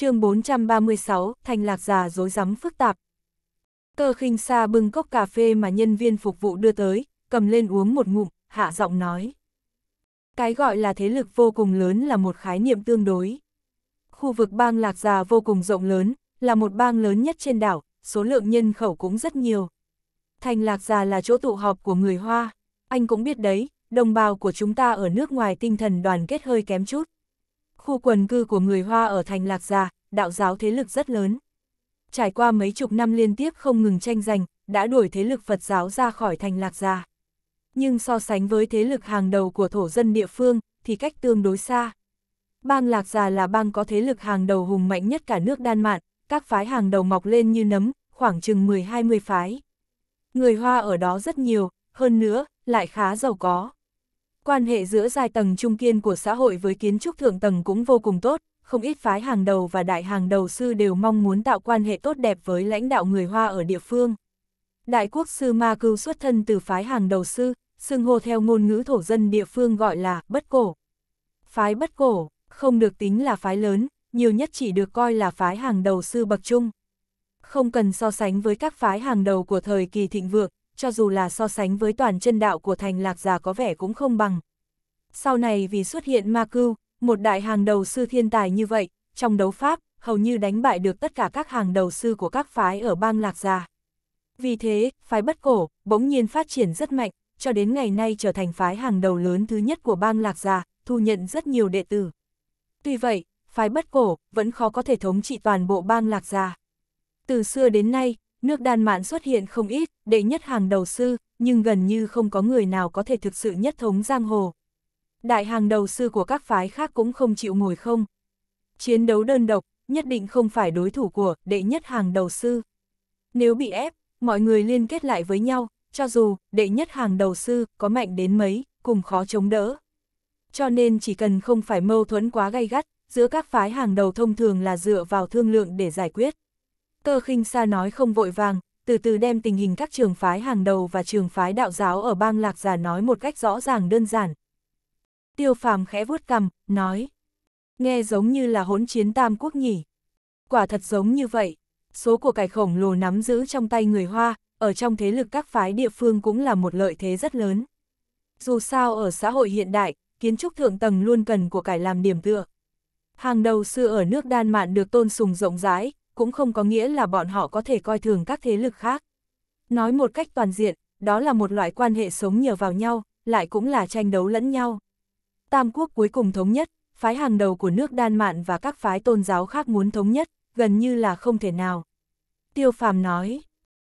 chương 436, thành lạc già dối rắm phức tạp. Cơ khinh xa bưng cốc cà phê mà nhân viên phục vụ đưa tới, cầm lên uống một ngụm, hạ giọng nói. Cái gọi là thế lực vô cùng lớn là một khái niệm tương đối. Khu vực bang lạc già vô cùng rộng lớn, là một bang lớn nhất trên đảo, số lượng nhân khẩu cũng rất nhiều. Thành lạc già là chỗ tụ họp của người Hoa, anh cũng biết đấy, đồng bào của chúng ta ở nước ngoài tinh thần đoàn kết hơi kém chút. Khu quần cư của người Hoa ở thành Lạc Già, đạo giáo thế lực rất lớn. Trải qua mấy chục năm liên tiếp không ngừng tranh giành, đã đuổi thế lực Phật giáo ra khỏi thành Lạc Già. Nhưng so sánh với thế lực hàng đầu của thổ dân địa phương, thì cách tương đối xa. Bang Lạc Già là bang có thế lực hàng đầu hùng mạnh nhất cả nước Đan Mạn, các phái hàng đầu mọc lên như nấm, khoảng chừng 10-20 phái. Người Hoa ở đó rất nhiều, hơn nữa, lại khá giàu có. Quan hệ giữa giai tầng trung kiên của xã hội với kiến trúc thượng tầng cũng vô cùng tốt, không ít phái hàng đầu và đại hàng đầu sư đều mong muốn tạo quan hệ tốt đẹp với lãnh đạo người Hoa ở địa phương. Đại quốc sư Ma Cưu xuất thân từ phái hàng đầu sư, xưng hô theo ngôn ngữ thổ dân địa phương gọi là bất cổ. Phái bất cổ, không được tính là phái lớn, nhiều nhất chỉ được coi là phái hàng đầu sư bậc trung. Không cần so sánh với các phái hàng đầu của thời kỳ thịnh vượng, cho dù là so sánh với toàn chân đạo của thành lạc già có vẻ cũng không bằng. Sau này vì xuất hiện ma cưu, một đại hàng đầu sư thiên tài như vậy, trong đấu pháp, hầu như đánh bại được tất cả các hàng đầu sư của các phái ở bang lạc già. Vì thế, phái bất cổ, bỗng nhiên phát triển rất mạnh, cho đến ngày nay trở thành phái hàng đầu lớn thứ nhất của bang lạc già, thu nhận rất nhiều đệ tử. Tuy vậy, phái bất cổ, vẫn khó có thể thống trị toàn bộ bang lạc già. Từ xưa đến nay, nước đan mạn xuất hiện không ít, đệ nhất hàng đầu sư, nhưng gần như không có người nào có thể thực sự nhất thống giang hồ. Đại hàng đầu sư của các phái khác cũng không chịu ngồi không. Chiến đấu đơn độc, nhất định không phải đối thủ của đệ nhất hàng đầu sư. Nếu bị ép, mọi người liên kết lại với nhau, cho dù đệ nhất hàng đầu sư có mạnh đến mấy, cùng khó chống đỡ. Cho nên chỉ cần không phải mâu thuẫn quá gay gắt, giữa các phái hàng đầu thông thường là dựa vào thương lượng để giải quyết. Cơ khinh sa nói không vội vàng, từ từ đem tình hình các trường phái hàng đầu và trường phái đạo giáo ở bang Lạc giả nói một cách rõ ràng đơn giản. Tiêu phàm khẽ vuốt cằm, nói. Nghe giống như là hỗn chiến tam quốc nhỉ. Quả thật giống như vậy. Số của cải khổng lồ nắm giữ trong tay người Hoa, ở trong thế lực các phái địa phương cũng là một lợi thế rất lớn. Dù sao ở xã hội hiện đại, kiến trúc thượng tầng luôn cần của cải làm điểm tựa. Hàng đầu xưa ở nước Đan Mạn được tôn sùng rộng rãi, cũng không có nghĩa là bọn họ có thể coi thường các thế lực khác. Nói một cách toàn diện, đó là một loại quan hệ sống nhờ vào nhau, lại cũng là tranh đấu lẫn nhau. Tam quốc cuối cùng thống nhất, phái hàng đầu của nước Đan Mạn và các phái tôn giáo khác muốn thống nhất, gần như là không thể nào. Tiêu Phàm nói,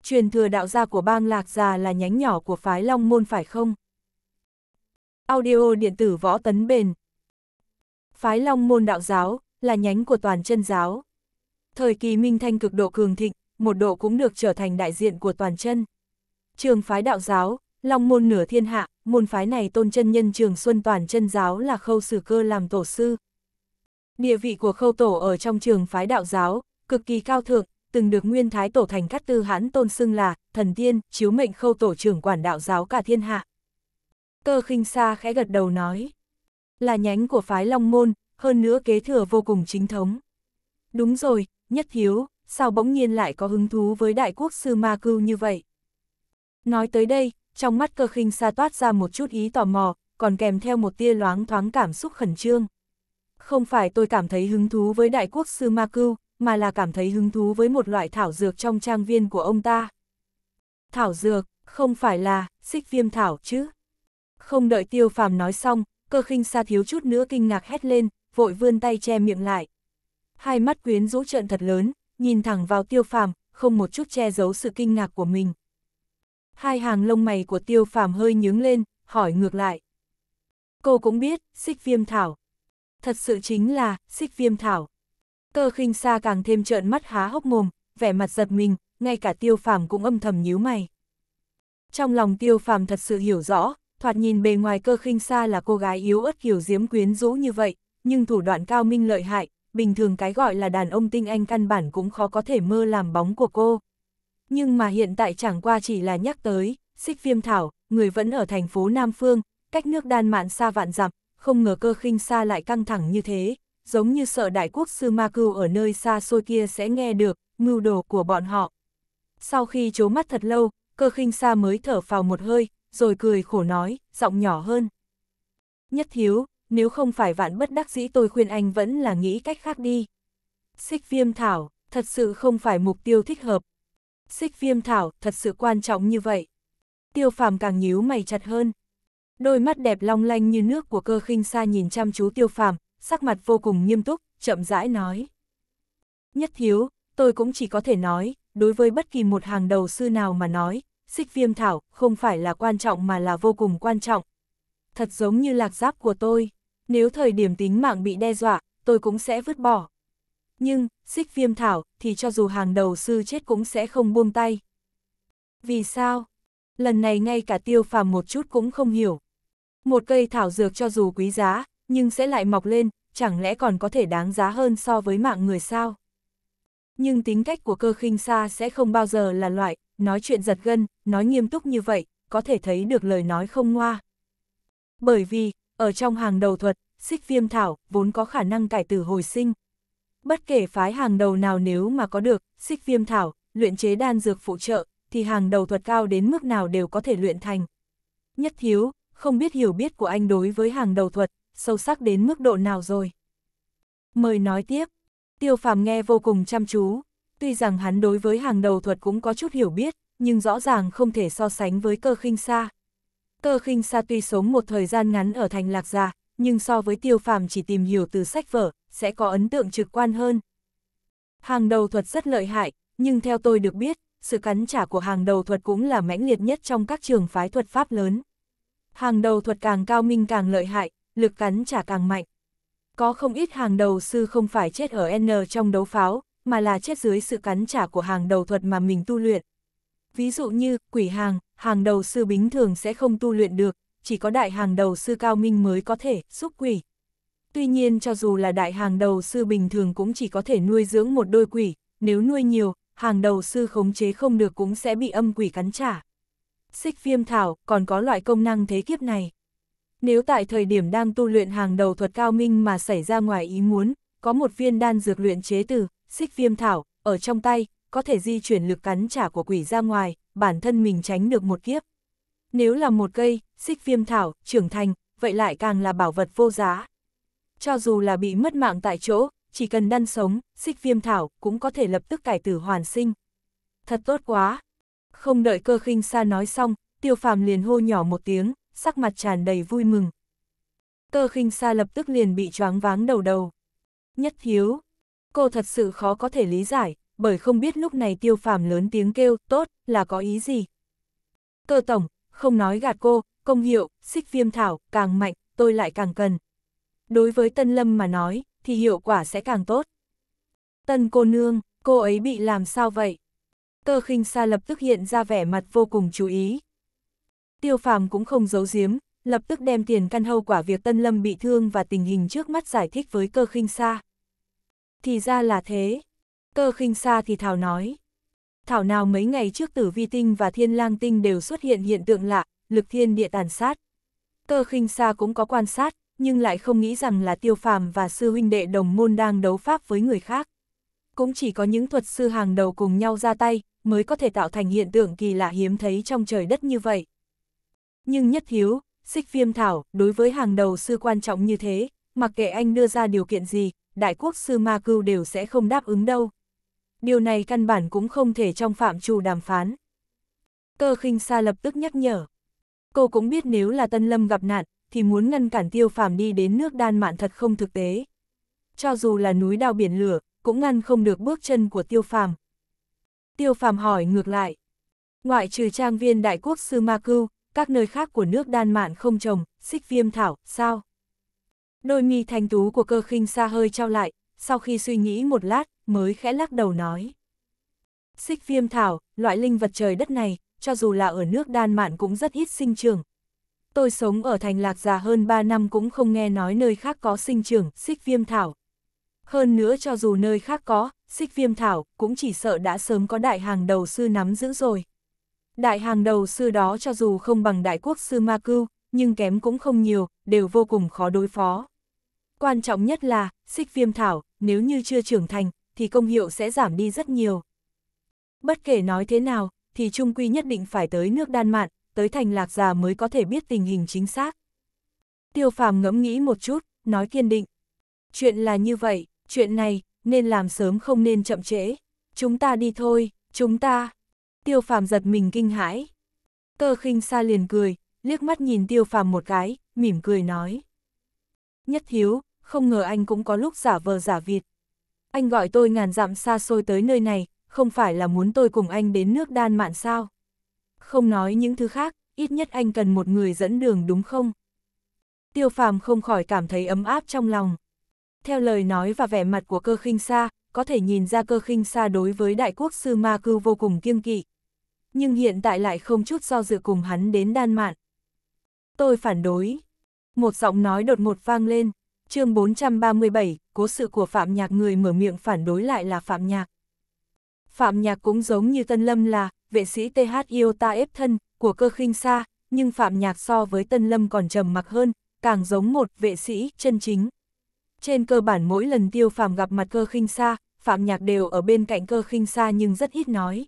truyền thừa đạo gia của bang Lạc Già là nhánh nhỏ của phái Long Môn phải không? Audio điện tử võ tấn bền Phái Long Môn đạo giáo, là nhánh của toàn chân giáo. Thời kỳ Minh Thanh cực độ cường thịnh, một độ cũng được trở thành đại diện của toàn chân. Trường phái đạo giáo, Long môn nửa thiên hạ, môn phái này tôn chân nhân trường xuân toàn chân giáo là khâu sử cơ làm tổ sư. Địa vị của khâu tổ ở trong trường phái đạo giáo, cực kỳ cao thượng, từng được nguyên thái tổ thành cát tư hãn tôn xưng là thần tiên, chiếu mệnh khâu tổ trưởng quản đạo giáo cả thiên hạ. Cơ khinh xa khẽ gật đầu nói, là nhánh của phái Long môn, hơn nữa kế thừa vô cùng chính thống. Đúng rồi, nhất hiếu, sao bỗng nhiên lại có hứng thú với đại quốc sư ma cưu như vậy? Nói tới đây, trong mắt cơ khinh xa toát ra một chút ý tò mò, còn kèm theo một tia loáng thoáng cảm xúc khẩn trương. Không phải tôi cảm thấy hứng thú với đại quốc sư ma cưu, mà là cảm thấy hứng thú với một loại thảo dược trong trang viên của ông ta. Thảo dược, không phải là, xích viêm thảo chứ. Không đợi tiêu phàm nói xong, cơ khinh xa thiếu chút nữa kinh ngạc hét lên, vội vươn tay che miệng lại hai mắt quyến rũ trợn thật lớn, nhìn thẳng vào tiêu phàm, không một chút che giấu sự kinh ngạc của mình. Hai hàng lông mày của tiêu phàm hơi nhướng lên, hỏi ngược lại. Cô cũng biết, xích viêm thảo. Thật sự chính là, xích viêm thảo. Cơ khinh xa càng thêm trợn mắt há hốc mồm, vẻ mặt giật mình, ngay cả tiêu phàm cũng âm thầm nhíu mày. Trong lòng tiêu phàm thật sự hiểu rõ, thoạt nhìn bề ngoài cơ khinh xa là cô gái yếu ớt kiểu diễm quyến rũ như vậy, nhưng thủ đoạn cao minh lợi hại, bình thường cái gọi là đàn ông tinh anh căn bản cũng khó có thể mơ làm bóng của cô. Nhưng mà hiện tại chẳng qua chỉ là nhắc tới, xích viêm thảo, người vẫn ở thành phố Nam Phương, cách nước đan mạn xa vạn dặm, không ngờ cơ khinh xa lại căng thẳng như thế, giống như sợ đại quốc sư Ma Cưu ở nơi xa xôi kia sẽ nghe được, mưu đồ của bọn họ. Sau khi chố mắt thật lâu, cơ khinh xa mới thở phào một hơi, rồi cười khổ nói, giọng nhỏ hơn. Nhất thiếu, nếu không phải vạn bất đắc dĩ tôi khuyên anh vẫn là nghĩ cách khác đi. Xích viêm thảo, thật sự không phải mục tiêu thích hợp. Xích viêm thảo, thật sự quan trọng như vậy. Tiêu phàm càng nhíu mày chặt hơn. Đôi mắt đẹp long lanh như nước của cơ khinh xa nhìn chăm chú tiêu phàm, sắc mặt vô cùng nghiêm túc, chậm rãi nói. Nhất thiếu, tôi cũng chỉ có thể nói, đối với bất kỳ một hàng đầu sư nào mà nói, xích viêm thảo không phải là quan trọng mà là vô cùng quan trọng. Thật giống như lạc giáp của tôi nếu thời điểm tính mạng bị đe dọa, tôi cũng sẽ vứt bỏ. Nhưng, xích viêm thảo, thì cho dù hàng đầu sư chết cũng sẽ không buông tay. Vì sao? Lần này ngay cả tiêu phàm một chút cũng không hiểu. Một cây thảo dược cho dù quý giá, nhưng sẽ lại mọc lên, chẳng lẽ còn có thể đáng giá hơn so với mạng người sao? Nhưng tính cách của cơ khinh xa sẽ không bao giờ là loại, nói chuyện giật gân, nói nghiêm túc như vậy, có thể thấy được lời nói không ngoa. Bởi vì, ở trong hàng đầu thuật, xích viêm thảo vốn có khả năng cải tử hồi sinh. Bất kể phái hàng đầu nào nếu mà có được, xích viêm thảo, luyện chế đan dược phụ trợ, thì hàng đầu thuật cao đến mức nào đều có thể luyện thành. Nhất thiếu, không biết hiểu biết của anh đối với hàng đầu thuật, sâu sắc đến mức độ nào rồi. Mời nói tiếp, tiêu phàm nghe vô cùng chăm chú, tuy rằng hắn đối với hàng đầu thuật cũng có chút hiểu biết, nhưng rõ ràng không thể so sánh với cơ khinh xa. Cơ khinh sa tuy sống một thời gian ngắn ở thành lạc gia, nhưng so với tiêu phàm chỉ tìm hiểu từ sách vở, sẽ có ấn tượng trực quan hơn. Hàng đầu thuật rất lợi hại, nhưng theo tôi được biết, sự cắn trả của hàng đầu thuật cũng là mãnh liệt nhất trong các trường phái thuật pháp lớn. Hàng đầu thuật càng cao minh càng lợi hại, lực cắn trả càng mạnh. Có không ít hàng đầu sư không phải chết ở N trong đấu pháo, mà là chết dưới sự cắn trả của hàng đầu thuật mà mình tu luyện, Ví dụ như, quỷ hàng, hàng đầu sư bình thường sẽ không tu luyện được, chỉ có đại hàng đầu sư cao minh mới có thể, xúc quỷ. Tuy nhiên cho dù là đại hàng đầu sư bình thường cũng chỉ có thể nuôi dưỡng một đôi quỷ, nếu nuôi nhiều, hàng đầu sư khống chế không được cũng sẽ bị âm quỷ cắn trả. Xích viêm thảo còn có loại công năng thế kiếp này. Nếu tại thời điểm đang tu luyện hàng đầu thuật cao minh mà xảy ra ngoài ý muốn, có một viên đan dược luyện chế từ xích viêm thảo ở trong tay, có thể di chuyển lực cắn trả của quỷ ra ngoài, bản thân mình tránh được một kiếp. Nếu là một cây, xích viêm thảo, trưởng thành, vậy lại càng là bảo vật vô giá. Cho dù là bị mất mạng tại chỗ, chỉ cần đăn sống, xích viêm thảo cũng có thể lập tức cải tử hoàn sinh. Thật tốt quá! Không đợi cơ khinh xa nói xong, tiêu phàm liền hô nhỏ một tiếng, sắc mặt tràn đầy vui mừng. Cơ khinh xa lập tức liền bị choáng váng đầu đầu. Nhất thiếu, cô thật sự khó có thể lý giải, bởi không biết lúc này tiêu phàm lớn tiếng kêu, tốt, là có ý gì. Cơ tổng, không nói gạt cô, công hiệu, xích viêm thảo, càng mạnh, tôi lại càng cần. Đối với Tân Lâm mà nói, thì hiệu quả sẽ càng tốt. Tân cô nương, cô ấy bị làm sao vậy? Cơ khinh xa lập tức hiện ra vẻ mặt vô cùng chú ý. Tiêu phàm cũng không giấu giếm, lập tức đem tiền căn hâu quả việc Tân Lâm bị thương và tình hình trước mắt giải thích với cơ khinh xa. Thì ra là thế, cơ khinh xa thì Thảo nói. Thảo nào mấy ngày trước tử vi tinh và thiên lang tinh đều xuất hiện hiện tượng lạ, lực thiên địa tàn sát. Cơ khinh xa cũng có quan sát, nhưng lại không nghĩ rằng là tiêu phàm và sư huynh đệ đồng môn đang đấu pháp với người khác. Cũng chỉ có những thuật sư hàng đầu cùng nhau ra tay, mới có thể tạo thành hiện tượng kỳ lạ hiếm thấy trong trời đất như vậy. Nhưng nhất thiếu, xích viêm thảo, đối với hàng đầu sư quan trọng như thế, mặc kệ anh đưa ra điều kiện gì, đại quốc sư ma cưu đều sẽ không đáp ứng đâu điều này căn bản cũng không thể trong phạm trù đàm phán. Cơ khinh xa lập tức nhắc nhở. Cô cũng biết nếu là Tân Lâm gặp nạn, thì muốn ngăn cản tiêu phàm đi đến nước đan mạn thật không thực tế. Cho dù là núi đao biển lửa, cũng ngăn không được bước chân của tiêu phàm. Tiêu phàm hỏi ngược lại. Ngoại trừ trang viên đại quốc sư Ma Cưu, các nơi khác của nước đan mạn không trồng, xích viêm thảo, sao? Đôi mi thanh tú của cơ khinh xa hơi trao lại, sau khi suy nghĩ một lát, mới khẽ lắc đầu nói. Xích viêm thảo, loại linh vật trời đất này, cho dù là ở nước đan mạn cũng rất ít sinh trưởng. Tôi sống ở thành lạc già hơn 3 năm cũng không nghe nói nơi khác có sinh trưởng xích viêm thảo. Hơn nữa cho dù nơi khác có, xích viêm thảo cũng chỉ sợ đã sớm có đại hàng đầu sư nắm giữ rồi. Đại hàng đầu sư đó cho dù không bằng đại quốc sư Ma Cưu, nhưng kém cũng không nhiều, đều vô cùng khó đối phó. Quan trọng nhất là, xích viêm thảo, nếu như chưa trưởng thành, thì công hiệu sẽ giảm đi rất nhiều. Bất kể nói thế nào, thì trung quy nhất định phải tới nước đan mạn, tới thành lạc già mới có thể biết tình hình chính xác. Tiêu phàm ngẫm nghĩ một chút, nói kiên định. Chuyện là như vậy, chuyện này, nên làm sớm không nên chậm trễ. Chúng ta đi thôi, chúng ta. Tiêu phàm giật mình kinh hãi. cơ khinh xa liền cười, liếc mắt nhìn tiêu phàm một cái, mỉm cười nói. Nhất thiếu, không ngờ anh cũng có lúc giả vờ giả vịt Anh gọi tôi ngàn dặm xa xôi tới nơi này, không phải là muốn tôi cùng anh đến nước đan mạn sao? Không nói những thứ khác, ít nhất anh cần một người dẫn đường đúng không? Tiêu phàm không khỏi cảm thấy ấm áp trong lòng. Theo lời nói và vẻ mặt của cơ khinh xa, có thể nhìn ra cơ khinh xa đối với đại quốc sư ma cư vô cùng kiêng kỵ. Nhưng hiện tại lại không chút do dự cùng hắn đến đan mạn. Tôi phản đối. Một giọng nói đột một vang lên, chương 437, cố sự của Phạm Nhạc người mở miệng phản đối lại là Phạm Nhạc. Phạm Nhạc cũng giống như Tân Lâm là, vệ sĩ TH yêu ta ép thân, của cơ khinh xa, nhưng Phạm Nhạc so với Tân Lâm còn trầm mặc hơn, càng giống một vệ sĩ chân chính. Trên cơ bản mỗi lần tiêu phạm gặp mặt cơ khinh xa, Phạm Nhạc đều ở bên cạnh cơ khinh xa nhưng rất ít nói.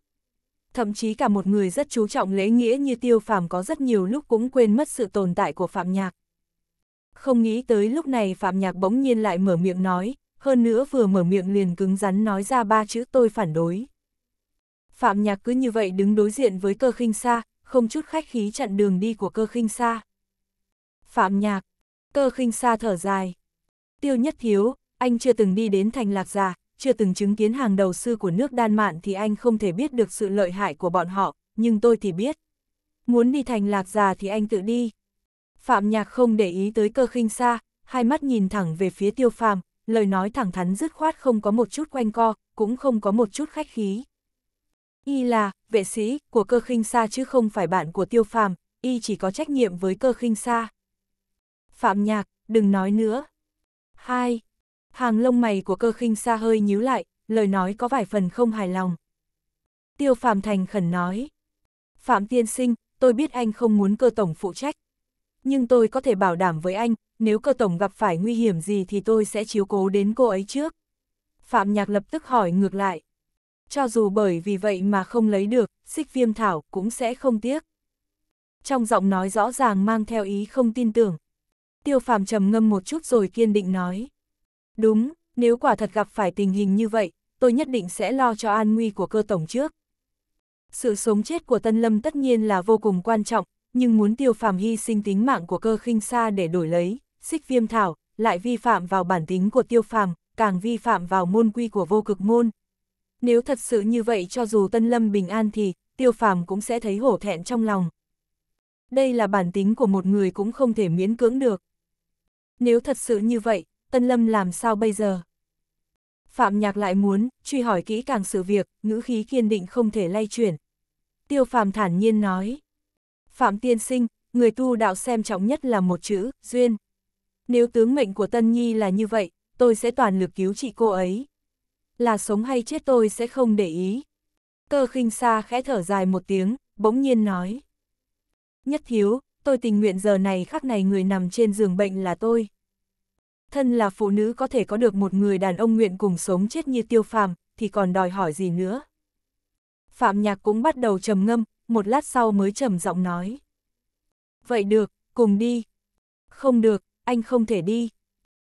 Thậm chí cả một người rất chú trọng lễ nghĩa như tiêu phàm có rất nhiều lúc cũng quên mất sự tồn tại của Phạm Nhạc. Không nghĩ tới lúc này Phạm Nhạc bỗng nhiên lại mở miệng nói, hơn nữa vừa mở miệng liền cứng rắn nói ra ba chữ tôi phản đối. Phạm Nhạc cứ như vậy đứng đối diện với cơ khinh xa, không chút khách khí chặn đường đi của cơ khinh xa. Phạm Nhạc, cơ khinh xa thở dài. Tiêu nhất thiếu, anh chưa từng đi đến thành lạc già, chưa từng chứng kiến hàng đầu sư của nước Đan Mạn thì anh không thể biết được sự lợi hại của bọn họ, nhưng tôi thì biết. Muốn đi thành lạc già thì anh tự đi. Phạm Nhạc không để ý tới cơ khinh xa, hai mắt nhìn thẳng về phía tiêu phàm, lời nói thẳng thắn dứt khoát không có một chút quanh co, cũng không có một chút khách khí. Y là, vệ sĩ, của cơ khinh xa chứ không phải bạn của tiêu phàm, y chỉ có trách nhiệm với cơ khinh xa. Phạm Nhạc, đừng nói nữa. Hai, hàng lông mày của cơ khinh xa hơi nhíu lại, lời nói có vài phần không hài lòng. Tiêu Phàm Thành khẩn nói. Phạm Tiên Sinh, tôi biết anh không muốn cơ tổng phụ trách, nhưng tôi có thể bảo đảm với anh, nếu cơ tổng gặp phải nguy hiểm gì thì tôi sẽ chiếu cố đến cô ấy trước. Phạm Nhạc lập tức hỏi ngược lại. Cho dù bởi vì vậy mà không lấy được, xích viêm thảo cũng sẽ không tiếc. Trong giọng nói rõ ràng mang theo ý không tin tưởng. Tiêu Phạm trầm ngâm một chút rồi kiên định nói. Đúng, nếu quả thật gặp phải tình hình như vậy, tôi nhất định sẽ lo cho an nguy của cơ tổng trước. Sự sống chết của Tân Lâm tất nhiên là vô cùng quan trọng, nhưng muốn tiêu phàm hy sinh tính mạng của cơ khinh xa để đổi lấy, xích viêm thảo, lại vi phạm vào bản tính của tiêu phàm, càng vi phạm vào môn quy của vô cực môn. Nếu thật sự như vậy cho dù Tân Lâm bình an thì, tiêu phàm cũng sẽ thấy hổ thẹn trong lòng. Đây là bản tính của một người cũng không thể miễn cưỡng được. Nếu thật sự như vậy, Tân Lâm làm sao bây giờ? Phạm Nhạc lại muốn, truy hỏi kỹ càng sự việc, ngữ khí kiên định không thể lay chuyển. Tiêu phàm thản nhiên nói. Phạm Tiên Sinh, người tu đạo xem trọng nhất là một chữ, duyên. Nếu tướng mệnh của Tân Nhi là như vậy, tôi sẽ toàn lực cứu chị cô ấy. Là sống hay chết tôi sẽ không để ý. Cơ khinh xa khẽ thở dài một tiếng, bỗng nhiên nói. Nhất thiếu, tôi tình nguyện giờ này khắc này người nằm trên giường bệnh là tôi. Thân là phụ nữ có thể có được một người đàn ông nguyện cùng sống chết như tiêu phàm, thì còn đòi hỏi gì nữa. Phạm Nhạc cũng bắt đầu trầm ngâm, một lát sau mới trầm giọng nói. Vậy được, cùng đi. Không được, anh không thể đi.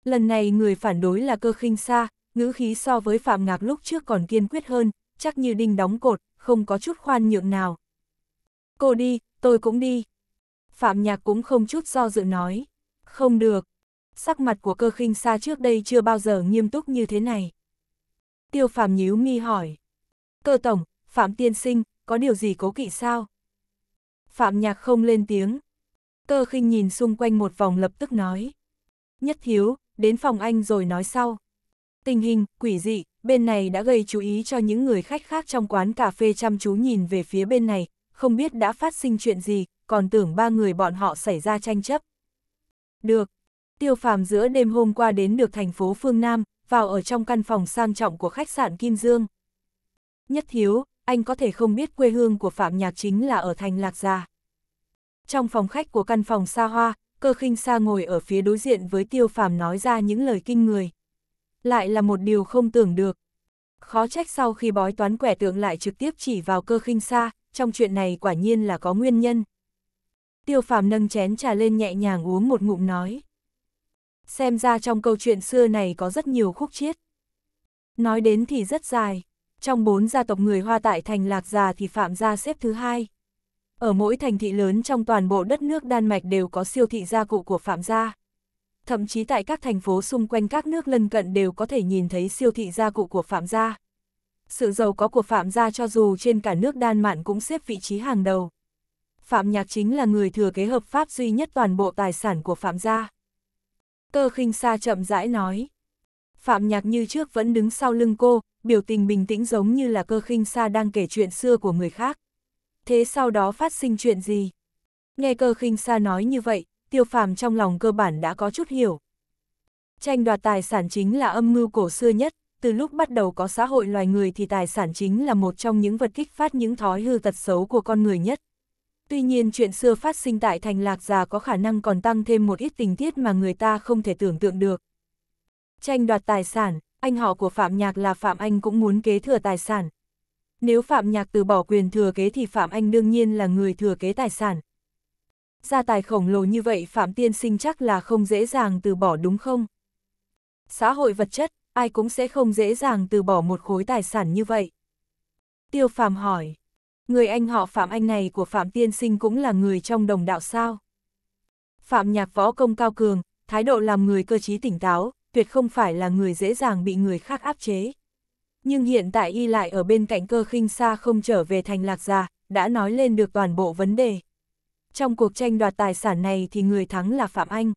Lần này người phản đối là cơ khinh xa, ngữ khí so với Phạm Ngạc lúc trước còn kiên quyết hơn, chắc như đinh đóng cột, không có chút khoan nhượng nào. Cô đi, tôi cũng đi. Phạm Nhạc cũng không chút do dự nói. Không được. Sắc mặt của cơ khinh xa trước đây chưa bao giờ nghiêm túc như thế này. Tiêu Phạm nhíu mi hỏi. Cơ tổng, Phạm tiên sinh, có điều gì cố kỵ sao? Phạm Nhạc không lên tiếng. Cơ khinh nhìn xung quanh một vòng lập tức nói. Nhất thiếu, đến phòng anh rồi nói sau. Tình hình, quỷ dị, bên này đã gây chú ý cho những người khách khác trong quán cà phê chăm chú nhìn về phía bên này, không biết đã phát sinh chuyện gì, còn tưởng ba người bọn họ xảy ra tranh chấp. Được, tiêu Phạm giữa đêm hôm qua đến được thành phố phương Nam, vào ở trong căn phòng sang trọng của khách sạn Kim Dương. Nhất thiếu, anh có thể không biết quê hương của Phạm Nhạc chính là ở thành Lạc Gia. Trong phòng khách của căn phòng xa hoa, cơ khinh xa ngồi ở phía đối diện với tiêu phạm nói ra những lời kinh người. Lại là một điều không tưởng được. Khó trách sau khi bói toán quẻ tượng lại trực tiếp chỉ vào cơ khinh xa, trong chuyện này quả nhiên là có nguyên nhân. Tiêu phạm nâng chén trà lên nhẹ nhàng uống một ngụm nói. Xem ra trong câu chuyện xưa này có rất nhiều khúc chiết. Nói đến thì rất dài, trong bốn gia tộc người Hoa tại thành Lạc Già thì Phạm gia xếp thứ hai. Ở mỗi thành thị lớn trong toàn bộ đất nước Đan Mạch đều có siêu thị gia cụ của Phạm gia. Thậm chí tại các thành phố xung quanh các nước lân cận đều có thể nhìn thấy siêu thị gia cụ của Phạm gia. Sự giàu có của Phạm gia cho dù trên cả nước Đan Mạn cũng xếp vị trí hàng đầu. Phạm Nhạc chính là người thừa kế hợp pháp duy nhất toàn bộ tài sản của Phạm gia. Cơ khinh xa chậm rãi nói. Phạm Nhạc như trước vẫn đứng sau lưng cô, biểu tình bình tĩnh giống như là cơ khinh xa đang kể chuyện xưa của người khác. Thế sau đó phát sinh chuyện gì? Nghe cơ khinh xa nói như vậy, tiêu phàm trong lòng cơ bản đã có chút hiểu. Tranh đoạt tài sản chính là âm mưu cổ xưa nhất, từ lúc bắt đầu có xã hội loài người thì tài sản chính là một trong những vật kích phát những thói hư tật xấu của con người nhất. Tuy nhiên chuyện xưa phát sinh tại thành lạc già có khả năng còn tăng thêm một ít tình tiết mà người ta không thể tưởng tượng được. Tranh đoạt tài sản, anh họ của Phạm Nhạc là Phạm Anh cũng muốn kế thừa tài sản. Nếu Phạm Nhạc từ bỏ quyền thừa kế thì Phạm Anh đương nhiên là người thừa kế tài sản. Gia tài khổng lồ như vậy Phạm Tiên Sinh chắc là không dễ dàng từ bỏ đúng không? Xã hội vật chất, ai cũng sẽ không dễ dàng từ bỏ một khối tài sản như vậy. Tiêu Phạm hỏi, người anh họ Phạm Anh này của Phạm Tiên Sinh cũng là người trong đồng đạo sao? Phạm Nhạc võ công cao cường, thái độ làm người cơ trí tỉnh táo, tuyệt không phải là người dễ dàng bị người khác áp chế. Nhưng hiện tại y lại ở bên cạnh cơ khinh xa không trở về thành lạc gia, đã nói lên được toàn bộ vấn đề. Trong cuộc tranh đoạt tài sản này thì người thắng là Phạm Anh.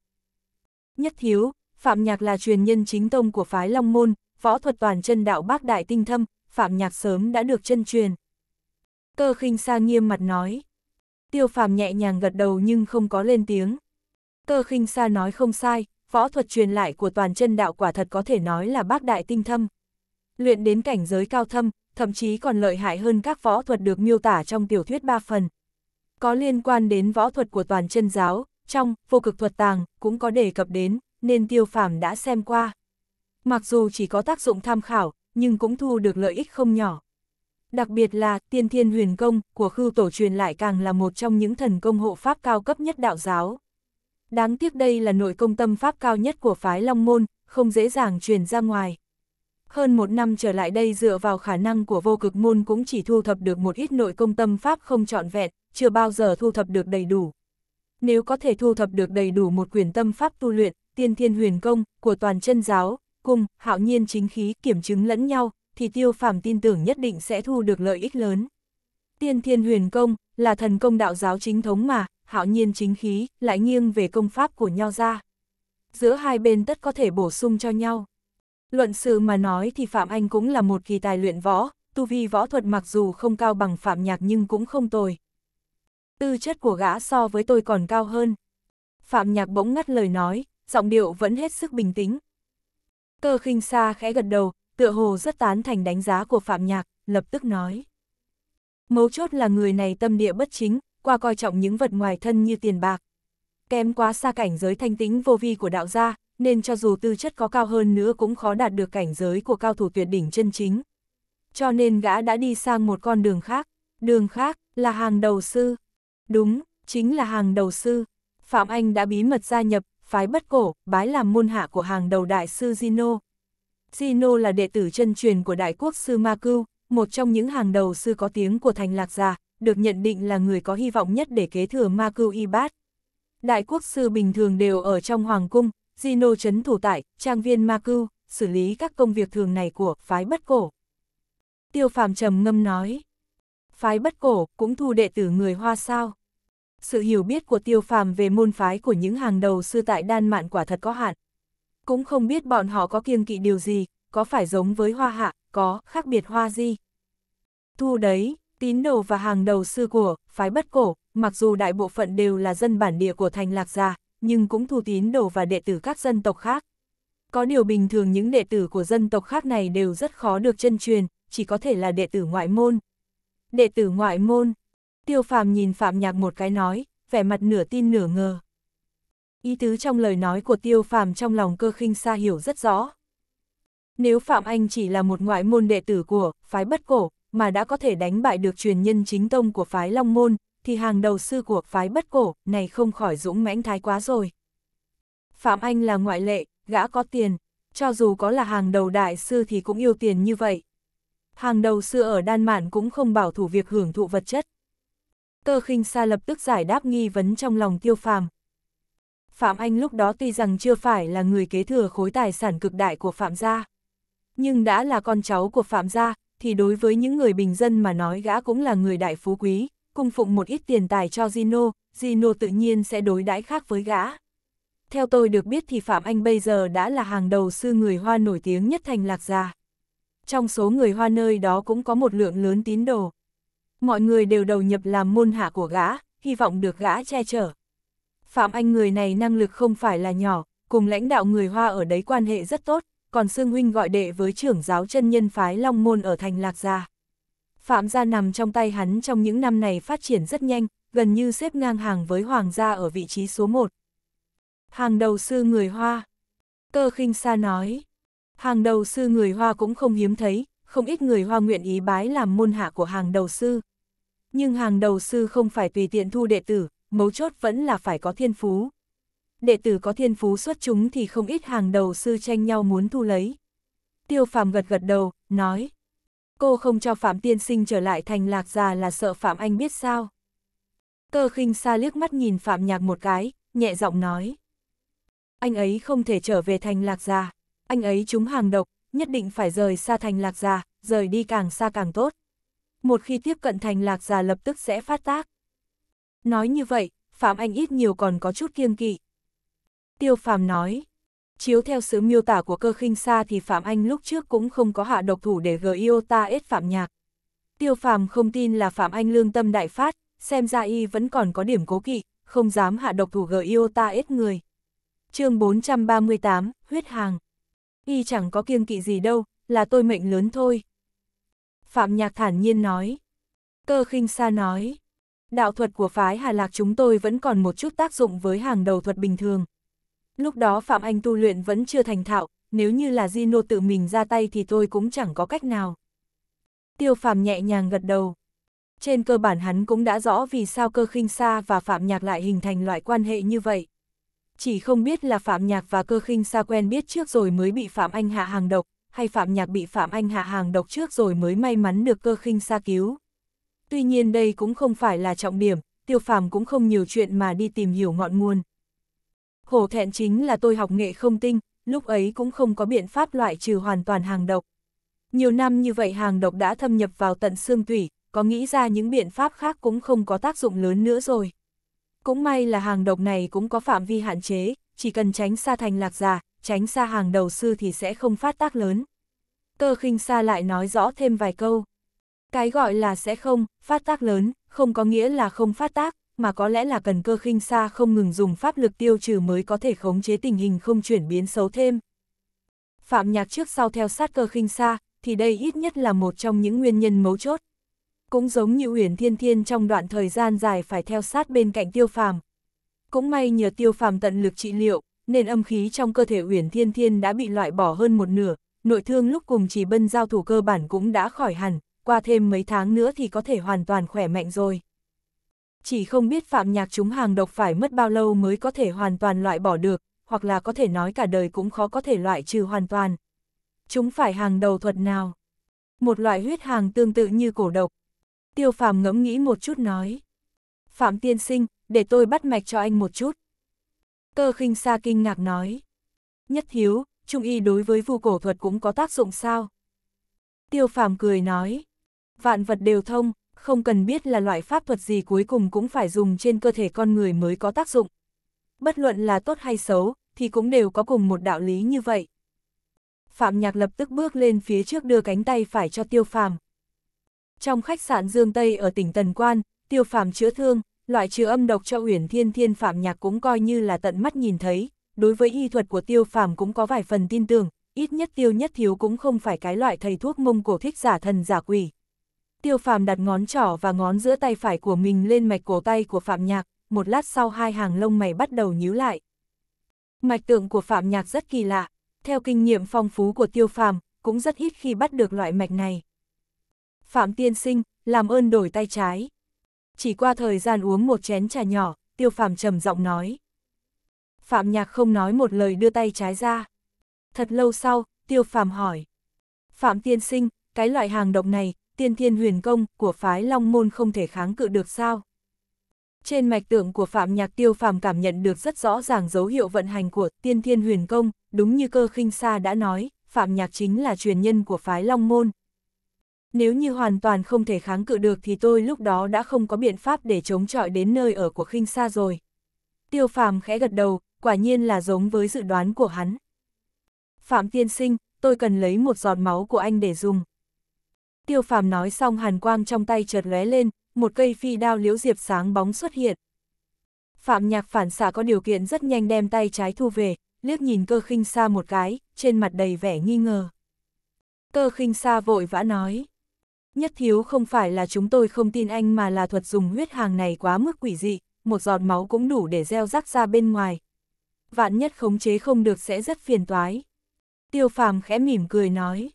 Nhất thiếu, Phạm Nhạc là truyền nhân chính tông của phái Long Môn, võ thuật toàn chân đạo bác đại tinh thâm, Phạm Nhạc sớm đã được chân truyền. Cơ khinh sa nghiêm mặt nói. Tiêu Phạm nhẹ nhàng gật đầu nhưng không có lên tiếng. Cơ khinh sa nói không sai, võ thuật truyền lại của toàn chân đạo quả thật có thể nói là bác đại tinh thâm. Luyện đến cảnh giới cao thâm, thậm chí còn lợi hại hơn các võ thuật được miêu tả trong tiểu thuyết ba phần. Có liên quan đến võ thuật của toàn chân giáo, trong vô cực thuật tàng cũng có đề cập đến, nên tiêu phàm đã xem qua. Mặc dù chỉ có tác dụng tham khảo, nhưng cũng thu được lợi ích không nhỏ. Đặc biệt là tiên thiên huyền công của khưu tổ truyền lại càng là một trong những thần công hộ pháp cao cấp nhất đạo giáo. Đáng tiếc đây là nội công tâm pháp cao nhất của phái Long Môn, không dễ dàng truyền ra ngoài. Hơn một năm trở lại đây dựa vào khả năng của vô cực môn cũng chỉ thu thập được một ít nội công tâm pháp không trọn vẹn, chưa bao giờ thu thập được đầy đủ. Nếu có thể thu thập được đầy đủ một quyển tâm pháp tu luyện, tiên thiên huyền công, của toàn chân giáo, cùng, hạo nhiên chính khí kiểm chứng lẫn nhau, thì tiêu phàm tin tưởng nhất định sẽ thu được lợi ích lớn. Tiên thiên huyền công, là thần công đạo giáo chính thống mà, hạo nhiên chính khí, lại nghiêng về công pháp của nhau ra. Giữa hai bên tất có thể bổ sung cho nhau. Luận sự mà nói thì Phạm Anh cũng là một kỳ tài luyện võ, tu vi võ thuật mặc dù không cao bằng Phạm Nhạc nhưng cũng không tồi. Tư chất của gã so với tôi còn cao hơn. Phạm Nhạc bỗng ngắt lời nói, giọng điệu vẫn hết sức bình tĩnh. Cơ khinh xa khẽ gật đầu, tựa hồ rất tán thành đánh giá của Phạm Nhạc, lập tức nói. Mấu chốt là người này tâm địa bất chính, qua coi trọng những vật ngoài thân như tiền bạc. Kém quá xa cảnh giới thanh tĩnh vô vi của đạo gia, nên cho dù tư chất có cao hơn nữa cũng khó đạt được cảnh giới của cao thủ tuyệt đỉnh chân chính. Cho nên gã đã đi sang một con đường khác, đường khác là hàng đầu sư. Đúng, chính là hàng đầu sư. Phạm Anh đã bí mật gia nhập, phái bất cổ, bái làm môn hạ của hàng đầu đại sư Zino. Zino là đệ tử chân truyền của đại quốc sư Ma Cưu, một trong những hàng đầu sư có tiếng của thành lạc già, được nhận định là người có hy vọng nhất để kế thừa Ma Cưu Y Bát. Đại quốc sư bình thường đều ở trong hoàng cung, Zino chấn thủ tại, trang viên Ma Cưu, xử lý các công việc thường này của phái bất cổ. Tiêu phàm trầm ngâm nói, phái bất cổ cũng thu đệ tử người Hoa sao. Sự hiểu biết của tiêu phàm về môn phái của những hàng đầu sư tại đan mạn quả thật có hạn. Cũng không biết bọn họ có kiêng kỵ điều gì, có phải giống với hoa hạ, có khác biệt hoa gì. Thu đấy, Tín đồ và hàng đầu sư của, phái bất cổ, mặc dù đại bộ phận đều là dân bản địa của thành lạc gia, nhưng cũng thu tín đồ và đệ tử các dân tộc khác. Có điều bình thường những đệ tử của dân tộc khác này đều rất khó được chân truyền, chỉ có thể là đệ tử ngoại môn. Đệ tử ngoại môn, tiêu phàm nhìn phạm nhạc một cái nói, vẻ mặt nửa tin nửa ngờ. Ý tứ trong lời nói của tiêu phàm trong lòng cơ khinh xa hiểu rất rõ. Nếu Phạm Anh chỉ là một ngoại môn đệ tử của phái bất cổ, mà đã có thể đánh bại được truyền nhân chính tông của phái Long Môn, thì hàng đầu sư của phái bất cổ này không khỏi dũng mãnh thái quá rồi. Phạm Anh là ngoại lệ, gã có tiền, cho dù có là hàng đầu đại sư thì cũng yêu tiền như vậy. Hàng đầu sư ở Đan Mạn cũng không bảo thủ việc hưởng thụ vật chất. Cơ khinh xa lập tức giải đáp nghi vấn trong lòng tiêu phàm. Phạm Anh lúc đó tuy rằng chưa phải là người kế thừa khối tài sản cực đại của Phạm gia, nhưng đã là con cháu của Phạm gia, thì đối với những người bình dân mà nói gã cũng là người đại phú quý, cung phụng một ít tiền tài cho Gino, Gino tự nhiên sẽ đối đãi khác với gã. Theo tôi được biết thì Phạm Anh bây giờ đã là hàng đầu sư người Hoa nổi tiếng nhất thành lạc gia. Trong số người Hoa nơi đó cũng có một lượng lớn tín đồ. Mọi người đều đầu nhập làm môn hạ của gã, hy vọng được gã che chở. Phạm Anh người này năng lực không phải là nhỏ, cùng lãnh đạo người Hoa ở đấy quan hệ rất tốt, còn Sương Huynh gọi đệ với trưởng giáo chân nhân phái Long Môn ở thành Lạc Gia. Phạm gia nằm trong tay hắn trong những năm này phát triển rất nhanh, gần như xếp ngang hàng với Hoàng gia ở vị trí số 1. Hàng đầu sư người Hoa Cơ khinh xa nói Hàng đầu sư người Hoa cũng không hiếm thấy, không ít người Hoa nguyện ý bái làm môn hạ của hàng đầu sư. Nhưng hàng đầu sư không phải tùy tiện thu đệ tử, mấu chốt vẫn là phải có thiên phú đệ tử có thiên phú xuất chúng thì không ít hàng đầu sư tranh nhau muốn thu lấy. Tiêu phàm gật gật đầu, nói. Cô không cho Phạm Tiên Sinh trở lại thành lạc già là sợ Phạm Anh biết sao. Cơ khinh xa liếc mắt nhìn Phạm Nhạc một cái, nhẹ giọng nói. Anh ấy không thể trở về thành lạc già, anh ấy trúng hàng độc, nhất định phải rời xa thành lạc già, rời đi càng xa càng tốt. Một khi tiếp cận thành lạc già lập tức sẽ phát tác. Nói như vậy, Phạm Anh ít nhiều còn có chút kiêng kỵ. Tiêu phàm nói. Chiếu theo sứ miêu tả của cơ khinh xa thì Phạm Anh lúc trước cũng không có hạ độc thủ để gờ Iota ết Phạm Nhạc. Tiêu phàm không tin là Phạm Anh lương tâm đại phát, xem ra y vẫn còn có điểm cố kỵ, không dám hạ độc thủ gờ Iota ết người. chương 438, Huyết Hàng. Y chẳng có kiêng kỵ gì đâu, là tôi mệnh lớn thôi. Phạm Nhạc thản nhiên nói. Cơ khinh xa nói. Đạo thuật của phái Hà Lạc chúng tôi vẫn còn một chút tác dụng với hàng đầu thuật bình thường, Lúc đó Phạm Anh tu luyện vẫn chưa thành thạo, nếu như là Di Nô tự mình ra tay thì tôi cũng chẳng có cách nào. Tiêu Phàm nhẹ nhàng gật đầu. Trên cơ bản hắn cũng đã rõ vì sao cơ khinh sa và Phạm Nhạc lại hình thành loại quan hệ như vậy. Chỉ không biết là Phạm Nhạc và cơ khinh sa quen biết trước rồi mới bị Phạm Anh hạ hàng độc, hay Phạm Nhạc bị Phạm Anh hạ hàng độc trước rồi mới may mắn được cơ khinh sa cứu. Tuy nhiên đây cũng không phải là trọng điểm, Tiêu Phàm cũng không nhiều chuyện mà đi tìm hiểu ngọn nguồn hổ thẹn chính là tôi học nghệ không tinh, lúc ấy cũng không có biện pháp loại trừ hoàn toàn hàng độc. Nhiều năm như vậy hàng độc đã thâm nhập vào tận xương tủy, có nghĩ ra những biện pháp khác cũng không có tác dụng lớn nữa rồi. Cũng may là hàng độc này cũng có phạm vi hạn chế, chỉ cần tránh xa thành lạc giả, tránh xa hàng đầu sư thì sẽ không phát tác lớn. Cơ khinh xa lại nói rõ thêm vài câu. Cái gọi là sẽ không, phát tác lớn, không có nghĩa là không phát tác, mà có lẽ là cần cơ khinh xa không ngừng dùng pháp lực tiêu trừ mới có thể khống chế tình hình không chuyển biến xấu thêm. Phạm nhạc trước sau theo sát cơ khinh xa, thì đây ít nhất là một trong những nguyên nhân mấu chốt. Cũng giống như Uyển Thiên Thiên trong đoạn thời gian dài phải theo sát bên cạnh Tiêu Phàm. Cũng may nhờ Tiêu Phàm tận lực trị liệu, nên âm khí trong cơ thể Uyển Thiên Thiên đã bị loại bỏ hơn một nửa, nội thương lúc cùng chỉ bân giao thủ cơ bản cũng đã khỏi hẳn, qua thêm mấy tháng nữa thì có thể hoàn toàn khỏe mạnh rồi. Chỉ không biết phạm nhạc chúng hàng độc phải mất bao lâu mới có thể hoàn toàn loại bỏ được, hoặc là có thể nói cả đời cũng khó có thể loại trừ hoàn toàn. Chúng phải hàng đầu thuật nào? Một loại huyết hàng tương tự như cổ độc. Tiêu phàm ngẫm nghĩ một chút nói. Phạm tiên sinh, để tôi bắt mạch cho anh một chút. Cơ khinh sa kinh ngạc nói. Nhất thiếu, trung y đối với vu cổ thuật cũng có tác dụng sao? Tiêu phàm cười nói. Vạn vật đều thông, không cần biết là loại pháp thuật gì cuối cùng cũng phải dùng trên cơ thể con người mới có tác dụng. Bất luận là tốt hay xấu, thì cũng đều có cùng một đạo lý như vậy. Phạm Nhạc lập tức bước lên phía trước đưa cánh tay phải cho Tiêu Phàm. Trong khách sạn Dương Tây ở tỉnh Tần Quan, Tiêu Phàm chữa thương, loại trừ âm độc cho Uyển Thiên Thiên Phạm Nhạc cũng coi như là tận mắt nhìn thấy, đối với y thuật của Tiêu Phàm cũng có vài phần tin tưởng, ít nhất Tiêu Nhất Thiếu cũng không phải cái loại thầy thuốc mông cổ thích giả thần giả quỷ. Tiêu phàm đặt ngón trỏ và ngón giữa tay phải của mình lên mạch cổ tay của Phạm Nhạc, một lát sau hai hàng lông mày bắt đầu nhíu lại. Mạch tượng của Phạm Nhạc rất kỳ lạ, theo kinh nghiệm phong phú của tiêu phàm, cũng rất ít khi bắt được loại mạch này. Phạm Tiên Sinh, làm ơn đổi tay trái. Chỉ qua thời gian uống một chén trà nhỏ, tiêu phàm trầm giọng nói. Phạm Nhạc không nói một lời đưa tay trái ra. Thật lâu sau, tiêu phàm hỏi. Phạm Tiên Sinh, cái loại hàng độc này, tiên thiên huyền công của phái Long Môn không thể kháng cự được sao. Trên mạch tượng của Phạm Nhạc Tiêu Phạm cảm nhận được rất rõ ràng dấu hiệu vận hành của tiên thiên huyền công, đúng như cơ khinh sa đã nói, Phạm Nhạc chính là truyền nhân của phái Long Môn. Nếu như hoàn toàn không thể kháng cự được thì tôi lúc đó đã không có biện pháp để chống chọi đến nơi ở của khinh sa rồi. Tiêu Phạm khẽ gật đầu, quả nhiên là giống với dự đoán của hắn. Phạm Tiên Sinh, tôi cần lấy một giọt máu của anh để dùng tiêu phàm nói xong hàn quang trong tay chợt lóe lên, một cây phi đao liễu diệp sáng bóng xuất hiện. Phạm nhạc phản xạ có điều kiện rất nhanh đem tay trái thu về, liếc nhìn cơ khinh xa một cái, trên mặt đầy vẻ nghi ngờ. Cơ khinh xa vội vã nói. Nhất thiếu không phải là chúng tôi không tin anh mà là thuật dùng huyết hàng này quá mức quỷ dị, một giọt máu cũng đủ để gieo rắc ra bên ngoài. Vạn nhất khống chế không được sẽ rất phiền toái. Tiêu phàm khẽ mỉm cười nói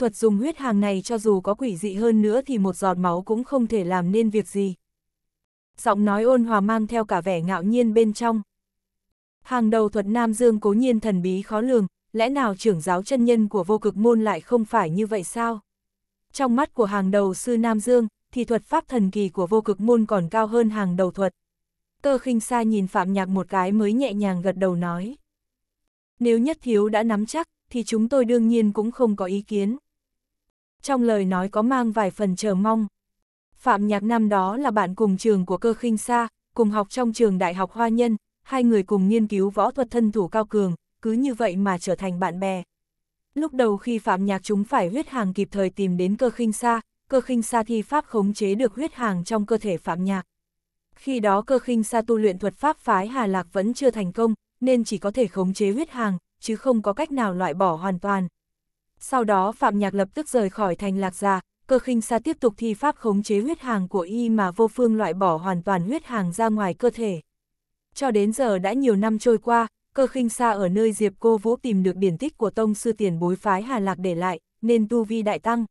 thuật dùng huyết hàng này cho dù có quỷ dị hơn nữa thì một giọt máu cũng không thể làm nên việc gì. Giọng nói ôn hòa mang theo cả vẻ ngạo nhiên bên trong. Hàng đầu thuật Nam Dương cố nhiên thần bí khó lường, lẽ nào trưởng giáo chân nhân của vô cực môn lại không phải như vậy sao? Trong mắt của hàng đầu sư Nam Dương, thì thuật pháp thần kỳ của vô cực môn còn cao hơn hàng đầu thuật. Cơ khinh xa nhìn Phạm Nhạc một cái mới nhẹ nhàng gật đầu nói. Nếu nhất thiếu đã nắm chắc, thì chúng tôi đương nhiên cũng không có ý kiến trong lời nói có mang vài phần chờ mong. Phạm Nhạc năm đó là bạn cùng trường của cơ khinh xa, cùng học trong trường Đại học Hoa Nhân, hai người cùng nghiên cứu võ thuật thân thủ cao cường, cứ như vậy mà trở thành bạn bè. Lúc đầu khi Phạm Nhạc chúng phải huyết hàng kịp thời tìm đến cơ khinh xa, cơ khinh xa thi pháp khống chế được huyết hàng trong cơ thể Phạm Nhạc. Khi đó cơ khinh xa tu luyện thuật pháp phái Hà Lạc vẫn chưa thành công, nên chỉ có thể khống chế huyết hàng, chứ không có cách nào loại bỏ hoàn toàn. Sau đó Phạm Nhạc lập tức rời khỏi thành lạc gia, cơ khinh xa tiếp tục thi pháp khống chế huyết hàng của y mà vô phương loại bỏ hoàn toàn huyết hàng ra ngoài cơ thể. Cho đến giờ đã nhiều năm trôi qua, cơ khinh xa ở nơi Diệp Cô Vũ tìm được điển tích của tông sư tiền bối phái Hà Lạc để lại, nên tu vi đại tăng.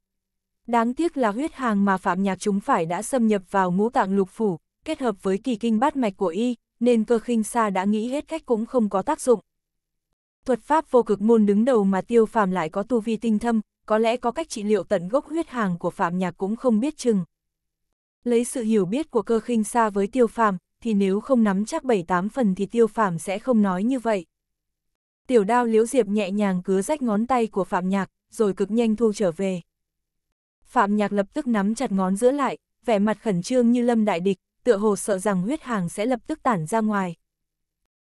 Đáng tiếc là huyết hàng mà Phạm Nhạc chúng phải đã xâm nhập vào ngũ tạng lục phủ, kết hợp với kỳ kinh bát mạch của y, nên cơ khinh xa đã nghĩ hết cách cũng không có tác dụng thuật pháp vô cực môn đứng đầu mà tiêu phàm lại có tu vi tinh thâm, có lẽ có cách trị liệu tận gốc huyết hàng của Phạm Nhạc cũng không biết chừng. Lấy sự hiểu biết của cơ khinh xa với tiêu phàm, thì nếu không nắm chắc 7-8 phần thì tiêu phàm sẽ không nói như vậy. Tiểu đao liễu diệp nhẹ nhàng cứa rách ngón tay của Phạm Nhạc, rồi cực nhanh thu trở về. Phạm Nhạc lập tức nắm chặt ngón giữa lại, vẻ mặt khẩn trương như lâm đại địch, tựa hồ sợ rằng huyết hàng sẽ lập tức tản ra ngoài.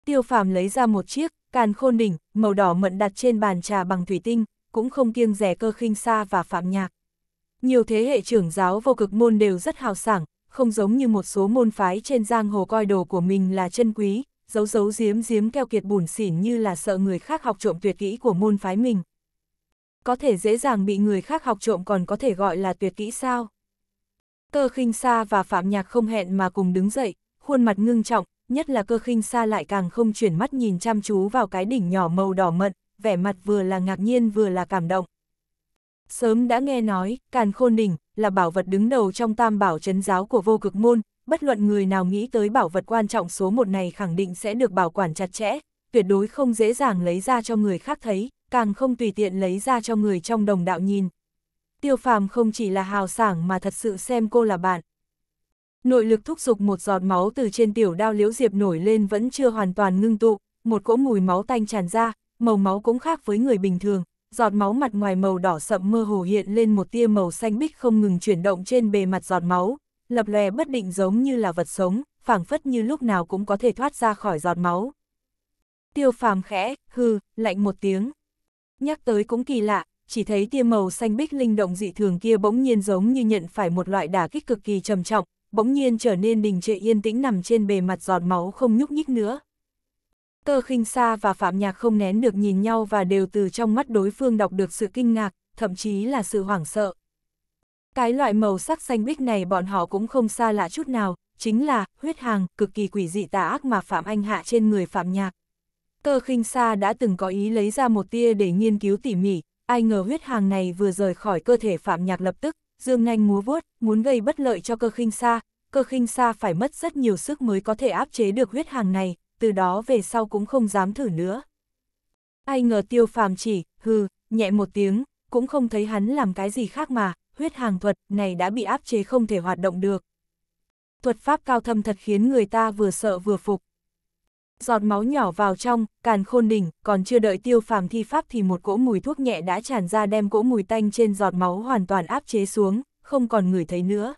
Tiêu phàm lấy ra một chiếc, Càn khôn đỉnh, màu đỏ mận đặt trên bàn trà bằng thủy tinh, cũng không kiêng rẻ cơ khinh xa và phạm nhạc. Nhiều thế hệ trưởng giáo vô cực môn đều rất hào sảng, không giống như một số môn phái trên giang hồ coi đồ của mình là chân quý, giấu giấu giếm giếm keo kiệt bùn xỉn như là sợ người khác học trộm tuyệt kỹ của môn phái mình. Có thể dễ dàng bị người khác học trộm còn có thể gọi là tuyệt kỹ sao? Cơ khinh xa và phạm nhạc không hẹn mà cùng đứng dậy, khuôn mặt ngưng trọng, nhất là cơ khinh xa lại càng không chuyển mắt nhìn chăm chú vào cái đỉnh nhỏ màu đỏ mận, vẻ mặt vừa là ngạc nhiên vừa là cảm động. Sớm đã nghe nói, càn khôn đỉnh là bảo vật đứng đầu trong tam bảo chấn giáo của vô cực môn, bất luận người nào nghĩ tới bảo vật quan trọng số một này khẳng định sẽ được bảo quản chặt chẽ, tuyệt đối không dễ dàng lấy ra cho người khác thấy, càng không tùy tiện lấy ra cho người trong đồng đạo nhìn. Tiêu phàm không chỉ là hào sảng mà thật sự xem cô là bạn nội lực thúc giục một giọt máu từ trên tiểu đao liễu diệp nổi lên vẫn chưa hoàn toàn ngưng tụ, một cỗ mùi máu tanh tràn ra, màu máu cũng khác với người bình thường, giọt máu mặt ngoài màu đỏ sậm mơ hồ hiện lên một tia màu xanh bích không ngừng chuyển động trên bề mặt giọt máu, lập lòe bất định giống như là vật sống, phảng phất như lúc nào cũng có thể thoát ra khỏi giọt máu. Tiêu phàm khẽ, hư, lạnh một tiếng. Nhắc tới cũng kỳ lạ, chỉ thấy tia màu xanh bích linh động dị thường kia bỗng nhiên giống như nhận phải một loại đả kích cực kỳ trầm trọng, bỗng nhiên trở nên đình trệ yên tĩnh nằm trên bề mặt giọt máu không nhúc nhích nữa. Cơ khinh xa và Phạm Nhạc không nén được nhìn nhau và đều từ trong mắt đối phương đọc được sự kinh ngạc, thậm chí là sự hoảng sợ. Cái loại màu sắc xanh bích này bọn họ cũng không xa lạ chút nào, chính là huyết hàng cực kỳ quỷ dị tà ác mà Phạm Anh hạ trên người Phạm Nhạc. Cơ khinh xa đã từng có ý lấy ra một tia để nghiên cứu tỉ mỉ, ai ngờ huyết hàng này vừa rời khỏi cơ thể Phạm Nhạc lập tức dương nhanh múa vuốt, muốn gây bất lợi cho cơ khinh xa, cơ khinh xa phải mất rất nhiều sức mới có thể áp chế được huyết hàng này, từ đó về sau cũng không dám thử nữa. Ai ngờ tiêu phàm chỉ, hừ, nhẹ một tiếng, cũng không thấy hắn làm cái gì khác mà, huyết hàng thuật này đã bị áp chế không thể hoạt động được. Thuật pháp cao thâm thật khiến người ta vừa sợ vừa phục giọt máu nhỏ vào trong, càn khôn đỉnh, còn chưa đợi tiêu phàm thi pháp thì một cỗ mùi thuốc nhẹ đã tràn ra đem cỗ mùi tanh trên giọt máu hoàn toàn áp chế xuống, không còn ngửi thấy nữa.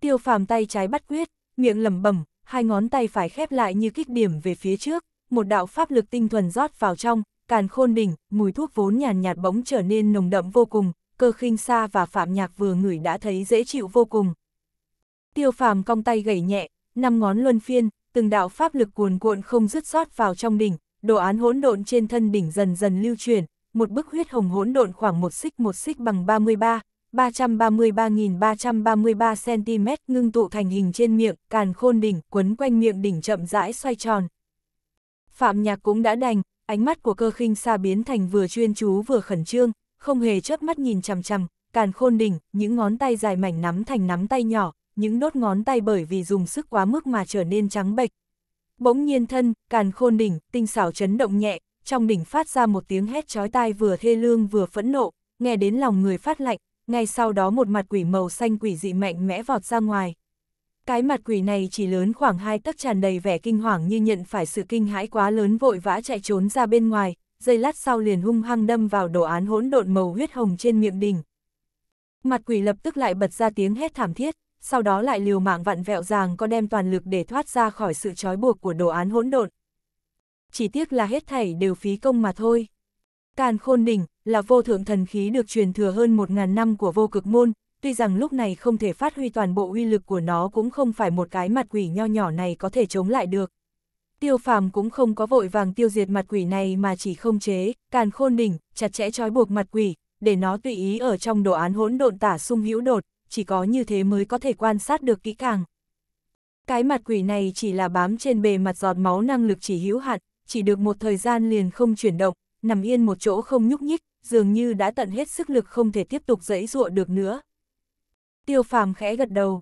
Tiêu phàm tay trái bắt quyết, miệng lẩm bẩm, hai ngón tay phải khép lại như kích điểm về phía trước, một đạo pháp lực tinh thuần rót vào trong, càn khôn đỉnh, mùi thuốc vốn nhàn nhạt, bỗng trở nên nồng đậm vô cùng, cơ khinh xa và phạm nhạc vừa ngửi đã thấy dễ chịu vô cùng. Tiêu phàm cong tay gẩy nhẹ, năm ngón luân phiên, từng đạo pháp lực cuồn cuộn không dứt sót vào trong đỉnh, đồ án hỗn độn trên thân đỉnh dần dần lưu chuyển, một bức huyết hồng hỗn độn khoảng một xích một xích bằng 33, 333.333 cm ngưng tụ thành hình trên miệng, càn khôn đỉnh, quấn quanh miệng đỉnh chậm rãi xoay tròn. Phạm Nhạc cũng đã đành, ánh mắt của cơ khinh sa biến thành vừa chuyên chú vừa khẩn trương, không hề chớp mắt nhìn chằm chằm, càn khôn đỉnh, những ngón tay dài mảnh nắm thành nắm tay nhỏ, những nốt ngón tay bởi vì dùng sức quá mức mà trở nên trắng bệch. Bỗng nhiên thân, càn khôn đỉnh, tinh xảo chấn động nhẹ, trong đỉnh phát ra một tiếng hét chói tai vừa thê lương vừa phẫn nộ, nghe đến lòng người phát lạnh, ngay sau đó một mặt quỷ màu xanh quỷ dị mạnh mẽ vọt ra ngoài. Cái mặt quỷ này chỉ lớn khoảng hai tấc tràn đầy vẻ kinh hoàng như nhận phải sự kinh hãi quá lớn vội vã chạy trốn ra bên ngoài, giây lát sau liền hung hăng đâm vào đồ án hỗn độn màu huyết hồng trên miệng đỉnh. Mặt quỷ lập tức lại bật ra tiếng hét thảm thiết sau đó lại liều mạng vặn vẹo rằng có đem toàn lực để thoát ra khỏi sự trói buộc của đồ án hỗn độn. Chỉ tiếc là hết thảy đều phí công mà thôi. Càn khôn đỉnh là vô thượng thần khí được truyền thừa hơn 1.000 năm của vô cực môn, tuy rằng lúc này không thể phát huy toàn bộ uy lực của nó cũng không phải một cái mặt quỷ nho nhỏ này có thể chống lại được. Tiêu phàm cũng không có vội vàng tiêu diệt mặt quỷ này mà chỉ không chế, càn khôn đỉnh, chặt chẽ trói buộc mặt quỷ, để nó tùy ý ở trong đồ án hỗn độn tả sung hữu đột chỉ có như thế mới có thể quan sát được kỹ càng. Cái mặt quỷ này chỉ là bám trên bề mặt giọt máu năng lực chỉ hữu hạn, chỉ được một thời gian liền không chuyển động, nằm yên một chỗ không nhúc nhích, dường như đã tận hết sức lực không thể tiếp tục dẫy dụa được nữa. Tiêu phàm khẽ gật đầu.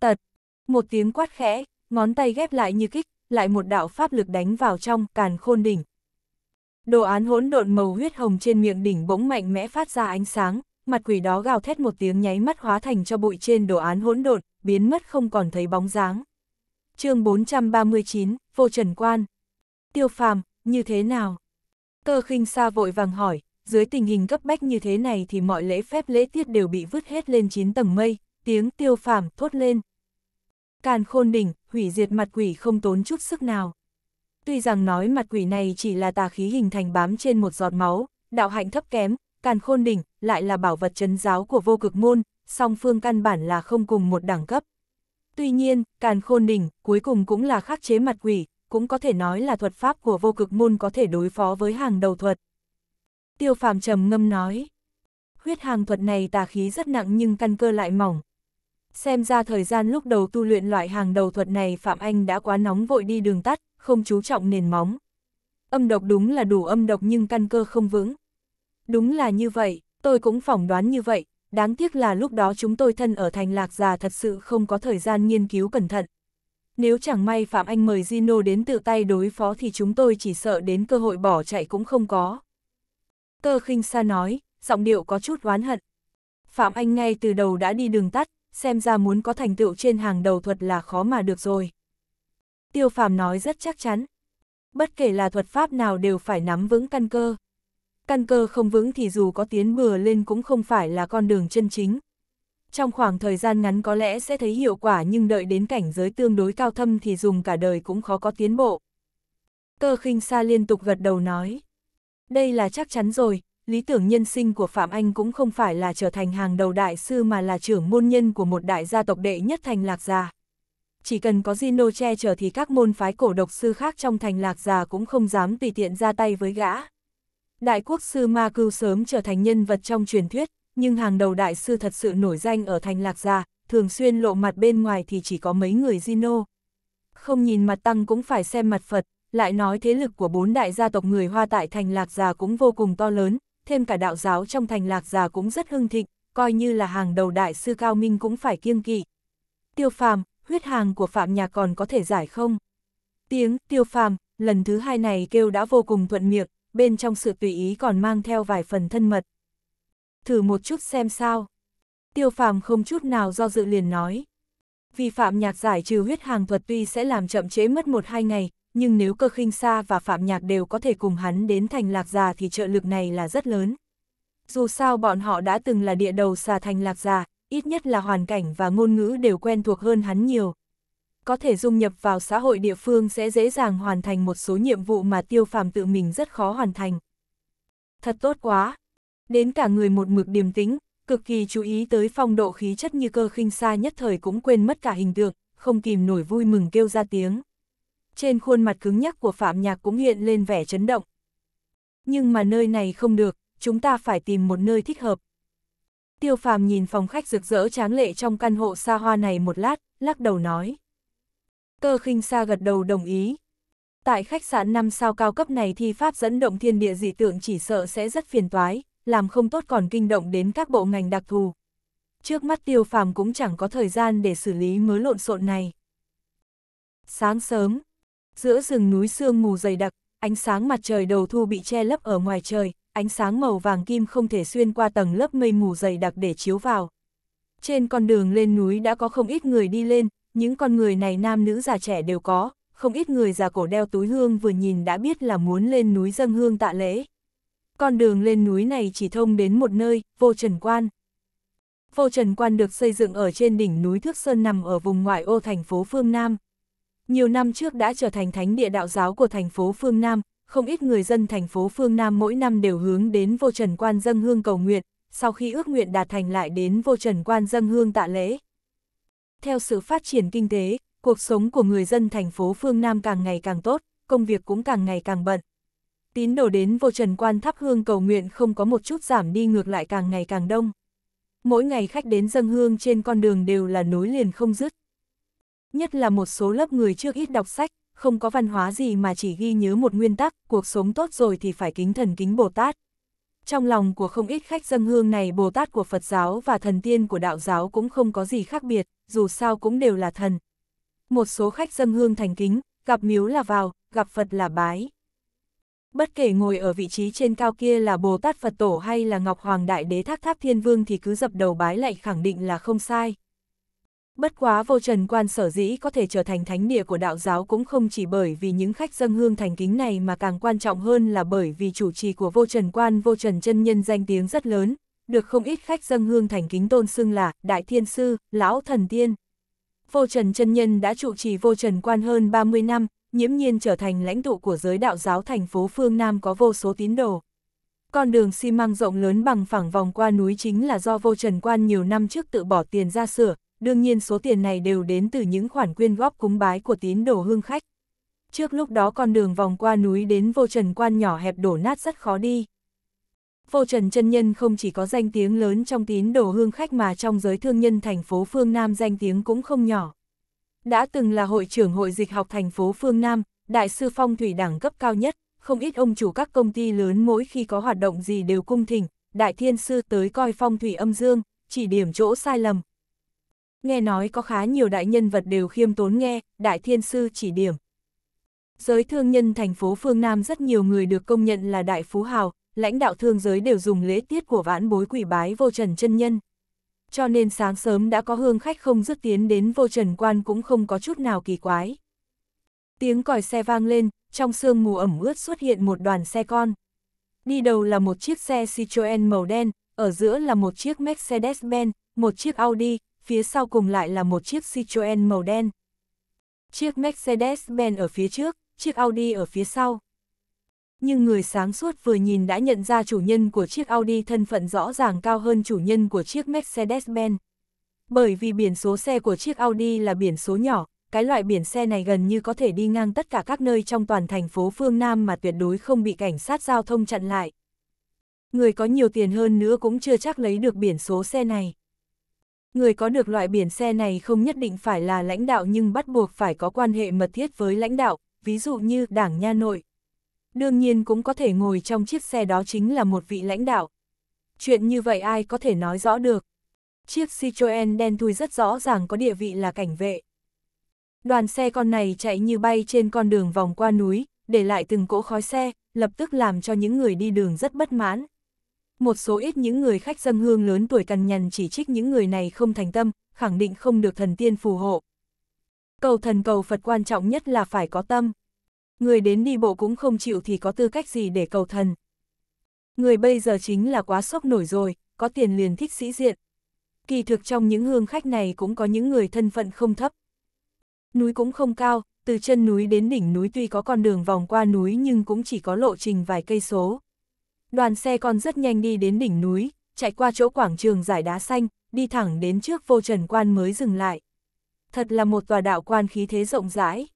Tật. Một tiếng quát khẽ, ngón tay ghép lại như kích, lại một đạo pháp lực đánh vào trong càn khôn đỉnh. Đồ án hỗn độn màu huyết hồng trên miệng đỉnh bỗng mạnh mẽ phát ra ánh sáng, mặt quỷ đó gào thét một tiếng nháy mắt hóa thành cho bụi trên đồ án hỗn độn, biến mất không còn thấy bóng dáng. chương 439, Vô Trần Quan. Tiêu phàm, như thế nào? Cơ khinh xa vội vàng hỏi, dưới tình hình cấp bách như thế này thì mọi lễ phép lễ tiết đều bị vứt hết lên chín tầng mây, tiếng tiêu phàm thốt lên. Càn khôn đỉnh, hủy diệt mặt quỷ không tốn chút sức nào. Tuy rằng nói mặt quỷ này chỉ là tà khí hình thành bám trên một giọt máu, đạo hạnh thấp kém, Càn khôn đỉnh, lại là bảo vật chấn giáo của vô cực môn, song phương căn bản là không cùng một đẳng cấp. Tuy nhiên, càn khôn đỉnh, cuối cùng cũng là khắc chế mặt quỷ, cũng có thể nói là thuật pháp của vô cực môn có thể đối phó với hàng đầu thuật. Tiêu phàm trầm ngâm nói, huyết hàng thuật này tà khí rất nặng nhưng căn cơ lại mỏng. Xem ra thời gian lúc đầu tu luyện loại hàng đầu thuật này Phạm Anh đã quá nóng vội đi đường tắt, không chú trọng nền móng. Âm độc đúng là đủ âm độc nhưng căn cơ không vững. Đúng là như vậy, tôi cũng phỏng đoán như vậy, đáng tiếc là lúc đó chúng tôi thân ở thành lạc già thật sự không có thời gian nghiên cứu cẩn thận. Nếu chẳng may Phạm Anh mời Gino đến tự tay đối phó thì chúng tôi chỉ sợ đến cơ hội bỏ chạy cũng không có. Cơ khinh xa nói, giọng điệu có chút oán hận. Phạm Anh ngay từ đầu đã đi đường tắt, xem ra muốn có thành tựu trên hàng đầu thuật là khó mà được rồi. Tiêu Phạm nói rất chắc chắn. Bất kể là thuật pháp nào đều phải nắm vững căn cơ căn cơ không vững thì dù có tiến bừa lên cũng không phải là con đường chân chính. Trong khoảng thời gian ngắn có lẽ sẽ thấy hiệu quả nhưng đợi đến cảnh giới tương đối cao thâm thì dùng cả đời cũng khó có tiến bộ. Cơ khinh xa liên tục gật đầu nói. Đây là chắc chắn rồi, lý tưởng nhân sinh của Phạm Anh cũng không phải là trở thành hàng đầu đại sư mà là trưởng môn nhân của một đại gia tộc đệ nhất thành lạc già. Chỉ cần có Zino che chở thì các môn phái cổ độc sư khác trong thành lạc già cũng không dám tùy tiện ra tay với gã. Đại quốc sư Ma Cưu sớm trở thành nhân vật trong truyền thuyết, nhưng hàng đầu đại sư thật sự nổi danh ở thành lạc gia, thường xuyên lộ mặt bên ngoài thì chỉ có mấy người Zino. Không nhìn mặt tăng cũng phải xem mặt Phật, lại nói thế lực của bốn đại gia tộc người Hoa tại thành lạc gia cũng vô cùng to lớn, thêm cả đạo giáo trong thành lạc gia cũng rất hưng thịnh, coi như là hàng đầu đại sư Cao Minh cũng phải kiêng kỵ. Tiêu phàm, huyết hàng của Phạm Nhạc còn có thể giải không? Tiếng tiêu phàm, lần thứ hai này kêu đã vô cùng thuận miệng, bên trong sự tùy ý còn mang theo vài phần thân mật. Thử một chút xem sao. Tiêu phàm không chút nào do dự liền nói. Vi phạm nhạc giải trừ huyết hàng thuật tuy sẽ làm chậm chế mất một hai ngày, nhưng nếu cơ khinh xa và phạm nhạc đều có thể cùng hắn đến thành lạc già thì trợ lực này là rất lớn. Dù sao bọn họ đã từng là địa đầu xà thành lạc già, ít nhất là hoàn cảnh và ngôn ngữ đều quen thuộc hơn hắn nhiều, có thể dung nhập vào xã hội địa phương sẽ dễ dàng hoàn thành một số nhiệm vụ mà tiêu phàm tự mình rất khó hoàn thành. Thật tốt quá! Đến cả người một mực điềm tĩnh, cực kỳ chú ý tới phong độ khí chất như cơ khinh xa nhất thời cũng quên mất cả hình tượng, không kìm nổi vui mừng kêu ra tiếng. Trên khuôn mặt cứng nhắc của Phạm Nhạc cũng hiện lên vẻ chấn động. Nhưng mà nơi này không được, chúng ta phải tìm một nơi thích hợp. Tiêu Phàm nhìn phòng khách rực rỡ tráng lệ trong căn hộ xa hoa này một lát, lắc đầu nói. Cơ khinh xa gật đầu đồng ý. Tại khách sạn 5 sao cao cấp này thi pháp dẫn động thiên địa dị tượng chỉ sợ sẽ rất phiền toái, làm không tốt còn kinh động đến các bộ ngành đặc thù. Trước mắt tiêu phàm cũng chẳng có thời gian để xử lý mớ lộn xộn này. Sáng sớm, giữa rừng núi sương mù dày đặc, ánh sáng mặt trời đầu thu bị che lấp ở ngoài trời, ánh sáng màu vàng kim không thể xuyên qua tầng lớp mây mù dày đặc để chiếu vào. Trên con đường lên núi đã có không ít người đi lên, những con người này nam nữ già trẻ đều có, không ít người già cổ đeo túi hương vừa nhìn đã biết là muốn lên núi dâng hương tạ lễ. Con đường lên núi này chỉ thông đến một nơi, vô trần quan. Vô trần quan được xây dựng ở trên đỉnh núi Thước Sơn nằm ở vùng ngoại ô thành phố Phương Nam. Nhiều năm trước đã trở thành thánh địa đạo giáo của thành phố Phương Nam, không ít người dân thành phố Phương Nam mỗi năm đều hướng đến vô trần quan dâng hương cầu nguyện, sau khi ước nguyện đạt thành lại đến vô trần quan dâng hương tạ lễ theo sự phát triển kinh tế, cuộc sống của người dân thành phố phương Nam càng ngày càng tốt, công việc cũng càng ngày càng bận. Tín đồ đến vô trần quan thắp hương cầu nguyện không có một chút giảm đi ngược lại càng ngày càng đông. Mỗi ngày khách đến dâng hương trên con đường đều là nối liền không dứt. Nhất là một số lớp người chưa ít đọc sách, không có văn hóa gì mà chỉ ghi nhớ một nguyên tắc, cuộc sống tốt rồi thì phải kính thần kính Bồ Tát. Trong lòng của không ít khách dân hương này Bồ Tát của Phật giáo và thần tiên của đạo giáo cũng không có gì khác biệt dù sao cũng đều là thần. Một số khách dâng hương thành kính, gặp miếu là vào, gặp Phật là bái. Bất kể ngồi ở vị trí trên cao kia là Bồ Tát Phật Tổ hay là Ngọc Hoàng Đại Đế Thác Tháp Thiên Vương thì cứ dập đầu bái lại khẳng định là không sai. Bất quá vô trần quan sở dĩ có thể trở thành thánh địa của đạo giáo cũng không chỉ bởi vì những khách dâng hương thành kính này mà càng quan trọng hơn là bởi vì chủ trì của vô trần quan vô trần chân nhân danh tiếng rất lớn, được không ít khách dâng hương thành kính tôn xưng là Đại Thiên Sư, Lão Thần Tiên. Vô Trần chân Nhân đã trụ trì vô trần quan hơn 30 năm, nhiễm nhiên trở thành lãnh tụ của giới đạo giáo thành phố phương Nam có vô số tín đồ. Con đường xi măng rộng lớn bằng phẳng vòng qua núi chính là do vô trần quan nhiều năm trước tự bỏ tiền ra sửa, đương nhiên số tiền này đều đến từ những khoản quyên góp cúng bái của tín đồ hương khách. Trước lúc đó con đường vòng qua núi đến vô trần quan nhỏ hẹp đổ nát rất khó đi. Vô Trần chân nhân không chỉ có danh tiếng lớn trong tín đồ hương khách mà trong giới thương nhân thành phố Phương Nam danh tiếng cũng không nhỏ. Đã từng là hội trưởng hội dịch học thành phố Phương Nam, đại sư phong thủy đẳng cấp cao nhất, không ít ông chủ các công ty lớn mỗi khi có hoạt động gì đều cung thỉnh, đại thiên sư tới coi phong thủy âm dương, chỉ điểm chỗ sai lầm. Nghe nói có khá nhiều đại nhân vật đều khiêm tốn nghe, đại thiên sư chỉ điểm. Giới thương nhân thành phố phương Nam rất nhiều người được công nhận là đại phú hào, lãnh đạo thương giới đều dùng lễ tiết của vãn bối quỷ bái vô trần chân nhân. Cho nên sáng sớm đã có hương khách không dứt tiến đến vô trần quan cũng không có chút nào kỳ quái. Tiếng còi xe vang lên, trong sương mù ẩm ướt xuất hiện một đoàn xe con. Đi đầu là một chiếc xe Citroen màu đen, ở giữa là một chiếc Mercedes-Benz, một chiếc Audi, phía sau cùng lại là một chiếc Citroen màu đen. Chiếc Mercedes-Benz ở phía trước, chiếc Audi ở phía sau. Nhưng người sáng suốt vừa nhìn đã nhận ra chủ nhân của chiếc Audi thân phận rõ ràng cao hơn chủ nhân của chiếc Mercedes-Benz. Bởi vì biển số xe của chiếc Audi là biển số nhỏ, cái loại biển xe này gần như có thể đi ngang tất cả các nơi trong toàn thành phố phương Nam mà tuyệt đối không bị cảnh sát giao thông chặn lại. Người có nhiều tiền hơn nữa cũng chưa chắc lấy được biển số xe này. Người có được loại biển xe này không nhất định phải là lãnh đạo nhưng bắt buộc phải có quan hệ mật thiết với lãnh đạo, ví dụ như đảng nha nội đương nhiên cũng có thể ngồi trong chiếc xe đó chính là một vị lãnh đạo. Chuyện như vậy ai có thể nói rõ được. Chiếc Citroën đen thui rất rõ ràng có địa vị là cảnh vệ. Đoàn xe con này chạy như bay trên con đường vòng qua núi, để lại từng cỗ khói xe, lập tức làm cho những người đi đường rất bất mãn. Một số ít những người khách dân hương lớn tuổi cằn nhằn chỉ trích những người này không thành tâm, khẳng định không được thần tiên phù hộ. Cầu thần cầu Phật quan trọng nhất là phải có tâm người đến đi bộ cũng không chịu thì có tư cách gì để cầu thần. Người bây giờ chính là quá sốc nổi rồi, có tiền liền thích sĩ diện. Kỳ thực trong những hương khách này cũng có những người thân phận không thấp. Núi cũng không cao, từ chân núi đến đỉnh núi tuy có con đường vòng qua núi nhưng cũng chỉ có lộ trình vài cây số. Đoàn xe con rất nhanh đi đến đỉnh núi, chạy qua chỗ quảng trường giải đá xanh, đi thẳng đến trước vô trần quan mới dừng lại. Thật là một tòa đạo quan khí thế rộng rãi.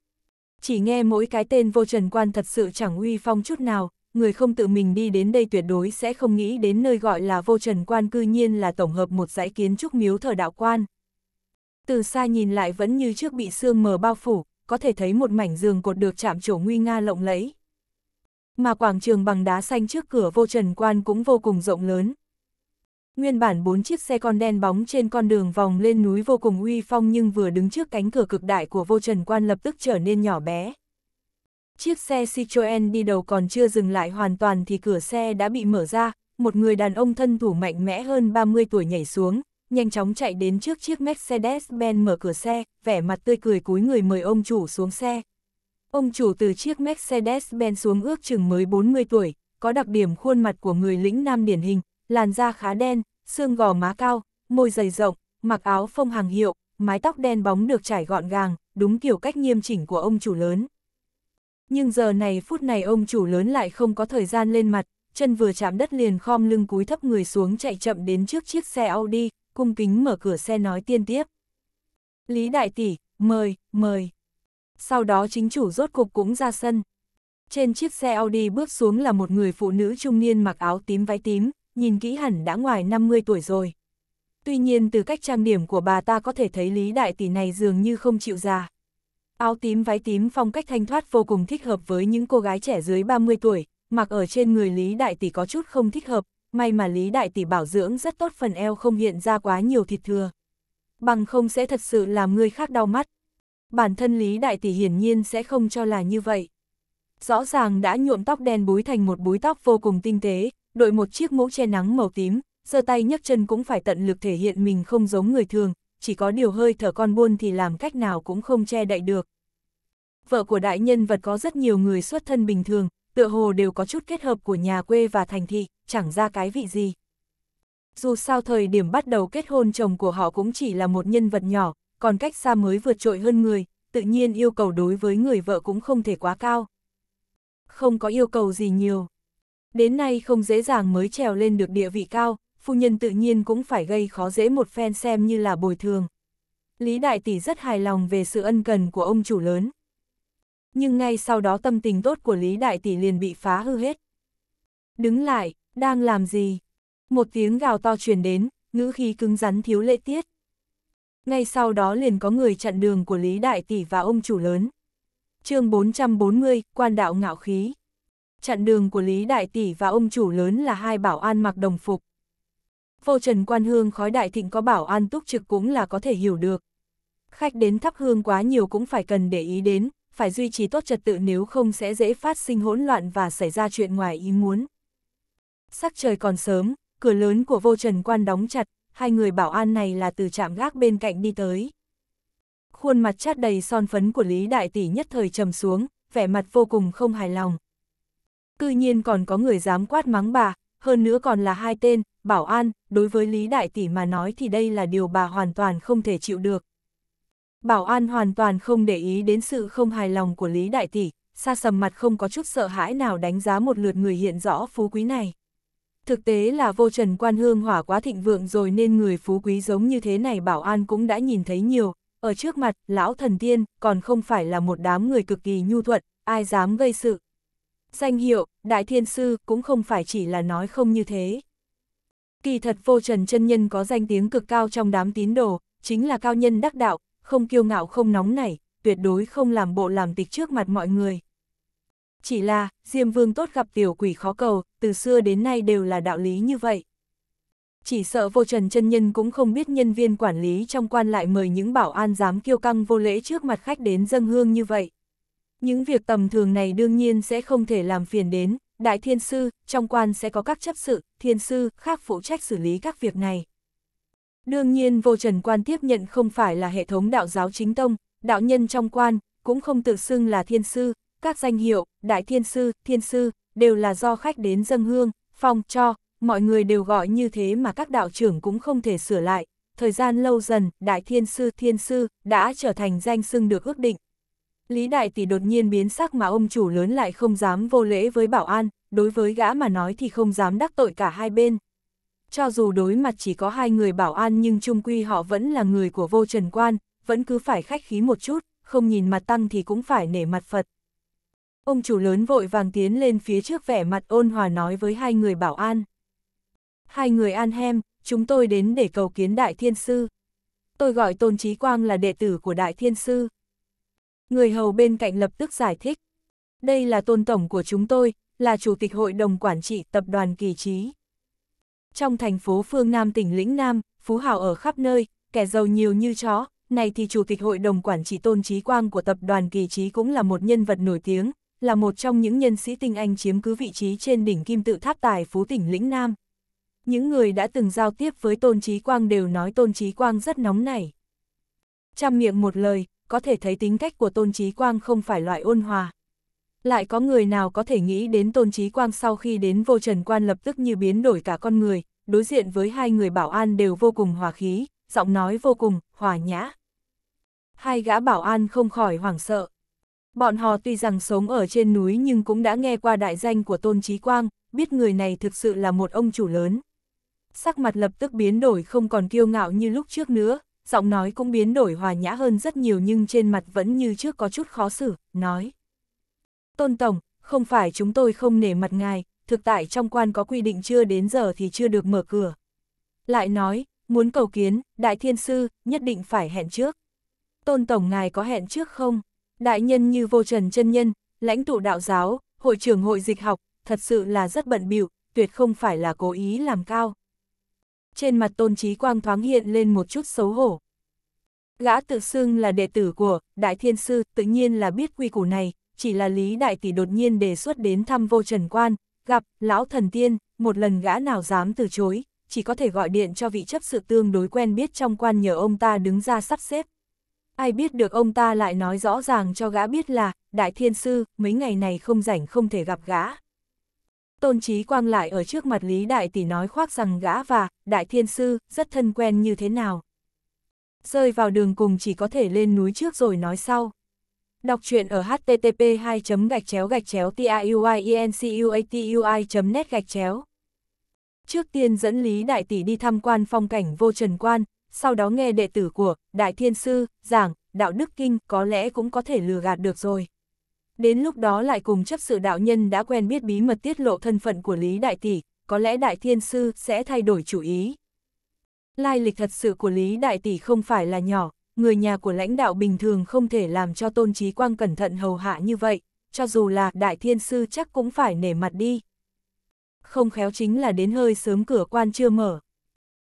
Chỉ nghe mỗi cái tên vô trần quan thật sự chẳng uy phong chút nào, người không tự mình đi đến đây tuyệt đối sẽ không nghĩ đến nơi gọi là vô trần quan cư nhiên là tổng hợp một dãy kiến trúc miếu thờ đạo quan. Từ xa nhìn lại vẫn như trước bị sương mờ bao phủ, có thể thấy một mảnh giường cột được chạm trổ nguy nga lộng lẫy. Mà quảng trường bằng đá xanh trước cửa vô trần quan cũng vô cùng rộng lớn, Nguyên bản bốn chiếc xe con đen bóng trên con đường vòng lên núi vô cùng uy phong nhưng vừa đứng trước cánh cửa cực đại của vô trần quan lập tức trở nên nhỏ bé. Chiếc xe Citroën đi đầu còn chưa dừng lại hoàn toàn thì cửa xe đã bị mở ra, một người đàn ông thân thủ mạnh mẽ hơn 30 tuổi nhảy xuống, nhanh chóng chạy đến trước chiếc Mercedes-Benz mở cửa xe, vẻ mặt tươi cười cúi người mời ông chủ xuống xe. Ông chủ từ chiếc Mercedes-Benz xuống ước chừng mới 40 tuổi, có đặc điểm khuôn mặt của người lĩnh nam điển hình, làn da khá đen, xương gò má cao, môi dày rộng, mặc áo phông hàng hiệu, mái tóc đen bóng được trải gọn gàng, đúng kiểu cách nghiêm chỉnh của ông chủ lớn. Nhưng giờ này phút này ông chủ lớn lại không có thời gian lên mặt, chân vừa chạm đất liền khom lưng cúi thấp người xuống chạy chậm đến trước chiếc xe Audi, cung kính mở cửa xe nói tiên tiếp. Lý Đại Tỷ, mời, mời. Sau đó chính chủ rốt cục cũng ra sân. Trên chiếc xe Audi bước xuống là một người phụ nữ trung niên mặc áo tím váy tím, nhìn kỹ hẳn đã ngoài 50 tuổi rồi. Tuy nhiên từ cách trang điểm của bà ta có thể thấy Lý Đại Tỷ này dường như không chịu già. Áo tím váy tím phong cách thanh thoát vô cùng thích hợp với những cô gái trẻ dưới 30 tuổi, mặc ở trên người Lý Đại Tỷ có chút không thích hợp, may mà Lý Đại Tỷ bảo dưỡng rất tốt phần eo không hiện ra quá nhiều thịt thừa. Bằng không sẽ thật sự làm người khác đau mắt. Bản thân Lý Đại Tỷ hiển nhiên sẽ không cho là như vậy. Rõ ràng đã nhuộm tóc đen búi thành một búi tóc vô cùng tinh tế, đội một chiếc mũ che nắng màu tím, giơ tay nhấc chân cũng phải tận lực thể hiện mình không giống người thường, chỉ có điều hơi thở con buôn thì làm cách nào cũng không che đậy được. Vợ của đại nhân vật có rất nhiều người xuất thân bình thường, tựa hồ đều có chút kết hợp của nhà quê và thành thị, chẳng ra cái vị gì. Dù sao thời điểm bắt đầu kết hôn chồng của họ cũng chỉ là một nhân vật nhỏ, còn cách xa mới vượt trội hơn người, tự nhiên yêu cầu đối với người vợ cũng không thể quá cao. Không có yêu cầu gì nhiều. Đến nay không dễ dàng mới trèo lên được địa vị cao, phu nhân tự nhiên cũng phải gây khó dễ một phen xem như là bồi thường. Lý Đại Tỷ rất hài lòng về sự ân cần của ông chủ lớn. Nhưng ngay sau đó tâm tình tốt của Lý Đại Tỷ liền bị phá hư hết. Đứng lại, đang làm gì? Một tiếng gào to truyền đến, ngữ khí cứng rắn thiếu lễ tiết. Ngay sau đó liền có người chặn đường của Lý Đại Tỷ và ông chủ lớn. chương 440, quan đạo ngạo khí chặn đường của Lý Đại Tỷ và ông chủ lớn là hai bảo an mặc đồng phục. Vô trần quan hương khói đại thịnh có bảo an túc trực cũng là có thể hiểu được. Khách đến thắp hương quá nhiều cũng phải cần để ý đến, phải duy trì tốt trật tự nếu không sẽ dễ phát sinh hỗn loạn và xảy ra chuyện ngoài ý muốn. Sắc trời còn sớm, cửa lớn của vô trần quan đóng chặt, hai người bảo an này là từ trạm gác bên cạnh đi tới. Khuôn mặt chát đầy son phấn của Lý Đại Tỷ nhất thời trầm xuống, vẻ mặt vô cùng không hài lòng, cư nhiên còn có người dám quát mắng bà, hơn nữa còn là hai tên, bảo an, đối với Lý Đại Tỷ mà nói thì đây là điều bà hoàn toàn không thể chịu được. Bảo an hoàn toàn không để ý đến sự không hài lòng của Lý Đại Tỷ, xa sầm mặt không có chút sợ hãi nào đánh giá một lượt người hiện rõ phú quý này. Thực tế là vô trần quan hương hỏa quá thịnh vượng rồi nên người phú quý giống như thế này bảo an cũng đã nhìn thấy nhiều, ở trước mặt, lão thần tiên, còn không phải là một đám người cực kỳ nhu thuận, ai dám gây sự. Danh hiệu, Đại Thiên Sư cũng không phải chỉ là nói không như thế. Kỳ thật vô trần chân nhân có danh tiếng cực cao trong đám tín đồ, chính là cao nhân đắc đạo, không kiêu ngạo không nóng nảy, tuyệt đối không làm bộ làm tịch trước mặt mọi người. Chỉ là, Diêm Vương tốt gặp tiểu quỷ khó cầu, từ xưa đến nay đều là đạo lý như vậy. Chỉ sợ vô trần chân nhân cũng không biết nhân viên quản lý trong quan lại mời những bảo an dám kiêu căng vô lễ trước mặt khách đến dâng hương như vậy. Những việc tầm thường này đương nhiên sẽ không thể làm phiền đến, đại thiên sư, trong quan sẽ có các chấp sự, thiên sư, khác phụ trách xử lý các việc này. Đương nhiên vô trần quan tiếp nhận không phải là hệ thống đạo giáo chính tông, đạo nhân trong quan, cũng không tự xưng là thiên sư, các danh hiệu, đại thiên sư, thiên sư, đều là do khách đến dâng hương, phong, cho, mọi người đều gọi như thế mà các đạo trưởng cũng không thể sửa lại. Thời gian lâu dần, đại thiên sư, thiên sư, đã trở thành danh xưng được ước định, Lý Đại Tỷ đột nhiên biến sắc mà ông chủ lớn lại không dám vô lễ với bảo an, đối với gã mà nói thì không dám đắc tội cả hai bên. Cho dù đối mặt chỉ có hai người bảo an nhưng chung quy họ vẫn là người của vô trần quan, vẫn cứ phải khách khí một chút, không nhìn mặt tăng thì cũng phải nể mặt Phật. Ông chủ lớn vội vàng tiến lên phía trước vẻ mặt ôn hòa nói với hai người bảo an. Hai người an hem, chúng tôi đến để cầu kiến Đại Thiên Sư. Tôi gọi Tôn Trí Quang là đệ tử của Đại Thiên Sư. Người hầu bên cạnh lập tức giải thích. Đây là tôn tổng của chúng tôi, là chủ tịch hội đồng quản trị tập đoàn kỳ trí. Trong thành phố phương Nam tỉnh Lĩnh Nam, phú hảo ở khắp nơi, kẻ giàu nhiều như chó, này thì chủ tịch hội đồng quản trị tôn trí quang của tập đoàn kỳ trí cũng là một nhân vật nổi tiếng, là một trong những nhân sĩ tinh anh chiếm cứ vị trí trên đỉnh kim tự tháp tài phú tỉnh Lĩnh Nam. Những người đã từng giao tiếp với tôn trí quang đều nói tôn trí quang rất nóng nảy. Trăm miệng một lời, có thể thấy tính cách của Tôn Trí Quang không phải loại ôn hòa. Lại có người nào có thể nghĩ đến Tôn Trí Quang sau khi đến vô trần quan lập tức như biến đổi cả con người, đối diện với hai người bảo an đều vô cùng hòa khí, giọng nói vô cùng, hòa nhã. Hai gã bảo an không khỏi hoảng sợ. Bọn họ tuy rằng sống ở trên núi nhưng cũng đã nghe qua đại danh của Tôn Trí Quang, biết người này thực sự là một ông chủ lớn. Sắc mặt lập tức biến đổi không còn kiêu ngạo như lúc trước nữa, giọng nói cũng biến đổi hòa nhã hơn rất nhiều nhưng trên mặt vẫn như trước có chút khó xử, nói. Tôn Tổng, không phải chúng tôi không nể mặt ngài, thực tại trong quan có quy định chưa đến giờ thì chưa được mở cửa. Lại nói, muốn cầu kiến, Đại Thiên Sư, nhất định phải hẹn trước. Tôn Tổng ngài có hẹn trước không? Đại nhân như vô trần chân nhân, lãnh tụ đạo giáo, hội trưởng hội dịch học, thật sự là rất bận biểu, tuyệt không phải là cố ý làm cao trên mặt tôn trí quang thoáng hiện lên một chút xấu hổ. Gã tự xưng là đệ tử của Đại Thiên Sư, tự nhiên là biết quy củ này, chỉ là Lý Đại Tỷ đột nhiên đề xuất đến thăm vô trần quan, gặp Lão Thần Tiên, một lần gã nào dám từ chối, chỉ có thể gọi điện cho vị chấp sự tương đối quen biết trong quan nhờ ông ta đứng ra sắp xếp. Ai biết được ông ta lại nói rõ ràng cho gã biết là, Đại Thiên Sư, mấy ngày này không rảnh không thể gặp gã. Tôn Chí Quang lại ở trước mặt Lý Đại Tỷ nói khoác rằng gã và Đại Thiên Sư rất thân quen như thế nào. Rơi vào đường cùng chỉ có thể lên núi trước rồi nói sau. Đọc truyện ở http 2 gạch chéo gạch chéo tiuincuatui net gạch chéo. Trước tiên dẫn Lý Đại Tỷ đi tham quan phong cảnh vô trần quan, sau đó nghe đệ tử của Đại Thiên Sư giảng đạo đức kinh có lẽ cũng có thể lừa gạt được rồi. Đến lúc đó lại cùng chấp sự đạo nhân đã quen biết bí mật tiết lộ thân phận của Lý Đại Tỷ, có lẽ Đại Thiên Sư sẽ thay đổi chủ ý. Lai lịch thật sự của Lý Đại Tỷ không phải là nhỏ, người nhà của lãnh đạo bình thường không thể làm cho tôn trí quang cẩn thận hầu hạ như vậy, cho dù là Đại Thiên Sư chắc cũng phải nể mặt đi. Không khéo chính là đến hơi sớm cửa quan chưa mở.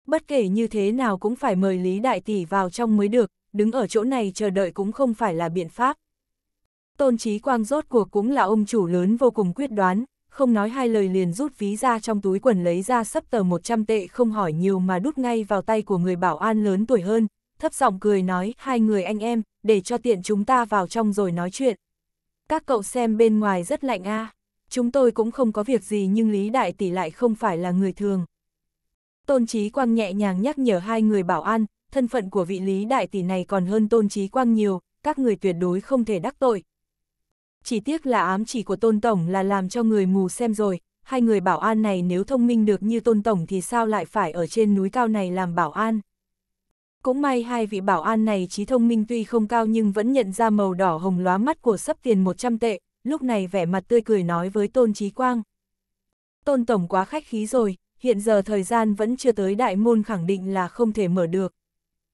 Bất kể như thế nào cũng phải mời Lý Đại Tỷ vào trong mới được, đứng ở chỗ này chờ đợi cũng không phải là biện pháp. Tôn Chí Quang rốt cuộc cũng là ông chủ lớn vô cùng quyết đoán, không nói hai lời liền rút ví ra trong túi quần lấy ra sắp tờ 100 tệ không hỏi nhiều mà đút ngay vào tay của người bảo an lớn tuổi hơn, thấp giọng cười nói hai người anh em, để cho tiện chúng ta vào trong rồi nói chuyện. Các cậu xem bên ngoài rất lạnh a chúng tôi cũng không có việc gì nhưng Lý Đại Tỷ lại không phải là người thường. Tôn Chí Quang nhẹ nhàng nhắc nhở hai người bảo an, thân phận của vị Lý Đại Tỷ này còn hơn Tôn Chí Quang nhiều, các người tuyệt đối không thể đắc tội, chỉ tiếc là ám chỉ của Tôn Tổng là làm cho người mù xem rồi, hai người bảo an này nếu thông minh được như Tôn Tổng thì sao lại phải ở trên núi cao này làm bảo an. Cũng may hai vị bảo an này trí thông minh tuy không cao nhưng vẫn nhận ra màu đỏ hồng lóa mắt của sắp tiền 100 tệ, lúc này vẻ mặt tươi cười nói với Tôn Trí Quang. Tôn Tổng quá khách khí rồi, hiện giờ thời gian vẫn chưa tới đại môn khẳng định là không thể mở được.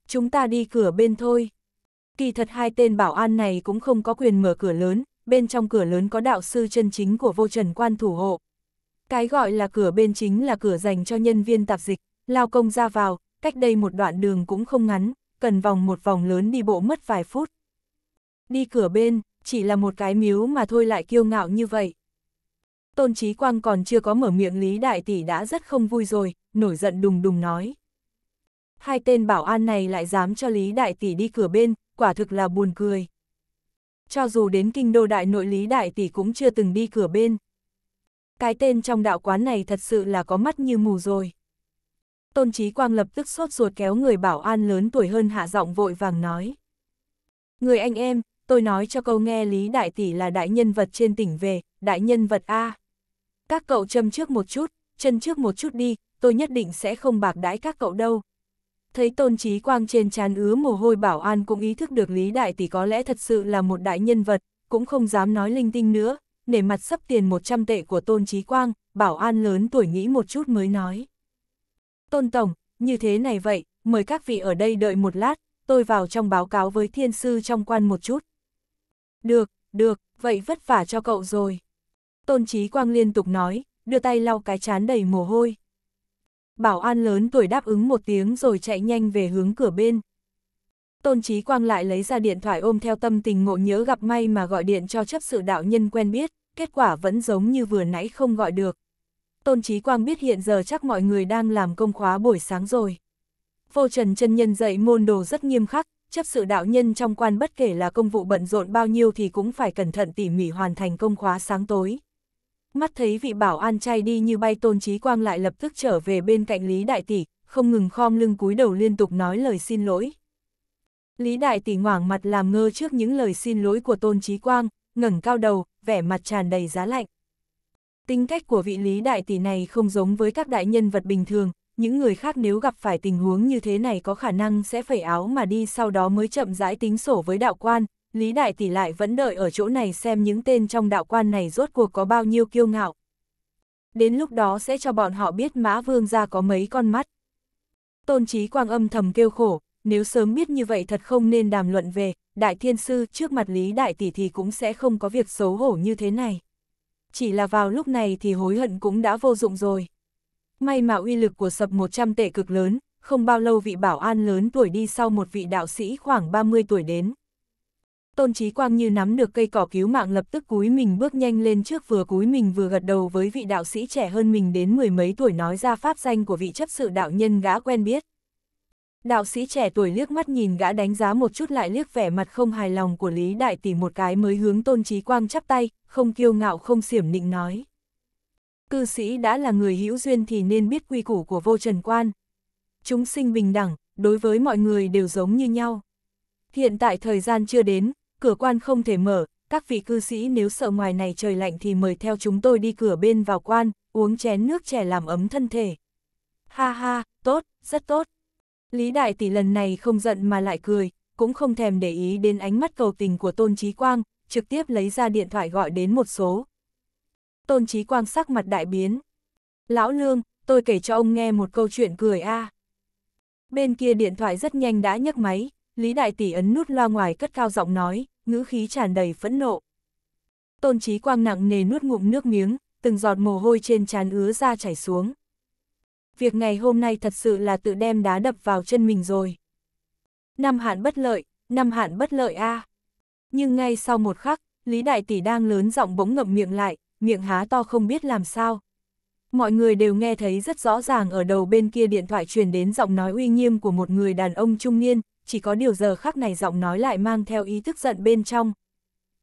Chúng ta đi cửa bên thôi. Kỳ thật hai tên bảo an này cũng không có quyền mở cửa lớn, bên trong cửa lớn có đạo sư chân chính của vô trần quan thủ hộ. Cái gọi là cửa bên chính là cửa dành cho nhân viên tạp dịch, lao công ra vào, cách đây một đoạn đường cũng không ngắn, cần vòng một vòng lớn đi bộ mất vài phút. Đi cửa bên, chỉ là một cái miếu mà thôi lại kiêu ngạo như vậy. Tôn Chí Quang còn chưa có mở miệng Lý Đại Tỷ đã rất không vui rồi, nổi giận đùng đùng nói. Hai tên bảo an này lại dám cho Lý Đại Tỷ đi cửa bên, quả thực là buồn cười cho dù đến kinh đô đại nội lý đại tỷ cũng chưa từng đi cửa bên. Cái tên trong đạo quán này thật sự là có mắt như mù rồi. Tôn Chí Quang lập tức sốt ruột kéo người bảo an lớn tuổi hơn hạ giọng vội vàng nói. Người anh em, tôi nói cho câu nghe Lý Đại Tỷ là đại nhân vật trên tỉnh về, đại nhân vật A. Các cậu châm trước một chút, chân trước một chút đi, tôi nhất định sẽ không bạc đãi các cậu đâu, thấy tôn trí quang trên trán ứa mồ hôi bảo an cũng ý thức được Lý Đại Tỷ có lẽ thật sự là một đại nhân vật, cũng không dám nói linh tinh nữa, nể mặt sắp tiền 100 tệ của tôn trí quang, bảo an lớn tuổi nghĩ một chút mới nói. Tôn Tổng, như thế này vậy, mời các vị ở đây đợi một lát, tôi vào trong báo cáo với thiên sư trong quan một chút. Được, được, vậy vất vả cho cậu rồi. Tôn trí quang liên tục nói, đưa tay lau cái chán đầy mồ hôi. Bảo an lớn tuổi đáp ứng một tiếng rồi chạy nhanh về hướng cửa bên. Tôn Chí Quang lại lấy ra điện thoại ôm theo tâm tình ngộ nhớ gặp may mà gọi điện cho chấp sự đạo nhân quen biết, kết quả vẫn giống như vừa nãy không gọi được. Tôn Chí Quang biết hiện giờ chắc mọi người đang làm công khóa buổi sáng rồi. Vô Trần chân nhân dạy môn đồ rất nghiêm khắc, chấp sự đạo nhân trong quan bất kể là công vụ bận rộn bao nhiêu thì cũng phải cẩn thận tỉ mỉ hoàn thành công khóa sáng tối mắt thấy vị bảo an trai đi như bay tôn trí quang lại lập tức trở về bên cạnh Lý Đại Tỷ, không ngừng khom lưng cúi đầu liên tục nói lời xin lỗi. Lý Đại Tỷ ngoảng mặt làm ngơ trước những lời xin lỗi của tôn trí quang, ngẩng cao đầu, vẻ mặt tràn đầy giá lạnh. Tính cách của vị Lý Đại Tỷ này không giống với các đại nhân vật bình thường, những người khác nếu gặp phải tình huống như thế này có khả năng sẽ phẩy áo mà đi sau đó mới chậm rãi tính sổ với đạo quan, Lý Đại Tỷ lại vẫn đợi ở chỗ này xem những tên trong đạo quan này rốt cuộc có bao nhiêu kiêu ngạo. Đến lúc đó sẽ cho bọn họ biết Mã Vương ra có mấy con mắt. Tôn trí quang âm thầm kêu khổ, nếu sớm biết như vậy thật không nên đàm luận về, Đại Thiên Sư trước mặt Lý Đại Tỷ thì cũng sẽ không có việc xấu hổ như thế này. Chỉ là vào lúc này thì hối hận cũng đã vô dụng rồi. May mà uy lực của sập 100 tệ cực lớn, không bao lâu vị bảo an lớn tuổi đi sau một vị đạo sĩ khoảng 30 tuổi đến. Tôn Chí Quang như nắm được cây cỏ cứu mạng lập tức cúi mình bước nhanh lên trước vừa cúi mình vừa gật đầu với vị đạo sĩ trẻ hơn mình đến mười mấy tuổi nói ra pháp danh của vị chấp sự đạo nhân gã quen biết. Đạo sĩ trẻ tuổi liếc mắt nhìn gã đánh giá một chút lại liếc vẻ mặt không hài lòng của Lý Đại Tỷ một cái mới hướng Tôn Chí Quang chắp tay, không kiêu ngạo không xiểm nịnh nói. Cư sĩ đã là người hữu duyên thì nên biết quy củ của vô trần quan. Chúng sinh bình đẳng, đối với mọi người đều giống như nhau. Hiện tại thời gian chưa đến, cửa quan không thể mở, các vị cư sĩ nếu sợ ngoài này trời lạnh thì mời theo chúng tôi đi cửa bên vào quan, uống chén nước chè làm ấm thân thể. Ha ha, tốt, rất tốt. Lý Đại Tỷ lần này không giận mà lại cười, cũng không thèm để ý đến ánh mắt cầu tình của Tôn Trí Quang, trực tiếp lấy ra điện thoại gọi đến một số. Tôn Trí Quang sắc mặt đại biến. Lão Lương, tôi kể cho ông nghe một câu chuyện cười a. À. Bên kia điện thoại rất nhanh đã nhấc máy, Lý Đại Tỷ ấn nút loa ngoài cất cao giọng nói, ngữ khí tràn đầy phẫn nộ. Tôn Chí quang nặng nề nuốt ngụm nước miếng, từng giọt mồ hôi trên trán ứa ra chảy xuống. Việc ngày hôm nay thật sự là tự đem đá đập vào chân mình rồi. Năm hạn bất lợi, năm hạn bất lợi a. À. Nhưng ngay sau một khắc, Lý Đại Tỷ đang lớn giọng bỗng ngậm miệng lại, miệng há to không biết làm sao. Mọi người đều nghe thấy rất rõ ràng ở đầu bên kia điện thoại truyền đến giọng nói uy nghiêm của một người đàn ông trung niên, chỉ có điều giờ khắc này giọng nói lại mang theo ý thức giận bên trong.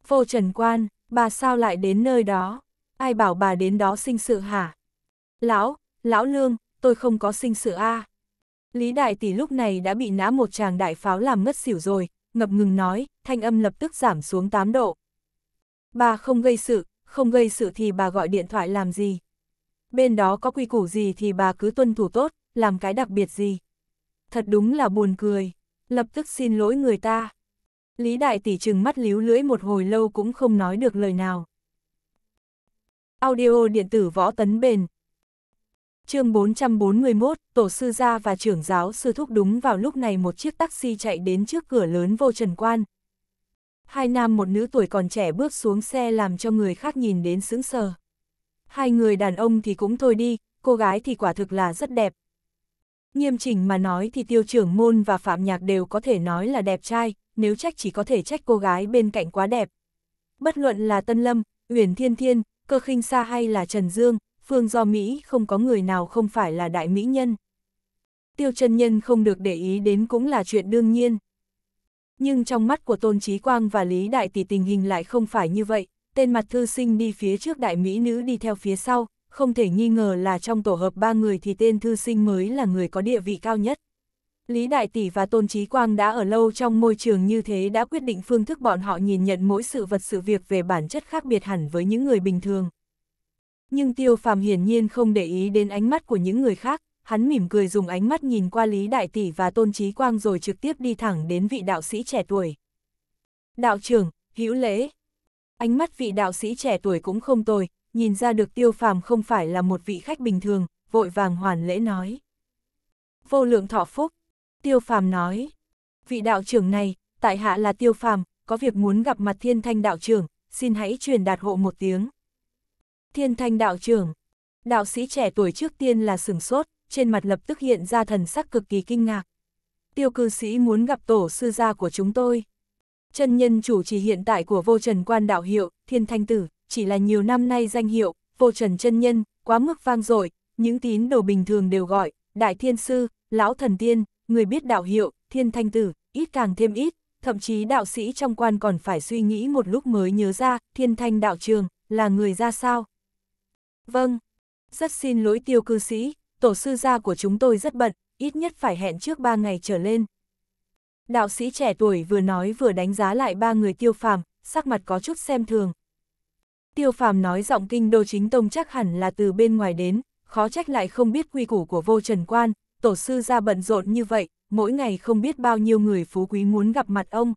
phô trần quan, bà sao lại đến nơi đó? Ai bảo bà đến đó sinh sự hả? Lão, lão lương, tôi không có sinh sự a. Lý đại tỷ lúc này đã bị nã một chàng đại pháo làm ngất xỉu rồi, ngập ngừng nói, thanh âm lập tức giảm xuống 8 độ. Bà không gây sự, không gây sự thì bà gọi điện thoại làm gì? Bên đó có quy củ gì thì bà cứ tuân thủ tốt, làm cái đặc biệt gì? Thật đúng là buồn cười. Lập tức xin lỗi người ta. Lý Đại Tỷ trừng mắt líu lưỡi một hồi lâu cũng không nói được lời nào. Audio điện tử võ tấn bền. chương 441, Tổ sư gia và trưởng giáo sư thúc đúng vào lúc này một chiếc taxi chạy đến trước cửa lớn vô trần quan. Hai nam một nữ tuổi còn trẻ bước xuống xe làm cho người khác nhìn đến sững sờ. Hai người đàn ông thì cũng thôi đi, cô gái thì quả thực là rất đẹp, Nghiêm chỉnh mà nói thì tiêu trưởng môn và phạm nhạc đều có thể nói là đẹp trai, nếu trách chỉ có thể trách cô gái bên cạnh quá đẹp. Bất luận là Tân Lâm, Uyển Thiên Thiên, Cơ khinh Sa hay là Trần Dương, Phương Do Mỹ không có người nào không phải là đại mỹ nhân. Tiêu chân nhân không được để ý đến cũng là chuyện đương nhiên. Nhưng trong mắt của Tôn Trí Quang và Lý Đại tỷ tình hình lại không phải như vậy, tên mặt thư sinh đi phía trước đại mỹ nữ đi theo phía sau, không thể nghi ngờ là trong tổ hợp ba người thì tên thư sinh mới là người có địa vị cao nhất. Lý Đại Tỷ và Tôn Trí Quang đã ở lâu trong môi trường như thế đã quyết định phương thức bọn họ nhìn nhận mỗi sự vật sự việc về bản chất khác biệt hẳn với những người bình thường. Nhưng Tiêu Phàm hiển nhiên không để ý đến ánh mắt của những người khác, hắn mỉm cười dùng ánh mắt nhìn qua Lý Đại Tỷ và Tôn Trí Quang rồi trực tiếp đi thẳng đến vị đạo sĩ trẻ tuổi. Đạo trưởng, hữu lễ. Ánh mắt vị đạo sĩ trẻ tuổi cũng không tồi, nhìn ra được tiêu phàm không phải là một vị khách bình thường, vội vàng hoàn lễ nói. Vô lượng thọ phúc, tiêu phàm nói. Vị đạo trưởng này, tại hạ là tiêu phàm, có việc muốn gặp mặt thiên thanh đạo trưởng, xin hãy truyền đạt hộ một tiếng. Thiên thanh đạo trưởng, đạo sĩ trẻ tuổi trước tiên là sừng sốt, trên mặt lập tức hiện ra thần sắc cực kỳ kinh ngạc. Tiêu cư sĩ muốn gặp tổ sư gia của chúng tôi. Chân nhân chủ trì hiện tại của vô trần quan đạo hiệu, thiên thanh tử, chỉ là nhiều năm nay danh hiệu, vô trần chân nhân, quá mức vang dội những tín đồ bình thường đều gọi, đại thiên sư, lão thần tiên, người biết đạo hiệu, thiên thanh tử, ít càng thêm ít, thậm chí đạo sĩ trong quan còn phải suy nghĩ một lúc mới nhớ ra, thiên thanh đạo trường, là người ra sao? Vâng, rất xin lỗi tiêu cư sĩ, tổ sư gia của chúng tôi rất bận, ít nhất phải hẹn trước ba ngày trở lên. Đạo sĩ trẻ tuổi vừa nói vừa đánh giá lại ba người tiêu phàm, sắc mặt có chút xem thường, Tiêu phàm nói giọng kinh đô chính tông chắc hẳn là từ bên ngoài đến, khó trách lại không biết quy củ của vô trần quan, tổ sư ra bận rộn như vậy, mỗi ngày không biết bao nhiêu người phú quý muốn gặp mặt ông.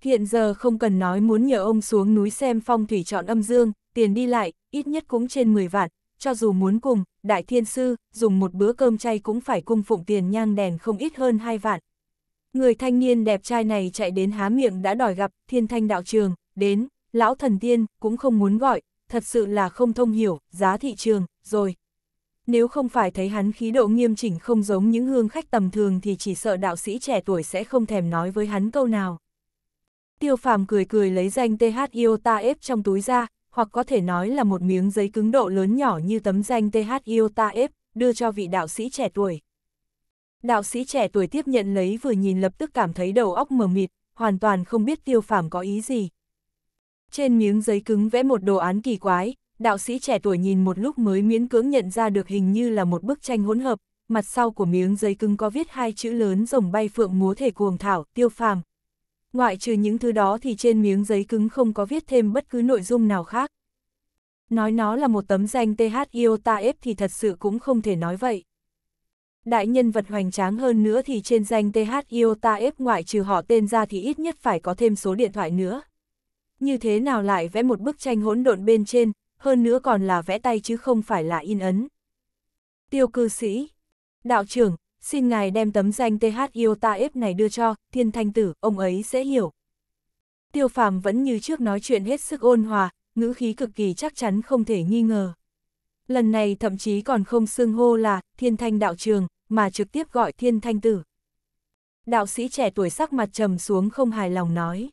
Hiện giờ không cần nói muốn nhờ ông xuống núi xem phong thủy chọn âm dương, tiền đi lại, ít nhất cũng trên 10 vạn, cho dù muốn cùng, đại thiên sư, dùng một bữa cơm chay cũng phải cung phụng tiền nhang đèn không ít hơn 2 vạn. Người thanh niên đẹp trai này chạy đến há miệng đã đòi gặp thiên thanh đạo trường, đến lão thần tiên cũng không muốn gọi, thật sự là không thông hiểu, giá thị trường, rồi. Nếu không phải thấy hắn khí độ nghiêm chỉnh không giống những hương khách tầm thường thì chỉ sợ đạo sĩ trẻ tuổi sẽ không thèm nói với hắn câu nào. Tiêu phàm cười cười lấy danh THIOTA F trong túi ra, hoặc có thể nói là một miếng giấy cứng độ lớn nhỏ như tấm danh THIOTA F, đưa cho vị đạo sĩ trẻ tuổi. Đạo sĩ trẻ tuổi tiếp nhận lấy vừa nhìn lập tức cảm thấy đầu óc mờ mịt, hoàn toàn không biết tiêu phàm có ý gì. Trên miếng giấy cứng vẽ một đồ án kỳ quái, đạo sĩ trẻ tuổi nhìn một lúc mới miễn cưỡng nhận ra được hình như là một bức tranh hỗn hợp, mặt sau của miếng giấy cứng có viết hai chữ lớn rồng bay phượng múa thể cuồng thảo, tiêu phàm. Ngoại trừ những thứ đó thì trên miếng giấy cứng không có viết thêm bất cứ nội dung nào khác. Nói nó là một tấm danh f thì thật sự cũng không thể nói vậy. Đại nhân vật hoành tráng hơn nữa thì trên danh f ngoại trừ họ tên ra thì ít nhất phải có thêm số điện thoại nữa như thế nào lại vẽ một bức tranh hỗn độn bên trên, hơn nữa còn là vẽ tay chứ không phải là in ấn. Tiêu cư sĩ, đạo trưởng, xin ngài đem tấm danh TH Iota F này đưa cho, thiên thanh tử, ông ấy sẽ hiểu. Tiêu phàm vẫn như trước nói chuyện hết sức ôn hòa, ngữ khí cực kỳ chắc chắn không thể nghi ngờ. Lần này thậm chí còn không xưng hô là thiên thanh đạo trường, mà trực tiếp gọi thiên thanh tử. Đạo sĩ trẻ tuổi sắc mặt trầm xuống không hài lòng nói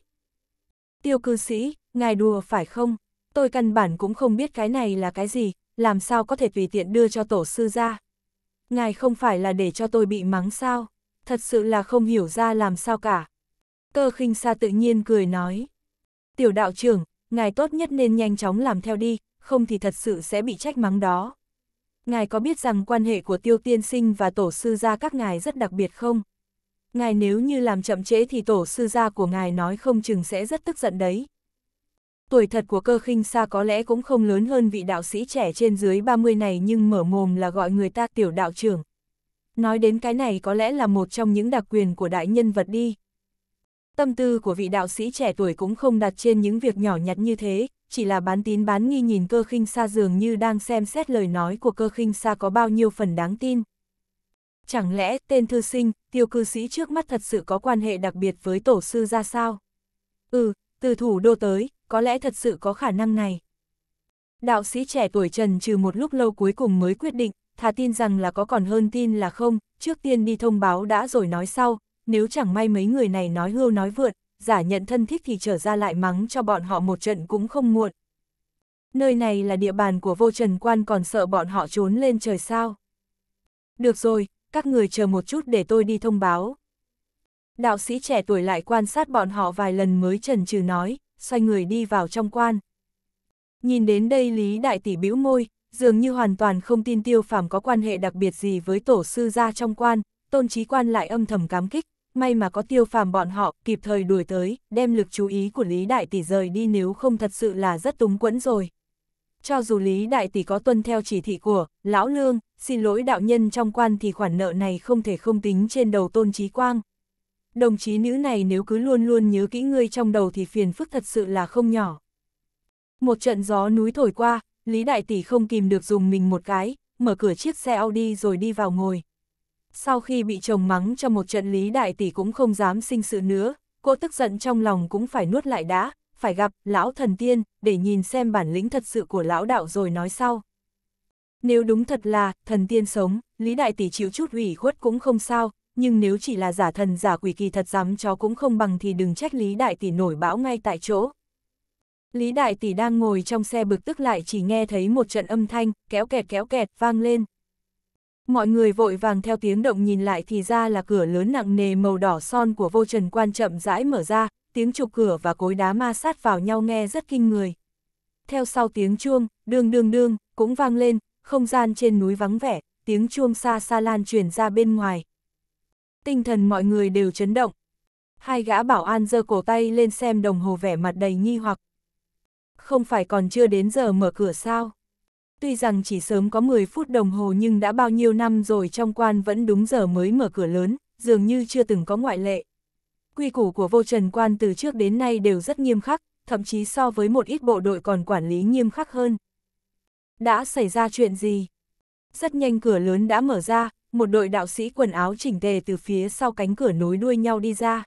tiêu cư sĩ, ngài đùa phải không? Tôi căn bản cũng không biết cái này là cái gì, làm sao có thể tùy tiện đưa cho tổ sư ra. Ngài không phải là để cho tôi bị mắng sao, thật sự là không hiểu ra làm sao cả. Cơ khinh xa tự nhiên cười nói. Tiểu đạo trưởng, ngài tốt nhất nên nhanh chóng làm theo đi, không thì thật sự sẽ bị trách mắng đó. Ngài có biết rằng quan hệ của tiêu tiên sinh và tổ sư gia các ngài rất đặc biệt không? ngài nếu như làm chậm trễ thì tổ sư gia của ngài nói không chừng sẽ rất tức giận đấy. Tuổi thật của cơ khinh xa có lẽ cũng không lớn hơn vị đạo sĩ trẻ trên dưới 30 này nhưng mở mồm là gọi người ta tiểu đạo trưởng. Nói đến cái này có lẽ là một trong những đặc quyền của đại nhân vật đi. Tâm tư của vị đạo sĩ trẻ tuổi cũng không đặt trên những việc nhỏ nhặt như thế, chỉ là bán tín bán nghi nhìn cơ khinh xa dường như đang xem xét lời nói của cơ khinh xa có bao nhiêu phần đáng tin. Chẳng lẽ tên thư sinh, tiêu cư sĩ trước mắt thật sự có quan hệ đặc biệt với tổ sư ra sao? Ừ, từ thủ đô tới, có lẽ thật sự có khả năng này. Đạo sĩ trẻ tuổi trần trừ một lúc lâu cuối cùng mới quyết định, thà tin rằng là có còn hơn tin là không, trước tiên đi thông báo đã rồi nói sau, nếu chẳng may mấy người này nói hưu nói vượt, giả nhận thân thích thì trở ra lại mắng cho bọn họ một trận cũng không muộn. Nơi này là địa bàn của vô trần quan còn sợ bọn họ trốn lên trời sao. Được rồi, các người chờ một chút để tôi đi thông báo. Đạo sĩ trẻ tuổi lại quan sát bọn họ vài lần mới trần trừ nói, xoay người đi vào trong quan. Nhìn đến đây Lý Đại Tỷ bĩu môi, dường như hoàn toàn không tin tiêu phàm có quan hệ đặc biệt gì với tổ sư gia trong quan, tôn trí quan lại âm thầm cám kích, may mà có tiêu phàm bọn họ kịp thời đuổi tới, đem lực chú ý của Lý Đại Tỷ rời đi nếu không thật sự là rất túng quẫn rồi. Cho dù Lý Đại Tỷ có tuân theo chỉ thị của Lão Lương, xin lỗi đạo nhân trong quan thì khoản nợ này không thể không tính trên đầu tôn trí quang. Đồng chí nữ này nếu cứ luôn luôn nhớ kỹ ngươi trong đầu thì phiền phức thật sự là không nhỏ. Một trận gió núi thổi qua, Lý Đại Tỷ không kìm được dùng mình một cái, mở cửa chiếc xe Audi rồi đi vào ngồi. Sau khi bị chồng mắng cho một trận Lý Đại Tỷ cũng không dám sinh sự nữa, cô tức giận trong lòng cũng phải nuốt lại đã, phải gặp lão thần tiên để nhìn xem bản lĩnh thật sự của lão đạo rồi nói sau. Nếu đúng thật là, thần tiên sống, Lý Đại Tỷ chịu chút ủy khuất cũng không sao, nhưng nếu chỉ là giả thần giả quỷ kỳ thật dám chó cũng không bằng thì đừng trách Lý Đại Tỷ nổi bão ngay tại chỗ. Lý Đại Tỷ đang ngồi trong xe bực tức lại chỉ nghe thấy một trận âm thanh, kéo kẹt kéo kẹt, vang lên. Mọi người vội vàng theo tiếng động nhìn lại thì ra là cửa lớn nặng nề màu đỏ son của vô trần quan chậm rãi mở ra, tiếng trục cửa và cối đá ma sát vào nhau nghe rất kinh người. Theo sau tiếng chuông, đương đương đương, cũng vang lên, không gian trên núi vắng vẻ, tiếng chuông xa xa lan truyền ra bên ngoài. Tinh thần mọi người đều chấn động. Hai gã bảo an giơ cổ tay lên xem đồng hồ vẻ mặt đầy nghi hoặc. Không phải còn chưa đến giờ mở cửa sao? Tuy rằng chỉ sớm có 10 phút đồng hồ nhưng đã bao nhiêu năm rồi trong quan vẫn đúng giờ mới mở cửa lớn, dường như chưa từng có ngoại lệ. Quy củ của vô trần quan từ trước đến nay đều rất nghiêm khắc, thậm chí so với một ít bộ đội còn quản lý nghiêm khắc hơn. Đã xảy ra chuyện gì? Rất nhanh cửa lớn đã mở ra, một đội đạo sĩ quần áo chỉnh tề từ phía sau cánh cửa nối đuôi nhau đi ra.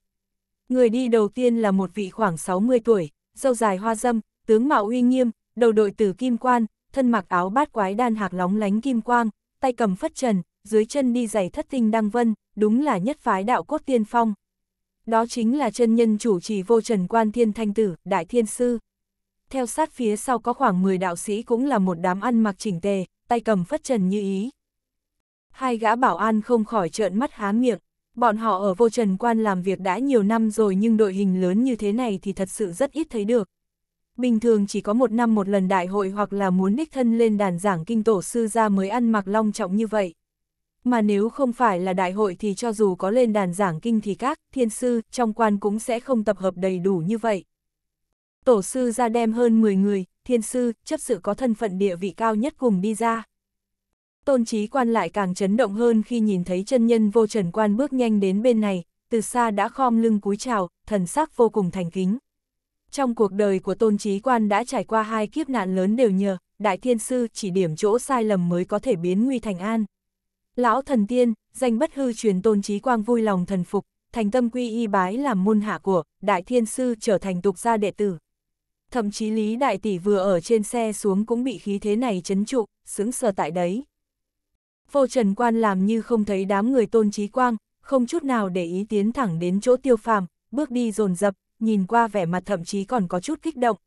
Người đi đầu tiên là một vị khoảng 60 tuổi, dâu dài hoa dâm, tướng mạo uy nghiêm, đầu đội tử kim quan, thân mặc áo bát quái đan hạc lóng lánh kim quang, tay cầm phất trần, dưới chân đi giày thất tinh đăng vân, đúng là nhất phái đạo cốt tiên phong. Đó chính là chân nhân chủ trì vô trần quan thiên thanh tử, đại thiên sư theo sát phía sau có khoảng 10 đạo sĩ cũng là một đám ăn mặc chỉnh tề, tay cầm phất trần như ý. Hai gã bảo an không khỏi trợn mắt há miệng, bọn họ ở vô trần quan làm việc đã nhiều năm rồi nhưng đội hình lớn như thế này thì thật sự rất ít thấy được. Bình thường chỉ có một năm một lần đại hội hoặc là muốn đích thân lên đàn giảng kinh tổ sư ra mới ăn mặc long trọng như vậy. Mà nếu không phải là đại hội thì cho dù có lên đàn giảng kinh thì các thiên sư trong quan cũng sẽ không tập hợp đầy đủ như vậy tổ sư ra đem hơn 10 người, thiên sư, chấp sự có thân phận địa vị cao nhất cùng đi ra. Tôn trí quan lại càng chấn động hơn khi nhìn thấy chân nhân vô trần quan bước nhanh đến bên này, từ xa đã khom lưng cúi chào, thần sắc vô cùng thành kính. Trong cuộc đời của tôn trí quan đã trải qua hai kiếp nạn lớn đều nhờ, đại thiên sư chỉ điểm chỗ sai lầm mới có thể biến nguy thành an. Lão thần tiên, danh bất hư truyền tôn trí quang vui lòng thần phục, thành tâm quy y bái làm môn hạ của, đại thiên sư trở thành tục gia đệ tử thậm chí Lý Đại Tỷ vừa ở trên xe xuống cũng bị khí thế này chấn trụ, sướng sờ tại đấy. Vô Trần Quan làm như không thấy đám người tôn trí quang, không chút nào để ý tiến thẳng đến chỗ tiêu phàm, bước đi dồn dập nhìn qua vẻ mặt thậm chí còn có chút kích động.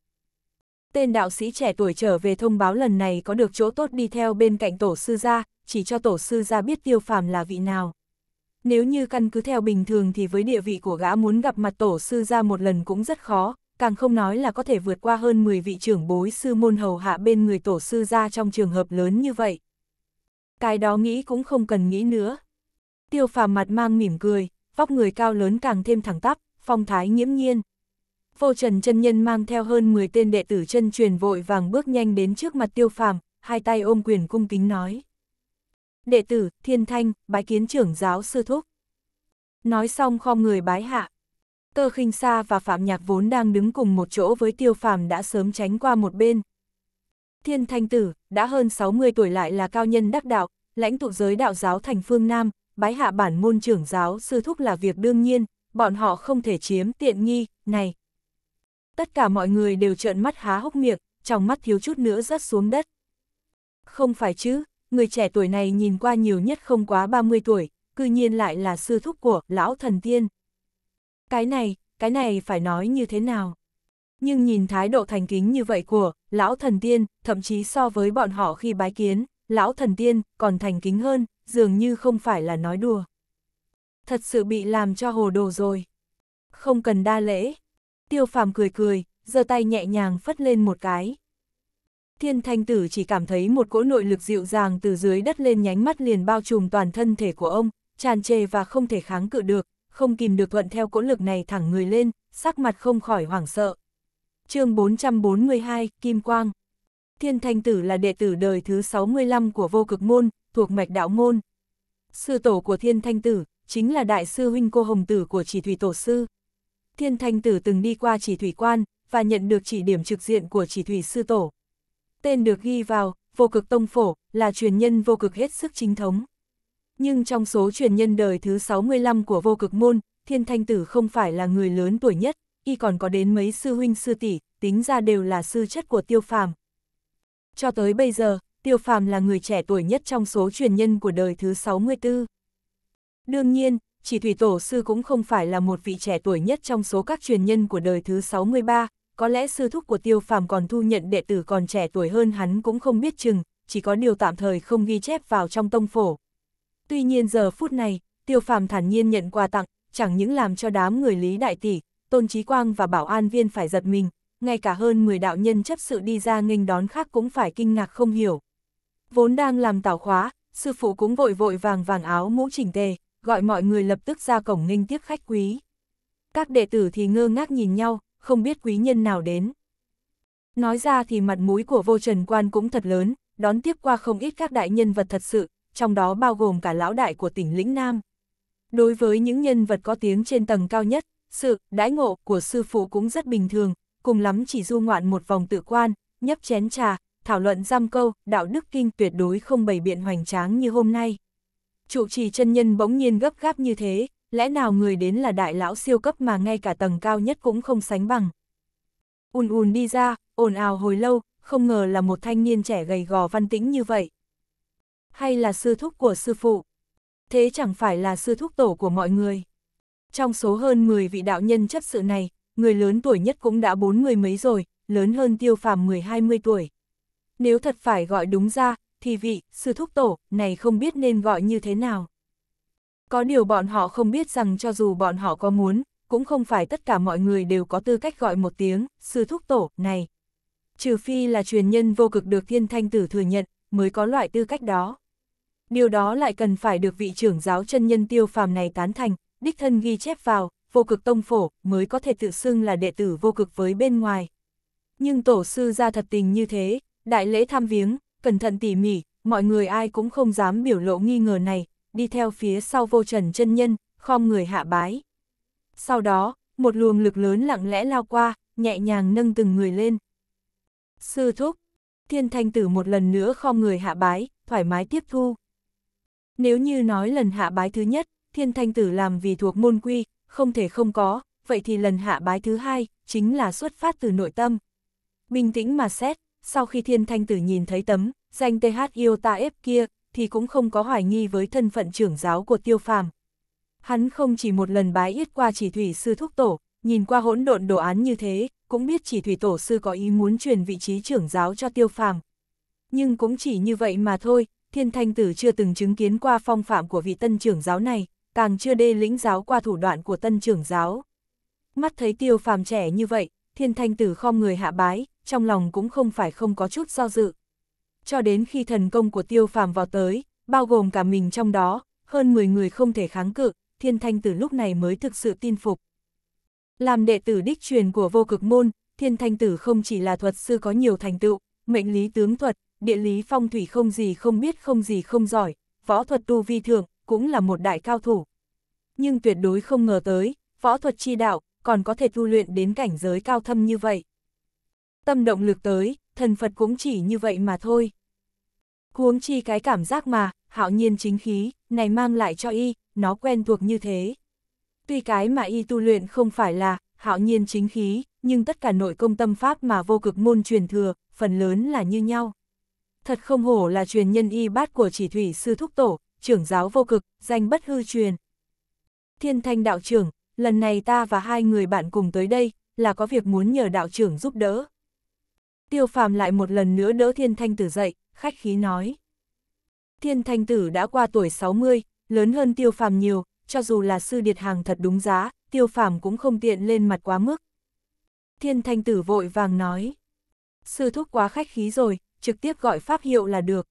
Tên đạo sĩ trẻ tuổi trở về thông báo lần này có được chỗ tốt đi theo bên cạnh tổ sư gia, chỉ cho tổ sư gia biết tiêu phàm là vị nào. Nếu như căn cứ theo bình thường thì với địa vị của gã muốn gặp mặt tổ sư gia một lần cũng rất khó, càng không nói là có thể vượt qua hơn 10 vị trưởng bối sư môn hầu hạ bên người tổ sư ra trong trường hợp lớn như vậy. Cái đó nghĩ cũng không cần nghĩ nữa. Tiêu phàm mặt mang mỉm cười, vóc người cao lớn càng thêm thẳng tắp, phong thái nghiễm nhiên. Vô trần chân nhân mang theo hơn 10 tên đệ tử chân truyền vội vàng bước nhanh đến trước mặt tiêu phàm, hai tay ôm quyền cung kính nói. Đệ tử, thiên thanh, bái kiến trưởng giáo sư thúc. Nói xong kho người bái hạ. Cơ khinh xa và Phạm Nhạc vốn đang đứng cùng một chỗ với tiêu phàm đã sớm tránh qua một bên. Thiên Thanh Tử, đã hơn 60 tuổi lại là cao nhân đắc đạo, lãnh tụ giới đạo giáo thành phương Nam, bái hạ bản môn trưởng giáo sư thúc là việc đương nhiên, bọn họ không thể chiếm tiện nghi, này. Tất cả mọi người đều trợn mắt há hốc miệng, trong mắt thiếu chút nữa rớt xuống đất. Không phải chứ, người trẻ tuổi này nhìn qua nhiều nhất không quá 30 tuổi, cư nhiên lại là sư thúc của lão thần tiên. Cái này, cái này phải nói như thế nào? Nhưng nhìn thái độ thành kính như vậy của lão thần tiên, thậm chí so với bọn họ khi bái kiến, lão thần tiên còn thành kính hơn, dường như không phải là nói đùa. Thật sự bị làm cho hồ đồ rồi. Không cần đa lễ. Tiêu phàm cười cười, giơ tay nhẹ nhàng phất lên một cái. Thiên thanh tử chỉ cảm thấy một cỗ nội lực dịu dàng từ dưới đất lên nhánh mắt liền bao trùm toàn thân thể của ông, tràn trề và không thể kháng cự được, không kìm được thuận theo cỗ lực này thẳng người lên, sắc mặt không khỏi hoảng sợ. chương 442, Kim Quang Thiên Thanh Tử là đệ tử đời thứ 65 của vô cực môn, thuộc mạch đạo môn. Sư tổ của Thiên Thanh Tử, chính là đại sư huynh cô hồng tử của chỉ thủy tổ sư. Thiên Thanh Tử từng đi qua chỉ thủy quan, và nhận được chỉ điểm trực diện của chỉ thủy sư tổ. Tên được ghi vào, vô cực tông phổ, là truyền nhân vô cực hết sức chính thống nhưng trong số truyền nhân đời thứ 65 của vô cực môn, thiên thanh tử không phải là người lớn tuổi nhất, y còn có đến mấy sư huynh sư tỷ, tính ra đều là sư chất của tiêu phàm. Cho tới bây giờ, tiêu phàm là người trẻ tuổi nhất trong số truyền nhân của đời thứ 64. Đương nhiên, chỉ thủy tổ sư cũng không phải là một vị trẻ tuổi nhất trong số các truyền nhân của đời thứ 63, có lẽ sư thúc của tiêu phàm còn thu nhận đệ tử còn trẻ tuổi hơn hắn cũng không biết chừng, chỉ có điều tạm thời không ghi chép vào trong tông phổ, Tuy nhiên giờ phút này, tiêu phàm thản nhiên nhận quà tặng, chẳng những làm cho đám người Lý Đại Tỷ, Tôn Trí Quang và Bảo An Viên phải giật mình, ngay cả hơn 10 đạo nhân chấp sự đi ra nghênh đón khác cũng phải kinh ngạc không hiểu. Vốn đang làm tảo khóa, sư phụ cũng vội vội vàng vàng áo mũ chỉnh tề, gọi mọi người lập tức ra cổng nghênh tiếp khách quý. Các đệ tử thì ngơ ngác nhìn nhau, không biết quý nhân nào đến. Nói ra thì mặt mũi của vô trần quan cũng thật lớn, đón tiếp qua không ít các đại nhân vật thật sự, trong đó bao gồm cả lão đại của tỉnh lĩnh Nam. Đối với những nhân vật có tiếng trên tầng cao nhất, sự đãi ngộ của sư phụ cũng rất bình thường, cùng lắm chỉ du ngoạn một vòng tự quan, nhấp chén trà, thảo luận giam câu, đạo đức kinh tuyệt đối không bày biện hoành tráng như hôm nay. chủ trì chân nhân bỗng nhiên gấp gáp như thế, lẽ nào người đến là đại lão siêu cấp mà ngay cả tầng cao nhất cũng không sánh bằng. Ùn ùn đi ra, ồn ào hồi lâu, không ngờ là một thanh niên trẻ gầy gò văn tĩnh như vậy hay là sư thúc của sư phụ? Thế chẳng phải là sư thúc tổ của mọi người. Trong số hơn 10 vị đạo nhân chấp sự này, người lớn tuổi nhất cũng đã bốn người mấy rồi, lớn hơn tiêu phàm 10-20 tuổi. Nếu thật phải gọi đúng ra, thì vị, sư thúc tổ, này không biết nên gọi như thế nào. Có điều bọn họ không biết rằng cho dù bọn họ có muốn, cũng không phải tất cả mọi người đều có tư cách gọi một tiếng, sư thúc tổ, này. Trừ phi là truyền nhân vô cực được thiên thanh tử thừa nhận, mới có loại tư cách đó. Điều đó lại cần phải được vị trưởng giáo chân nhân tiêu phàm này tán thành, đích thân ghi chép vào, vô cực tông phổ mới có thể tự xưng là đệ tử vô cực với bên ngoài. Nhưng tổ sư ra thật tình như thế, đại lễ tham viếng, cẩn thận tỉ mỉ, mọi người ai cũng không dám biểu lộ nghi ngờ này, đi theo phía sau vô trần chân nhân, khom người hạ bái. Sau đó, một luồng lực lớn lặng lẽ lao qua, nhẹ nhàng nâng từng người lên. Sư thúc, thiên thanh tử một lần nữa khom người hạ bái, thoải mái tiếp thu. Nếu như nói lần hạ bái thứ nhất, thiên thanh tử làm vì thuộc môn quy, không thể không có, vậy thì lần hạ bái thứ hai, chính là xuất phát từ nội tâm. Bình tĩnh mà xét, sau khi thiên thanh tử nhìn thấy tấm, danh TH Iota F kia, thì cũng không có hoài nghi với thân phận trưởng giáo của tiêu phàm. Hắn không chỉ một lần bái ít qua chỉ thủy sư thúc tổ, nhìn qua hỗn độn đồ án như thế, cũng biết chỉ thủy tổ sư có ý muốn truyền vị trí trưởng giáo cho tiêu phàm. Nhưng cũng chỉ như vậy mà thôi, thiên thanh tử chưa từng chứng kiến qua phong phạm của vị tân trưởng giáo này, càng chưa đê lĩnh giáo qua thủ đoạn của tân trưởng giáo. Mắt thấy tiêu phàm trẻ như vậy, thiên thanh tử khom người hạ bái, trong lòng cũng không phải không có chút do dự. Cho đến khi thần công của tiêu phàm vào tới, bao gồm cả mình trong đó, hơn 10 người không thể kháng cự, thiên thanh tử lúc này mới thực sự tin phục. Làm đệ tử đích truyền của vô cực môn, thiên thanh tử không chỉ là thuật sư có nhiều thành tựu, mệnh lý tướng thuật, địa lý phong thủy không gì không biết không gì không giỏi, võ thuật tu vi thường, cũng là một đại cao thủ. Nhưng tuyệt đối không ngờ tới, võ thuật chi đạo, còn có thể tu luyện đến cảnh giới cao thâm như vậy. Tâm động lực tới, thần Phật cũng chỉ như vậy mà thôi. huống chi cái cảm giác mà, hạo nhiên chính khí, này mang lại cho y, nó quen thuộc như thế. Tuy cái mà y tu luyện không phải là hạo nhiên chính khí, nhưng tất cả nội công tâm pháp mà vô cực môn truyền thừa, phần lớn là như nhau. Thật không hổ là truyền nhân y bát của chỉ thủy sư thúc tổ, trưởng giáo vô cực, danh bất hư truyền. Thiên thanh đạo trưởng, lần này ta và hai người bạn cùng tới đây, là có việc muốn nhờ đạo trưởng giúp đỡ. Tiêu phàm lại một lần nữa đỡ thiên thanh tử dậy, khách khí nói. Thiên thanh tử đã qua tuổi 60, lớn hơn tiêu phàm nhiều, cho dù là sư điệt hàng thật đúng giá, tiêu phàm cũng không tiện lên mặt quá mức. Thiên thanh tử vội vàng nói, sư thúc quá khách khí rồi, trực tiếp gọi pháp hiệu là được.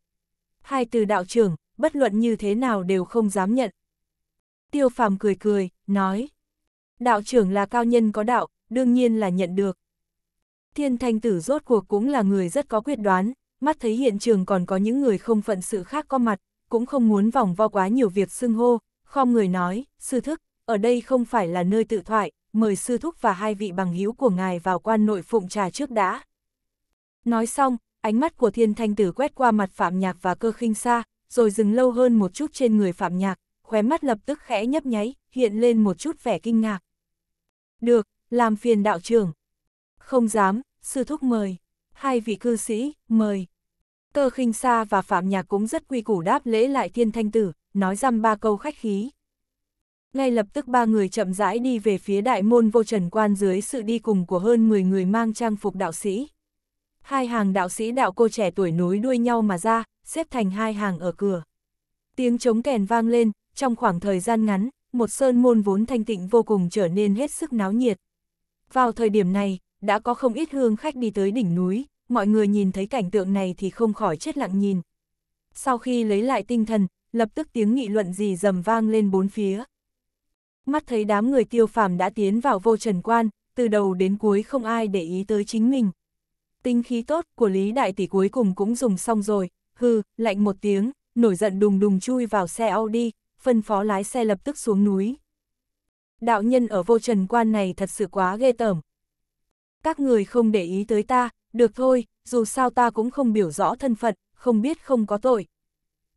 Hai từ đạo trưởng, bất luận như thế nào đều không dám nhận. Tiêu phàm cười cười, nói, đạo trưởng là cao nhân có đạo, đương nhiên là nhận được. Thiên thanh tử rốt cuộc cũng là người rất có quyết đoán, mắt thấy hiện trường còn có những người không phận sự khác có mặt, cũng không muốn vòng vo quá nhiều việc xưng hô, không người nói, sư thức, ở đây không phải là nơi tự thoại, mời sư thúc và hai vị bằng hữu của ngài vào quan nội phụng trà trước đã. Nói xong, ánh mắt của thiên thanh tử quét qua mặt phạm nhạc và cơ khinh xa, rồi dừng lâu hơn một chút trên người phạm nhạc, khóe mắt lập tức khẽ nhấp nháy, hiện lên một chút vẻ kinh ngạc. Được, làm phiền đạo trưởng. Không dám, sư thúc mời. Hai vị cư sĩ, mời. Cơ khinh xa và phạm nhạc cũng rất quy củ đáp lễ lại thiên thanh tử, nói dăm ba câu khách khí. Ngay lập tức ba người chậm rãi đi về phía đại môn vô trần quan dưới sự đi cùng của hơn 10 người mang trang phục đạo sĩ. Hai hàng đạo sĩ đạo cô trẻ tuổi nối đuôi nhau mà ra, xếp thành hai hàng ở cửa. Tiếng trống kèn vang lên, trong khoảng thời gian ngắn, một sơn môn vốn thanh tịnh vô cùng trở nên hết sức náo nhiệt. Vào thời điểm này, đã có không ít hương khách đi tới đỉnh núi, mọi người nhìn thấy cảnh tượng này thì không khỏi chết lặng nhìn. Sau khi lấy lại tinh thần, lập tức tiếng nghị luận gì dầm vang lên bốn phía. Mắt thấy đám người tiêu phàm đã tiến vào vô trần quan, từ đầu đến cuối không ai để ý tới chính mình. Tinh khí tốt của Lý Đại Tỷ cuối cùng cũng dùng xong rồi, hư, lạnh một tiếng, nổi giận đùng đùng chui vào xe Audi, phân phó lái xe lập tức xuống núi. Đạo nhân ở vô trần quan này thật sự quá ghê tởm. Các người không để ý tới ta, được thôi, dù sao ta cũng không biểu rõ thân phận, không biết không có tội,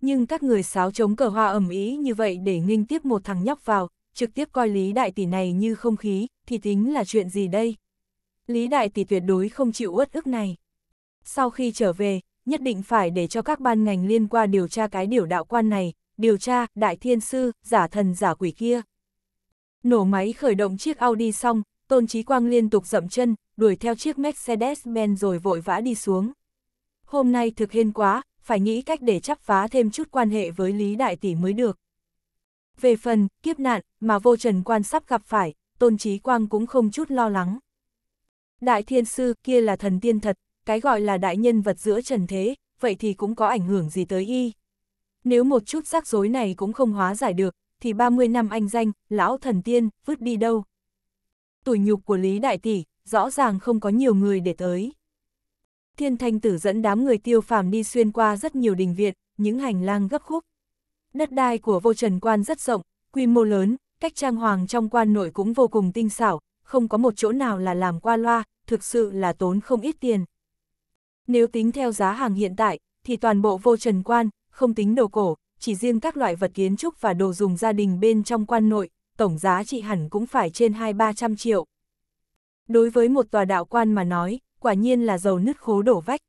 nhưng các người sáo chống cờ hoa ẩm ý như vậy để nghinh tiếp một thằng nhóc vào, trực tiếp coi Lý Đại Tỷ này như không khí, thì tính là chuyện gì đây? Lý Đại Tỷ tuyệt đối không chịu uất ức này. Sau khi trở về, nhất định phải để cho các ban ngành liên quan điều tra cái điều đạo quan này, điều tra Đại Thiên Sư, giả thần giả quỷ kia. Nổ máy khởi động chiếc Audi xong, Tôn trí Quang liên tục dậm chân, đuổi theo chiếc Mercedes-Benz rồi vội vã đi xuống. Hôm nay thực hiên quá, phải nghĩ cách để chắp phá thêm chút quan hệ với Lý Đại Tỷ mới được. Về phần, kiếp nạn, mà vô trần quan sắp gặp phải, tôn trí quang cũng không chút lo lắng. Đại thiên sư kia là thần tiên thật, cái gọi là đại nhân vật giữa trần thế, vậy thì cũng có ảnh hưởng gì tới y. Nếu một chút rắc rối này cũng không hóa giải được, thì 30 năm anh danh, lão thần tiên, vứt đi đâu. Tuổi nhục của Lý Đại Tỷ, rõ ràng không có nhiều người để tới. Thiên thanh tử dẫn đám người tiêu phàm đi xuyên qua rất nhiều đình viện, những hành lang gấp khúc. Đất đai của vô trần quan rất rộng, quy mô lớn, cách trang hoàng trong quan nội cũng vô cùng tinh xảo, không có một chỗ nào là làm qua loa, thực sự là tốn không ít tiền. Nếu tính theo giá hàng hiện tại, thì toàn bộ vô trần quan, không tính đồ cổ, chỉ riêng các loại vật kiến trúc và đồ dùng gia đình bên trong quan nội, tổng giá trị hẳn cũng phải trên 2-300 triệu. Đối với một tòa đạo quan mà nói, quả nhiên là dầu nứt khố đổ vách.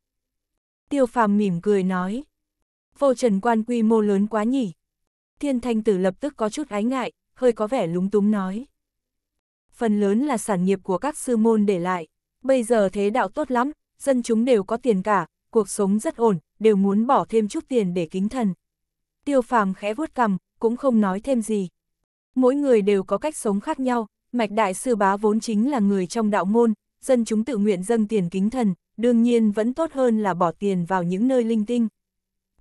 Tiêu phàm mỉm cười nói, vô trần quan quy mô lớn quá nhỉ. Thiên thanh tử lập tức có chút ái ngại, hơi có vẻ lúng túng nói. Phần lớn là sản nghiệp của các sư môn để lại, bây giờ thế đạo tốt lắm, dân chúng đều có tiền cả, cuộc sống rất ổn, đều muốn bỏ thêm chút tiền để kính thần. Tiêu phàm khẽ vuốt cằm, cũng không nói thêm gì. Mỗi người đều có cách sống khác nhau, Mạch Đại Sư Bá vốn chính là người trong đạo môn, dân chúng tự nguyện dâng tiền kính thần, đương nhiên vẫn tốt hơn là bỏ tiền vào những nơi linh tinh.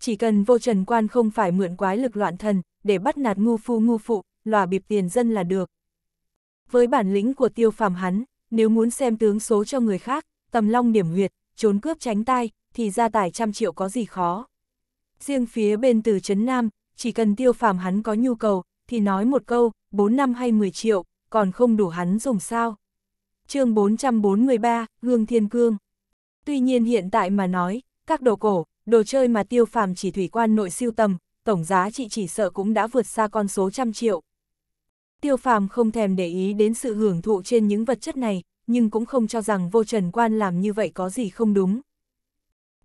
Chỉ cần vô trần quan không phải mượn quái lực loạn thần, để bắt nạt ngu phu ngu phụ, lòa bịp tiền dân là được. Với bản lĩnh của tiêu phàm hắn, nếu muốn xem tướng số cho người khác, tầm long điểm huyệt, trốn cướp tránh tai, thì ra tài trăm triệu có gì khó. Riêng phía bên từ Trấn Nam, chỉ cần tiêu phàm hắn có nhu cầu, thì nói một câu, 4 năm hay 10 triệu, còn không đủ hắn dùng sao chương 443, Gương Thiên Cương. Tuy nhiên hiện tại mà nói, các đồ cổ, đồ chơi mà tiêu phàm chỉ thủy quan nội siêu tầm, tổng giá trị chỉ sợ cũng đã vượt xa con số trăm triệu. Tiêu phàm không thèm để ý đến sự hưởng thụ trên những vật chất này, nhưng cũng không cho rằng vô trần quan làm như vậy có gì không đúng.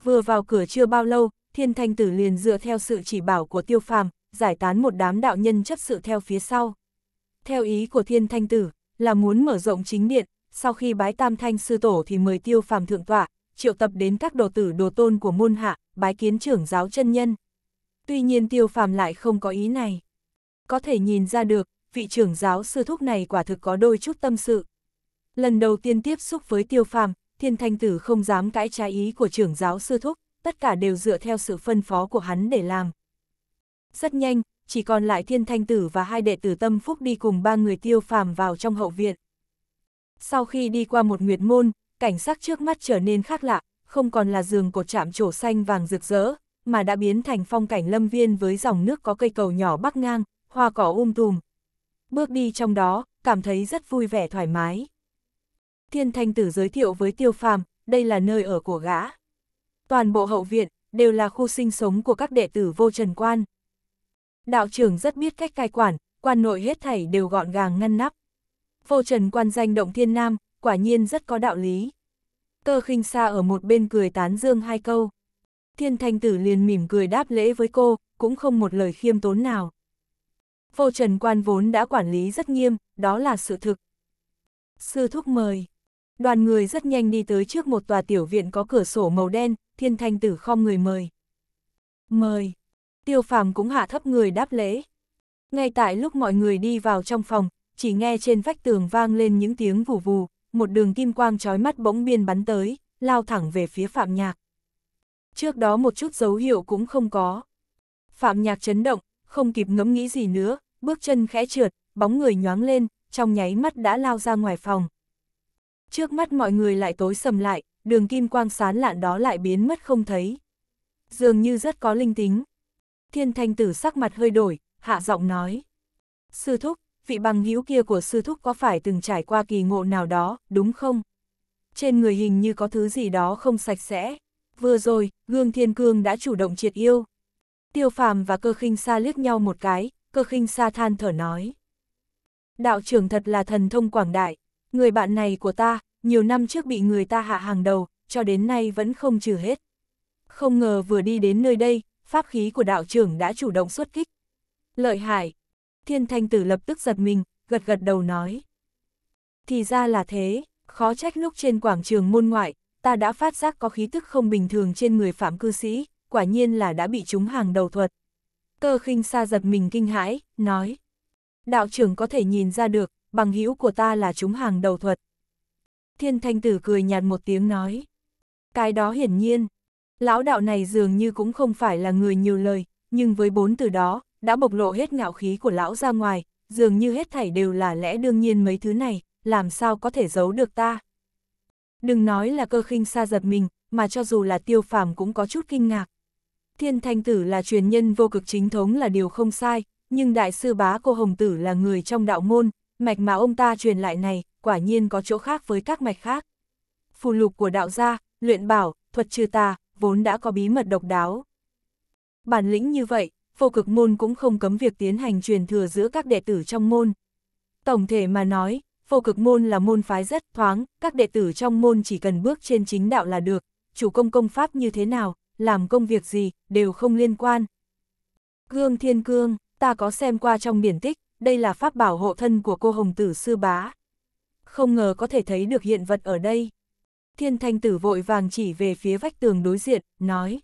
Vừa vào cửa chưa bao lâu, thiên thanh tử liền dựa theo sự chỉ bảo của tiêu phàm, giải tán một đám đạo nhân chấp sự theo phía sau. Theo ý của thiên thanh tử, là muốn mở rộng chính điện, sau khi bái tam thanh sư tổ thì mời tiêu phàm thượng tọa, triệu tập đến các đồ tử đồ tôn của môn hạ, bái kiến trưởng giáo chân nhân. Tuy nhiên tiêu phàm lại không có ý này. Có thể nhìn ra được, vị trưởng giáo sư thúc này quả thực có đôi chút tâm sự. Lần đầu tiên tiếp xúc với tiêu phàm, thiên thanh tử không dám cãi trái ý của trưởng giáo sư thúc, tất cả đều dựa theo sự phân phó của hắn để làm. Rất nhanh, chỉ còn lại thiên thanh tử và hai đệ tử tâm phúc đi cùng ba người tiêu phàm vào trong hậu viện. Sau khi đi qua một nguyệt môn, cảnh sắc trước mắt trở nên khác lạ, không còn là giường cột chạm trổ xanh vàng rực rỡ, mà đã biến thành phong cảnh lâm viên với dòng nước có cây cầu nhỏ bắc ngang, hoa cỏ um tùm. Bước đi trong đó, cảm thấy rất vui vẻ thoải mái. Thiên Thanh Tử giới thiệu với Tiêu Phàm, đây là nơi ở của gã. Toàn bộ hậu viện đều là khu sinh sống của các đệ tử vô trần quan. Đạo trưởng rất biết cách cai quản, quan nội hết thảy đều gọn gàng ngăn nắp. Vô trần quan danh động thiên nam, quả nhiên rất có đạo lý. Cơ khinh xa ở một bên cười tán dương hai câu. Thiên thanh tử liền mỉm cười đáp lễ với cô, cũng không một lời khiêm tốn nào. Vô trần quan vốn đã quản lý rất nghiêm, đó là sự thực. Sư thúc mời. Đoàn người rất nhanh đi tới trước một tòa tiểu viện có cửa sổ màu đen, thiên thanh tử khom người mời. Mời. Tiêu phàm cũng hạ thấp người đáp lễ. Ngay tại lúc mọi người đi vào trong phòng, chỉ nghe trên vách tường vang lên những tiếng vù vù, một đường kim quang trói mắt bỗng biên bắn tới, lao thẳng về phía Phạm Nhạc. Trước đó một chút dấu hiệu cũng không có. Phạm Nhạc chấn động, không kịp ngẫm nghĩ gì nữa, bước chân khẽ trượt, bóng người nhoáng lên, trong nháy mắt đã lao ra ngoài phòng. Trước mắt mọi người lại tối sầm lại, đường kim quang sán lạn đó lại biến mất không thấy. Dường như rất có linh tính. Thiên thanh tử sắc mặt hơi đổi, hạ giọng nói. Sư thúc, vị bằng hữu kia của sư thúc có phải từng trải qua kỳ ngộ nào đó, đúng không? Trên người hình như có thứ gì đó không sạch sẽ. Vừa rồi, gương thiên cương đã chủ động triệt yêu. Tiêu phàm và cơ khinh xa liếc nhau một cái, cơ khinh xa than thở nói. Đạo trưởng thật là thần thông quảng đại, người bạn này của ta, nhiều năm trước bị người ta hạ hàng đầu, cho đến nay vẫn không trừ hết. Không ngờ vừa đi đến nơi đây, pháp khí của đạo trưởng đã chủ động xuất kích. Lợi hại, thiên thanh tử lập tức giật mình, gật gật đầu nói. Thì ra là thế, khó trách lúc trên quảng trường môn ngoại, ta đã phát giác có khí tức không bình thường trên người phạm cư sĩ, quả nhiên là đã bị chúng hàng đầu thuật. Cơ khinh xa giật mình kinh hãi, nói. Đạo trưởng có thể nhìn ra được, bằng hữu của ta là chúng hàng đầu thuật. Thiên thanh tử cười nhạt một tiếng nói. Cái đó hiển nhiên, lão đạo này dường như cũng không phải là người nhiều lời, nhưng với bốn từ đó, đã bộc lộ hết ngạo khí của lão ra ngoài, dường như hết thảy đều là lẽ đương nhiên mấy thứ này, làm sao có thể giấu được ta. Đừng nói là cơ khinh xa giật mình, mà cho dù là tiêu phàm cũng có chút kinh ngạc. Thiên thanh tử là truyền nhân vô cực chính thống là điều không sai, nhưng đại sư bá cô Hồng Tử là người trong đạo môn, mạch mà ông ta truyền lại này, quả nhiên có chỗ khác với các mạch khác. Phù lục của đạo gia, luyện bảo, thuật trừ tà, vốn đã có bí mật độc đáo. Bản lĩnh như vậy, vô cực môn cũng không cấm việc tiến hành truyền thừa giữa các đệ tử trong môn. Tổng thể mà nói, vô cực môn là môn phái rất thoáng, các đệ tử trong môn chỉ cần bước trên chính đạo là được, chủ công công pháp như thế nào, làm công việc gì, đều không liên quan. Cương Thiên Cương, ta có xem qua trong biển tích, đây là pháp bảo hộ thân của cô Hồng Tử Sư Bá. Không ngờ có thể thấy được hiện vật ở đây. Thiên Thanh Tử vội vàng chỉ về phía vách tường đối diện, nói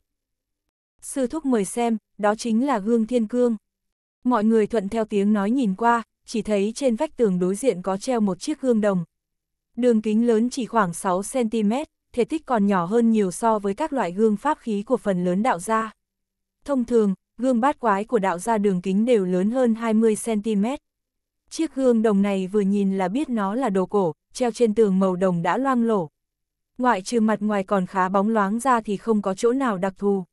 sư thúc mời xem, đó chính là gương thiên cương. Mọi người thuận theo tiếng nói nhìn qua, chỉ thấy trên vách tường đối diện có treo một chiếc gương đồng. Đường kính lớn chỉ khoảng 6cm, thể tích còn nhỏ hơn nhiều so với các loại gương pháp khí của phần lớn đạo gia. Thông thường, gương bát quái của đạo gia đường kính đều lớn hơn 20cm. Chiếc gương đồng này vừa nhìn là biết nó là đồ cổ, treo trên tường màu đồng đã loang lổ. Ngoại trừ mặt ngoài còn khá bóng loáng ra thì không có chỗ nào đặc thù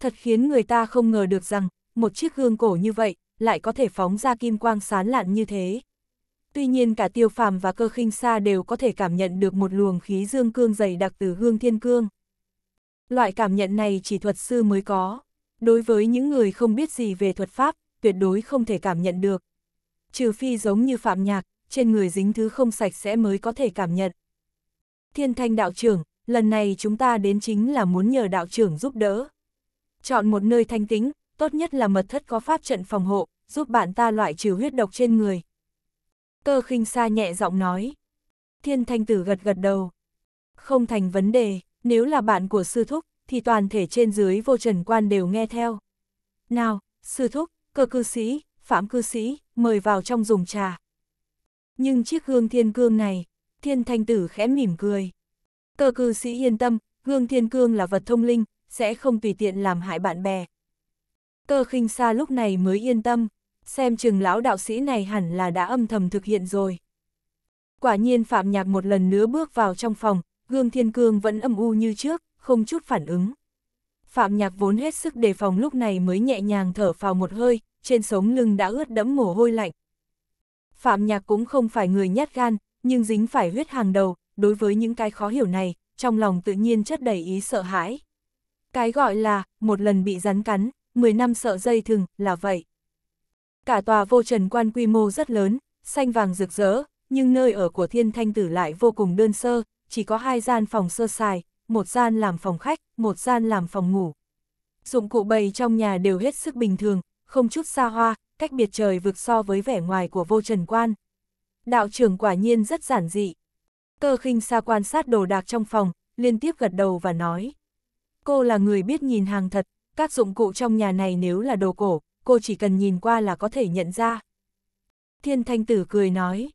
thật khiến người ta không ngờ được rằng, một chiếc gương cổ như vậy, lại có thể phóng ra kim quang sán lạn như thế. Tuy nhiên cả tiêu phàm và cơ khinh xa đều có thể cảm nhận được một luồng khí dương cương dày đặc từ gương thiên cương. Loại cảm nhận này chỉ thuật sư mới có. Đối với những người không biết gì về thuật pháp, tuyệt đối không thể cảm nhận được. Trừ phi giống như phạm nhạc, trên người dính thứ không sạch sẽ mới có thể cảm nhận. Thiên thanh đạo trưởng, lần này chúng ta đến chính là muốn nhờ đạo trưởng giúp đỡ. Chọn một nơi thanh tĩnh, tốt nhất là mật thất có pháp trận phòng hộ, giúp bạn ta loại trừ huyết độc trên người. Cơ khinh sa nhẹ giọng nói. Thiên thanh tử gật gật đầu. Không thành vấn đề, nếu là bạn của sư thúc, thì toàn thể trên dưới vô trần quan đều nghe theo. Nào, sư thúc, cơ cư sĩ, phạm cư sĩ, mời vào trong dùng trà. Nhưng chiếc gương thiên cương này, thiên thanh tử khẽ mỉm cười. Cơ cư sĩ yên tâm, gương thiên cương là vật thông linh, sẽ không tùy tiện làm hại bạn bè. Cơ khinh xa lúc này mới yên tâm, xem chừng lão đạo sĩ này hẳn là đã âm thầm thực hiện rồi. Quả nhiên Phạm Nhạc một lần nữa bước vào trong phòng, gương thiên cương vẫn âm u như trước, không chút phản ứng. Phạm Nhạc vốn hết sức đề phòng lúc này mới nhẹ nhàng thở vào một hơi, trên sống lưng đã ướt đẫm mồ hôi lạnh. Phạm Nhạc cũng không phải người nhát gan, nhưng dính phải huyết hàng đầu, đối với những cái khó hiểu này, trong lòng tự nhiên chất đầy ý sợ hãi. Cái gọi là, một lần bị rắn cắn, 10 năm sợ dây thừng, là vậy. Cả tòa vô trần quan quy mô rất lớn, xanh vàng rực rỡ, nhưng nơi ở của thiên thanh tử lại vô cùng đơn sơ, chỉ có hai gian phòng sơ sài, một gian làm phòng khách, một gian làm phòng ngủ. Dụng cụ bày trong nhà đều hết sức bình thường, không chút xa hoa, cách biệt trời vực so với vẻ ngoài của vô trần quan. Đạo trưởng quả nhiên rất giản dị. Cơ khinh xa quan sát đồ đạc trong phòng, liên tiếp gật đầu và nói cô là người biết nhìn hàng thật, các dụng cụ trong nhà này nếu là đồ cổ, cô chỉ cần nhìn qua là có thể nhận ra. Thiên thanh tử cười nói,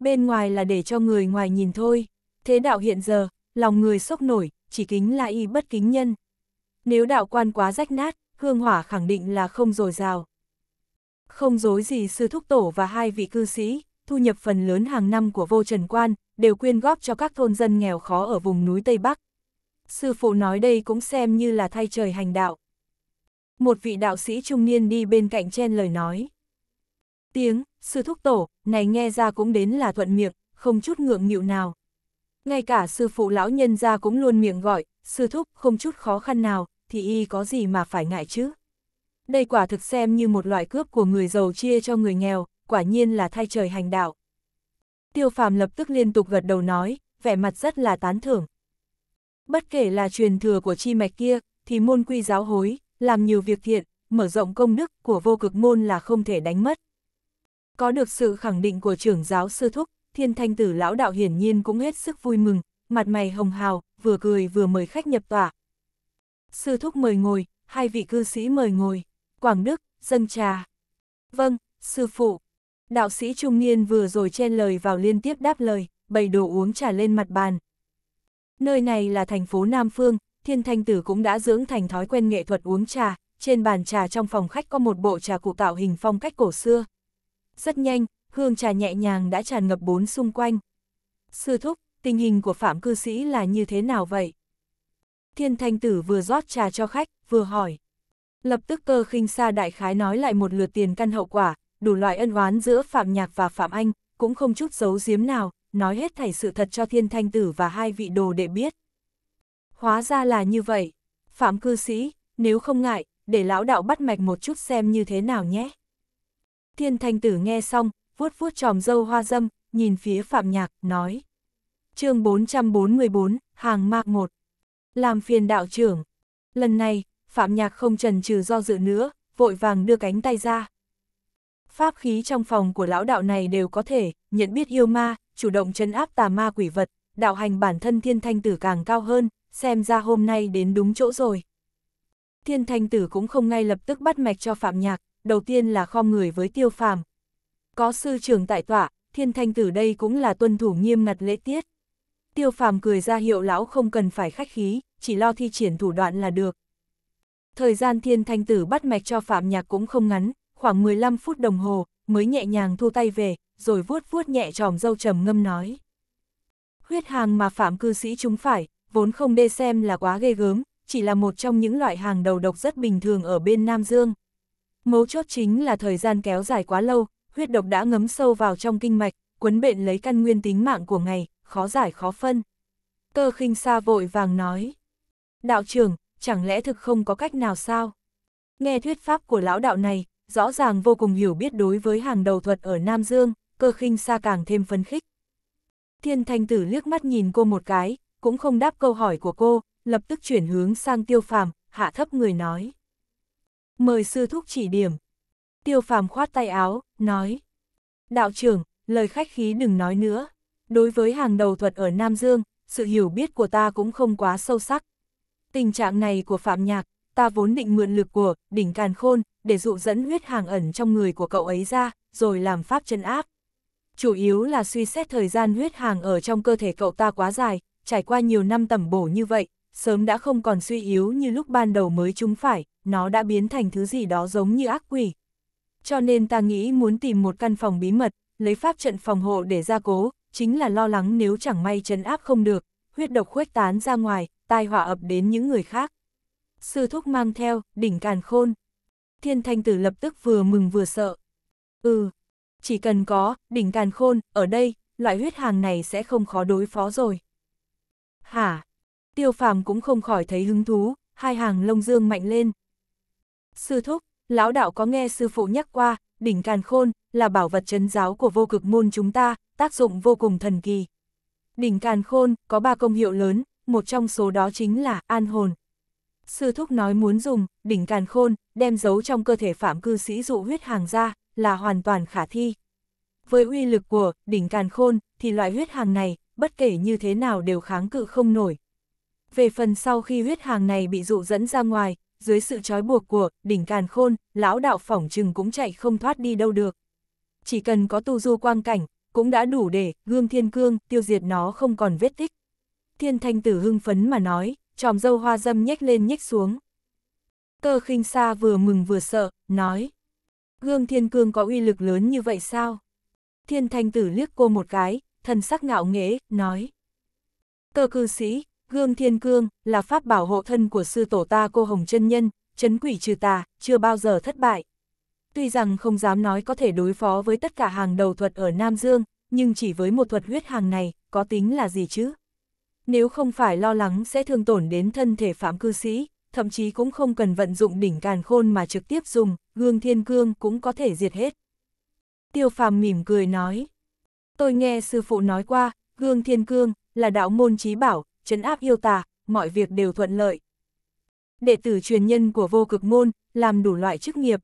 bên ngoài là để cho người ngoài nhìn thôi, thế đạo hiện giờ, lòng người sốc nổi, chỉ kính là y bất kính nhân. Nếu đạo quan quá rách nát, hương hỏa khẳng định là không dồi dào. Không dối gì sư thúc tổ và hai vị cư sĩ, thu nhập phần lớn hàng năm của vô trần quan, đều quyên góp cho các thôn dân nghèo khó ở vùng núi Tây Bắc, sư phụ nói đây cũng xem như là thay trời hành đạo. Một vị đạo sĩ trung niên đi bên cạnh chen lời nói. Tiếng, sư thúc tổ, này nghe ra cũng đến là thuận miệng, không chút ngượng nghịu nào. Ngay cả sư phụ lão nhân ra cũng luôn miệng gọi, sư thúc không chút khó khăn nào, thì y có gì mà phải ngại chứ. Đây quả thực xem như một loại cướp của người giàu chia cho người nghèo, quả nhiên là thay trời hành đạo. Tiêu phàm lập tức liên tục gật đầu nói, vẻ mặt rất là tán thưởng, Bất kể là truyền thừa của chi mạch kia, thì môn quy giáo hối, làm nhiều việc thiện, mở rộng công đức của vô cực môn là không thể đánh mất. Có được sự khẳng định của trưởng giáo sư thúc, thiên thanh tử lão đạo hiển nhiên cũng hết sức vui mừng, mặt mày hồng hào, vừa cười vừa mời khách nhập tỏa. Sư thúc mời ngồi, hai vị cư sĩ mời ngồi, Quảng Đức, dâng trà. Vâng, sư phụ. Đạo sĩ trung niên vừa rồi chen lời vào liên tiếp đáp lời, bày đồ uống trà lên mặt bàn, Nơi này là thành phố Nam Phương, Thiên Thanh Tử cũng đã dưỡng thành thói quen nghệ thuật uống trà, trên bàn trà trong phòng khách có một bộ trà cụ tạo hình phong cách cổ xưa. Rất nhanh, hương trà nhẹ nhàng đã tràn ngập bốn xung quanh. Sư thúc, tình hình của Phạm cư sĩ là như thế nào vậy? Thiên Thanh Tử vừa rót trà cho khách, vừa hỏi. Lập tức cơ khinh xa đại khái nói lại một lượt tiền căn hậu quả, đủ loại ân oán giữa Phạm Nhạc và Phạm Anh, cũng không chút giấu giếm nào, nói hết thảy sự thật cho thiên thanh tử và hai vị đồ đệ biết. Hóa ra là như vậy. Phạm cư sĩ, nếu không ngại, để lão đạo bắt mạch một chút xem như thế nào nhé. Thiên thanh tử nghe xong, vuốt vuốt tròm dâu hoa dâm, nhìn phía Phạm Nhạc, nói. chương 444, hàng mạc một Làm phiền đạo trưởng. Lần này, Phạm Nhạc không trần trừ do dự nữa, vội vàng đưa cánh tay ra. Pháp khí trong phòng của lão đạo này đều có thể, nhận biết yêu ma, chủ động chấn áp tà ma quỷ vật, đạo hành bản thân thiên thanh tử càng cao hơn, xem ra hôm nay đến đúng chỗ rồi. Thiên thanh tử cũng không ngay lập tức bắt mạch cho phạm nhạc, đầu tiên là khom người với tiêu phàm. Có sư trưởng tại tọa, thiên thanh tử đây cũng là tuân thủ nghiêm ngặt lễ tiết. Tiêu phàm cười ra hiệu lão không cần phải khách khí, chỉ lo thi triển thủ đoạn là được. Thời gian thiên thanh tử bắt mạch cho phạm nhạc cũng không ngắn, khoảng 15 phút đồng hồ, mới nhẹ nhàng thu tay về, rồi vuốt vuốt nhẹ tròm dâu trầm ngâm nói. Huyết hàng mà phạm cư sĩ chúng phải, vốn không đê xem là quá ghê gớm, chỉ là một trong những loại hàng đầu độc rất bình thường ở bên Nam Dương. Mấu chốt chính là thời gian kéo dài quá lâu, huyết độc đã ngấm sâu vào trong kinh mạch, quấn bệnh lấy căn nguyên tính mạng của ngày, khó giải khó phân. Cơ khinh xa vội vàng nói. Đạo trưởng, chẳng lẽ thực không có cách nào sao? Nghe thuyết pháp của lão đạo này, rõ ràng vô cùng hiểu biết đối với hàng đầu thuật ở Nam Dương, cơ khinh xa càng thêm phấn khích. Thiên thanh tử liếc mắt nhìn cô một cái, cũng không đáp câu hỏi của cô, lập tức chuyển hướng sang tiêu phàm, hạ thấp người nói. Mời sư thúc chỉ điểm. Tiêu phàm khoát tay áo, nói. Đạo trưởng, lời khách khí đừng nói nữa. Đối với hàng đầu thuật ở Nam Dương, sự hiểu biết của ta cũng không quá sâu sắc. Tình trạng này của Phạm Nhạc, ta vốn định mượn lực của đỉnh Càn Khôn để dụ dẫn huyết hàng ẩn trong người của cậu ấy ra, rồi làm pháp chân áp. Chủ yếu là suy xét thời gian huyết hàng ở trong cơ thể cậu ta quá dài, trải qua nhiều năm tẩm bổ như vậy, sớm đã không còn suy yếu như lúc ban đầu mới chúng phải, nó đã biến thành thứ gì đó giống như ác quỷ. Cho nên ta nghĩ muốn tìm một căn phòng bí mật, lấy pháp trận phòng hộ để gia cố, chính là lo lắng nếu chẳng may chân áp không được, huyết độc khuếch tán ra ngoài, tai họa ập đến những người khác. Sư thúc mang theo, đỉnh càn khôn, Thiên thanh tử lập tức vừa mừng vừa sợ. Ừ, chỉ cần có, đỉnh càn khôn, ở đây, loại huyết hàng này sẽ không khó đối phó rồi. Hả? Tiêu phàm cũng không khỏi thấy hứng thú, hai hàng lông dương mạnh lên. Sư thúc, lão đạo có nghe sư phụ nhắc qua, đỉnh càn khôn là bảo vật chấn giáo của vô cực môn chúng ta, tác dụng vô cùng thần kỳ. Đỉnh càn khôn có ba công hiệu lớn, một trong số đó chính là an hồn, sư thúc nói muốn dùng, đỉnh càn khôn, đem giấu trong cơ thể phạm cư sĩ dụ huyết hàng ra, là hoàn toàn khả thi. Với uy lực của đỉnh càn khôn, thì loại huyết hàng này, bất kể như thế nào đều kháng cự không nổi. Về phần sau khi huyết hàng này bị dụ dẫn ra ngoài, dưới sự trói buộc của đỉnh càn khôn, lão đạo phỏng chừng cũng chạy không thoát đi đâu được. Chỉ cần có tu du quang cảnh, cũng đã đủ để gương thiên cương tiêu diệt nó không còn vết tích. Thiên thanh tử hưng phấn mà nói, tròm dâu hoa dâm nhếch lên nhếch xuống. Cơ khinh xa vừa mừng vừa sợ, nói. Gương thiên cương có uy lực lớn như vậy sao? Thiên thanh tử liếc cô một cái, thần sắc ngạo nghễ, nói. Cơ cư sĩ, gương thiên cương, là pháp bảo hộ thân của sư tổ ta cô Hồng chân Nhân, chấn quỷ trừ tà, chưa bao giờ thất bại. Tuy rằng không dám nói có thể đối phó với tất cả hàng đầu thuật ở Nam Dương, nhưng chỉ với một thuật huyết hàng này, có tính là gì chứ? nếu không phải lo lắng sẽ thương tổn đến thân thể phạm cư sĩ, thậm chí cũng không cần vận dụng đỉnh càn khôn mà trực tiếp dùng, gương thiên cương cũng có thể diệt hết. Tiêu phàm mỉm cười nói, tôi nghe sư phụ nói qua, gương thiên cương là đạo môn trí bảo, trấn áp yêu tà, mọi việc đều thuận lợi. Đệ tử truyền nhân của vô cực môn, làm đủ loại chức nghiệp.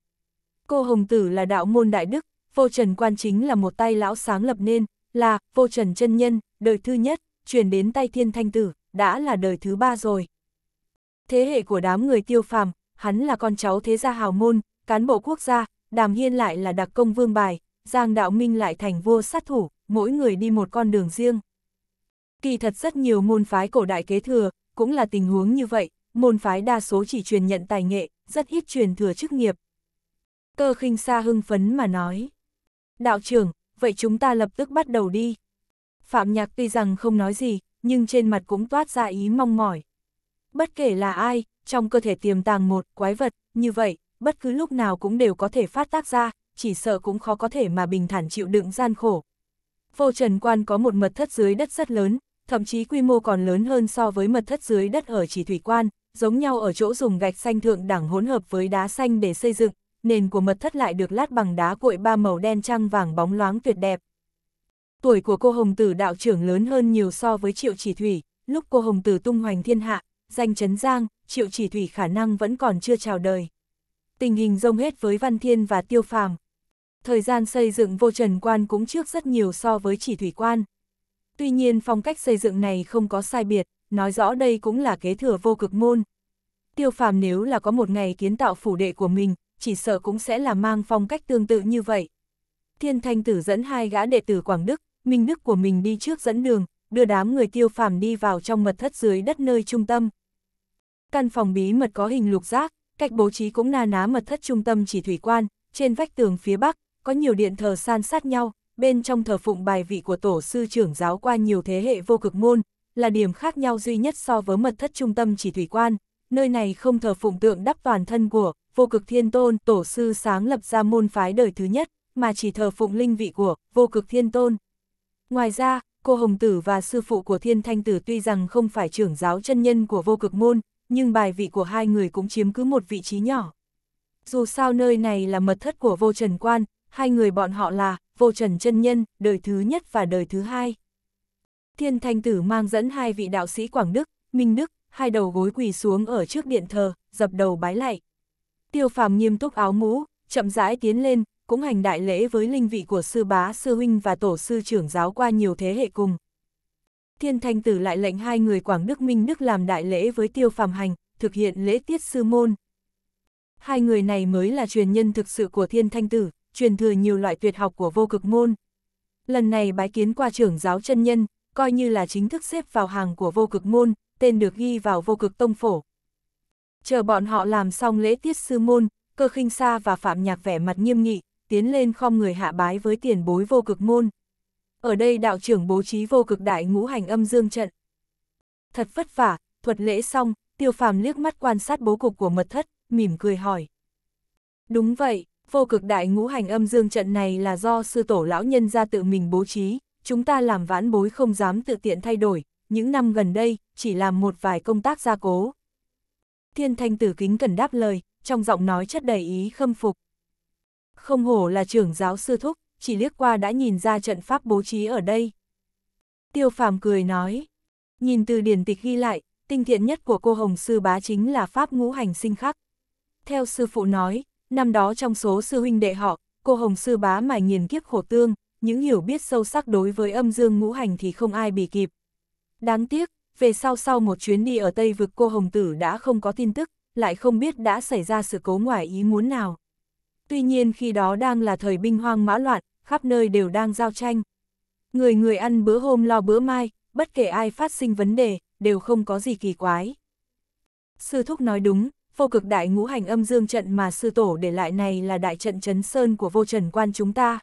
Cô Hồng Tử là đạo môn đại đức, vô trần quan chính là một tay lão sáng lập nên, là vô trần chân nhân, đời thứ nhất, truyền đến tay thiên thanh tử, đã là đời thứ ba rồi. Thế hệ của đám người tiêu phàm, hắn là con cháu thế gia hào môn, cán bộ quốc gia, đàm hiên lại là đặc công vương bài, giang đạo minh lại thành vua sát thủ, mỗi người đi một con đường riêng. Kỳ thật rất nhiều môn phái cổ đại kế thừa, cũng là tình huống như vậy, môn phái đa số chỉ truyền nhận tài nghệ, rất ít truyền thừa chức nghiệp. Cơ khinh xa hưng phấn mà nói. Đạo trưởng, vậy chúng ta lập tức bắt đầu đi. Phạm Nhạc tuy rằng không nói gì, nhưng trên mặt cũng toát ra ý mong mỏi. Bất kể là ai, trong cơ thể tiềm tàng một quái vật, như vậy, bất cứ lúc nào cũng đều có thể phát tác ra, chỉ sợ cũng khó có thể mà bình thản chịu đựng gian khổ. Vô Trần Quan có một mật thất dưới đất rất lớn, thậm chí quy mô còn lớn hơn so với mật thất dưới đất ở chỉ thủy quan, giống nhau ở chỗ dùng gạch xanh thượng đẳng hỗn hợp với đá xanh để xây dựng, nền của mật thất lại được lát bằng đá cội ba màu đen trăng vàng bóng loáng tuyệt đẹp. Tuổi của cô Hồng Tử đạo trưởng lớn hơn nhiều so với Triệu Chỉ Thủy, lúc cô Hồng Tử tung hoành thiên hạ, danh chấn giang, Triệu Chỉ Thủy khả năng vẫn còn chưa chào đời. Tình hình rông hết với Văn Thiên và Tiêu Phàm. Thời gian xây dựng vô trần quan cũng trước rất nhiều so với chỉ thủy quan. Tuy nhiên phong cách xây dựng này không có sai biệt, nói rõ đây cũng là kế thừa vô cực môn. Tiêu phàm nếu là có một ngày kiến tạo phủ đệ của mình, chỉ sợ cũng sẽ là mang phong cách tương tự như vậy. Thiên Thanh Tử dẫn hai gã đệ tử Quảng Đức, minh đức của mình đi trước dẫn đường, đưa đám người tiêu phàm đi vào trong mật thất dưới đất nơi trung tâm. Căn phòng bí mật có hình lục giác, cách bố trí cũng na ná mật thất trung tâm chỉ thủy quan, trên vách tường phía bắc, có nhiều điện thờ san sát nhau, bên trong thờ phụng bài vị của tổ sư trưởng giáo qua nhiều thế hệ vô cực môn, là điểm khác nhau duy nhất so với mật thất trung tâm chỉ thủy quan, nơi này không thờ phụng tượng đắp toàn thân của vô cực thiên tôn tổ sư sáng lập ra môn phái đời thứ nhất, mà chỉ thờ phụng linh vị của vô cực thiên tôn. Ngoài ra, cô Hồng Tử và sư phụ của Thiên Thanh Tử tuy rằng không phải trưởng giáo chân nhân của vô cực môn, nhưng bài vị của hai người cũng chiếm cứ một vị trí nhỏ. Dù sao nơi này là mật thất của vô trần quan, hai người bọn họ là vô trần chân nhân, đời thứ nhất và đời thứ hai. Thiên Thanh Tử mang dẫn hai vị đạo sĩ Quảng Đức, Minh Đức, hai đầu gối quỳ xuống ở trước điện thờ, dập đầu bái lạy. Tiêu phàm nghiêm túc áo mũ, chậm rãi tiến lên, cũng hành đại lễ với linh vị của sư bá sư huynh và tổ sư trưởng giáo qua nhiều thế hệ cùng. Thiên Thanh Tử lại lệnh hai người Quảng Đức Minh Đức làm đại lễ với Tiêu Phàm Hành, thực hiện lễ tiết sư môn. Hai người này mới là truyền nhân thực sự của Thiên Thanh Tử, truyền thừa nhiều loại tuyệt học của vô cực môn. Lần này bái kiến qua trưởng giáo chân nhân, coi như là chính thức xếp vào hàng của vô cực môn, tên được ghi vào vô cực tông phổ. Chờ bọn họ làm xong lễ tiết sư môn, cơ khinh sa và phạm nhạc vẻ mặt nghiêm nghị, tiến lên khom người hạ bái với tiền bối vô cực môn. Ở đây đạo trưởng bố trí vô cực đại ngũ hành âm dương trận. Thật vất vả, thuật lễ xong, tiêu phàm liếc mắt quan sát bố cục của mật thất, mỉm cười hỏi. Đúng vậy, vô cực đại ngũ hành âm dương trận này là do sư tổ lão nhân ra tự mình bố trí, chúng ta làm vãn bối không dám tự tiện thay đổi, những năm gần đây, chỉ làm một vài công tác gia cố. Thiên thanh tử kính cần đáp lời, trong giọng nói chất đầy ý khâm phục. Không hổ là trưởng giáo sư thúc, chỉ liếc qua đã nhìn ra trận pháp bố trí ở đây. Tiêu phàm cười nói, nhìn từ điển tịch ghi lại, tinh thiện nhất của cô Hồng Sư Bá chính là pháp ngũ hành sinh khắc. Theo sư phụ nói, năm đó trong số sư huynh đệ họ, cô Hồng Sư Bá mài nghiền kiếp khổ tương, những hiểu biết sâu sắc đối với âm dương ngũ hành thì không ai bị kịp. Đáng tiếc, về sau sau một chuyến đi ở Tây vực cô Hồng Tử đã không có tin tức, lại không biết đã xảy ra sự cố ngoài ý muốn nào. Tuy nhiên khi đó đang là thời binh hoang mã loạn, khắp nơi đều đang giao tranh. Người người ăn bữa hôm lo bữa mai, bất kể ai phát sinh vấn đề, đều không có gì kỳ quái. Sư Thúc nói đúng, vô cực đại ngũ hành âm dương trận mà sư tổ để lại này là đại trận chấn sơn của vô trần quan chúng ta.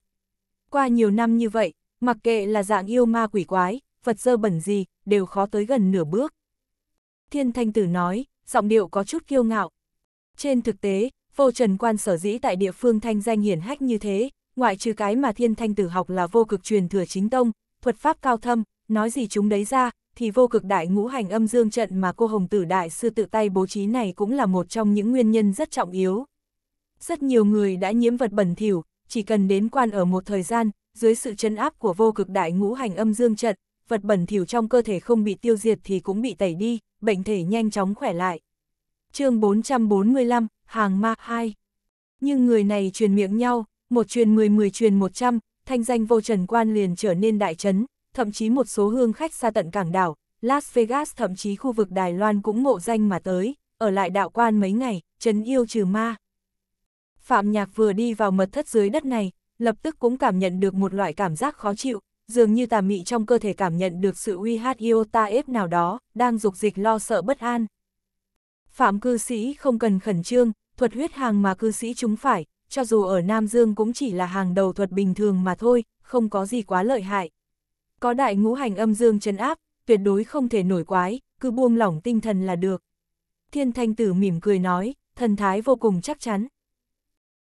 Qua nhiều năm như vậy, mặc kệ là dạng yêu ma quỷ quái, Phật dơ bẩn gì, đều khó tới gần nửa bước. Thiên Thanh Tử nói, giọng điệu có chút kiêu ngạo. Trên thực tế, Vô Trần Quan sở dĩ tại địa phương thanh danh hiển hách như thế, ngoại trừ cái mà thiên thanh tử học là vô cực truyền thừa chính tông, thuật pháp cao thâm, nói gì chúng đấy ra, thì vô cực đại ngũ hành âm dương trận mà cô Hồng Tử Đại Sư tự tay bố trí này cũng là một trong những nguyên nhân rất trọng yếu. Rất nhiều người đã nhiễm vật bẩn thỉu, chỉ cần đến quan ở một thời gian, dưới sự chân áp của vô cực đại ngũ hành âm dương trận, vật bẩn thỉu trong cơ thể không bị tiêu diệt thì cũng bị tẩy đi, bệnh thể nhanh chóng khỏe lại chương 445, hàng ma 2. Nhưng người này truyền miệng nhau, một truyền 10 10 truyền 100, thanh danh vô trần quan liền trở nên đại chấn thậm chí một số hương khách xa tận cảng đảo, Las Vegas thậm chí khu vực Đài Loan cũng ngộ danh mà tới, ở lại đạo quan mấy ngày, trấn yêu trừ ma. Phạm Nhạc vừa đi vào mật thất dưới đất này, lập tức cũng cảm nhận được một loại cảm giác khó chịu, dường như tà mị trong cơ thể cảm nhận được sự uy hát ta ép nào đó, đang dục dịch lo sợ bất an, Phạm cư sĩ không cần khẩn trương, thuật huyết hàng mà cư sĩ chúng phải, cho dù ở Nam Dương cũng chỉ là hàng đầu thuật bình thường mà thôi, không có gì quá lợi hại. Có đại ngũ hành âm dương chấn áp, tuyệt đối không thể nổi quái, cứ buông lỏng tinh thần là được. Thiên thanh tử mỉm cười nói, thần thái vô cùng chắc chắn.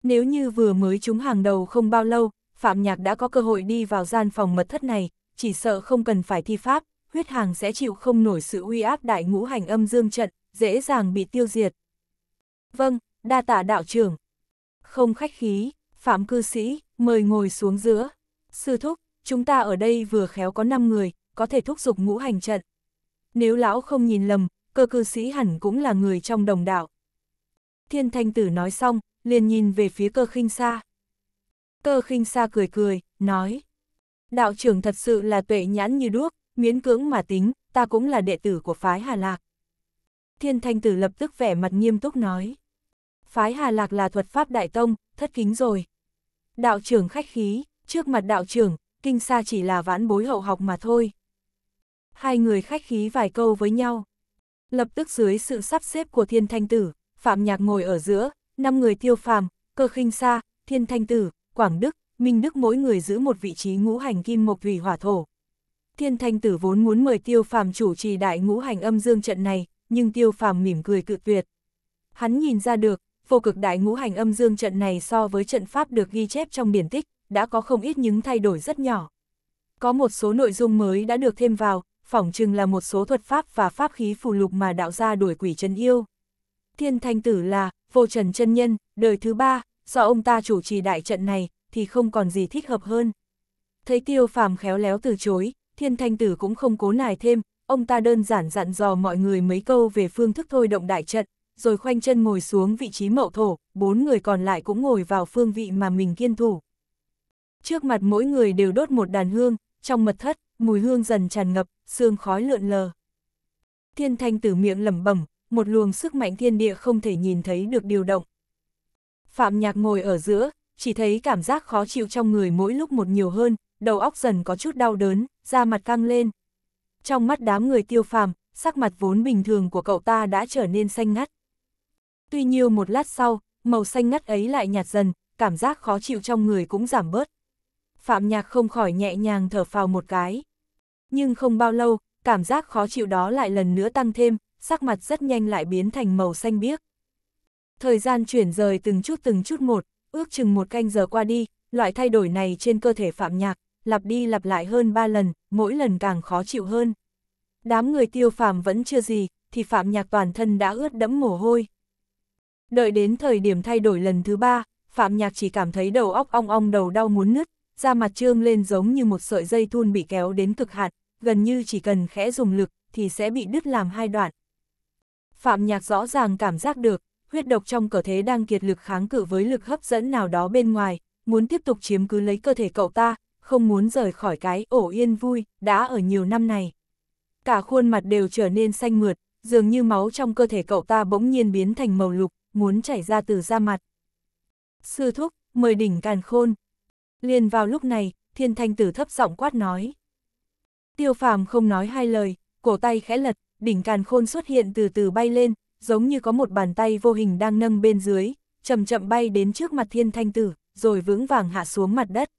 Nếu như vừa mới chúng hàng đầu không bao lâu, Phạm Nhạc đã có cơ hội đi vào gian phòng mật thất này, chỉ sợ không cần phải thi pháp, huyết hàng sẽ chịu không nổi sự uy áp đại ngũ hành âm dương trận, dễ dàng bị tiêu diệt. Vâng, đa tạ đạo trưởng. Không khách khí, phạm cư sĩ, mời ngồi xuống giữa. Sư thúc, chúng ta ở đây vừa khéo có 5 người, có thể thúc giục ngũ hành trận. Nếu lão không nhìn lầm, cơ cư sĩ hẳn cũng là người trong đồng đạo. Thiên thanh tử nói xong, liền nhìn về phía cơ khinh xa. Cơ khinh xa cười cười, nói. Đạo trưởng thật sự là tuệ nhãn như đuốc, miễn cưỡng mà tính, ta cũng là đệ tử của phái Hà Lạc. Thiên Thanh Tử lập tức vẻ mặt nghiêm túc nói. Phái Hà Lạc là thuật pháp đại tông, thất kính rồi. Đạo trưởng khách khí, trước mặt đạo trưởng, kinh xa chỉ là vãn bối hậu học mà thôi. Hai người khách khí vài câu với nhau. Lập tức dưới sự sắp xếp của Thiên Thanh Tử, Phạm Nhạc ngồi ở giữa, năm người tiêu phàm, cơ khinh sa, Thiên Thanh Tử, Quảng Đức, Minh Đức mỗi người giữ một vị trí ngũ hành kim mộc thủy hỏa thổ. Thiên Thanh Tử vốn muốn mời Tiêu Phàm chủ trì đại ngũ hành âm dương trận này, nhưng tiêu phàm mỉm cười cự tuyệt. Hắn nhìn ra được, vô cực đại ngũ hành âm dương trận này so với trận pháp được ghi chép trong điển tích, đã có không ít những thay đổi rất nhỏ. Có một số nội dung mới đã được thêm vào, phỏng chừng là một số thuật pháp và pháp khí phù lục mà đạo gia đuổi quỷ chân yêu. Thiên thanh tử là, vô trần chân nhân, đời thứ ba, do ông ta chủ trì đại trận này, thì không còn gì thích hợp hơn. Thấy tiêu phàm khéo léo từ chối, thiên thanh tử cũng không cố nài thêm, ông ta đơn giản dặn dò mọi người mấy câu về phương thức thôi động đại trận, rồi khoanh chân ngồi xuống vị trí mậu thổ, bốn người còn lại cũng ngồi vào phương vị mà mình kiên thủ. Trước mặt mỗi người đều đốt một đàn hương, trong mật thất, mùi hương dần tràn ngập, sương khói lượn lờ. Thiên thanh tử miệng lẩm bẩm, một luồng sức mạnh thiên địa không thể nhìn thấy được điều động. Phạm nhạc ngồi ở giữa, chỉ thấy cảm giác khó chịu trong người mỗi lúc một nhiều hơn, đầu óc dần có chút đau đớn, da mặt căng lên, trong mắt đám người tiêu phàm, sắc mặt vốn bình thường của cậu ta đã trở nên xanh ngắt. Tuy nhiều một lát sau, màu xanh ngắt ấy lại nhạt dần, cảm giác khó chịu trong người cũng giảm bớt. Phạm Nhạc không khỏi nhẹ nhàng thở phào một cái. Nhưng không bao lâu, cảm giác khó chịu đó lại lần nữa tăng thêm, sắc mặt rất nhanh lại biến thành màu xanh biếc. Thời gian chuyển rời từng chút từng chút một, ước chừng một canh giờ qua đi, loại thay đổi này trên cơ thể Phạm Nhạc lặp đi lặp lại hơn ba lần, mỗi lần càng khó chịu hơn. Đám người tiêu phàm vẫn chưa gì, thì phạm nhạc toàn thân đã ướt đẫm mồ hôi. Đợi đến thời điểm thay đổi lần thứ ba, phạm nhạc chỉ cảm thấy đầu óc ong ong đầu đau muốn nứt, da mặt trương lên giống như một sợi dây thun bị kéo đến cực hạn, gần như chỉ cần khẽ dùng lực thì sẽ bị đứt làm hai đoạn. Phạm nhạc rõ ràng cảm giác được, huyết độc trong cơ thể đang kiệt lực kháng cự với lực hấp dẫn nào đó bên ngoài, muốn tiếp tục chiếm cứ lấy cơ thể cậu ta, không muốn rời khỏi cái ổ yên vui, đã ở nhiều năm này. Cả khuôn mặt đều trở nên xanh mượt, dường như máu trong cơ thể cậu ta bỗng nhiên biến thành màu lục, muốn chảy ra từ da mặt. Sư thúc, mời đỉnh càn khôn. Liền vào lúc này, thiên thanh tử thấp giọng quát nói. Tiêu phàm không nói hai lời, cổ tay khẽ lật, đỉnh càn khôn xuất hiện từ từ bay lên, giống như có một bàn tay vô hình đang nâng bên dưới, chậm chậm bay đến trước mặt thiên thanh tử, rồi vững vàng hạ xuống mặt đất.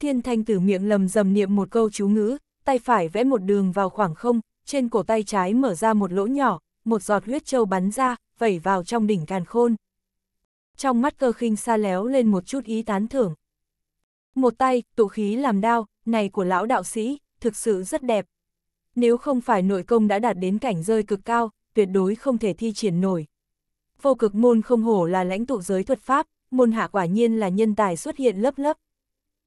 Thiên thanh tử miệng lầm dầm niệm một câu chú ngữ, tay phải vẽ một đường vào khoảng không, trên cổ tay trái mở ra một lỗ nhỏ, một giọt huyết châu bắn ra, vẩy vào trong đỉnh càn khôn. Trong mắt cơ khinh xa léo lên một chút ý tán thưởng. Một tay, tụ khí làm đao, này của lão đạo sĩ, thực sự rất đẹp. Nếu không phải nội công đã đạt đến cảnh rơi cực cao, tuyệt đối không thể thi triển nổi. Vô cực môn không hổ là lãnh tụ giới thuật pháp, môn hạ quả nhiên là nhân tài xuất hiện lấp lấp.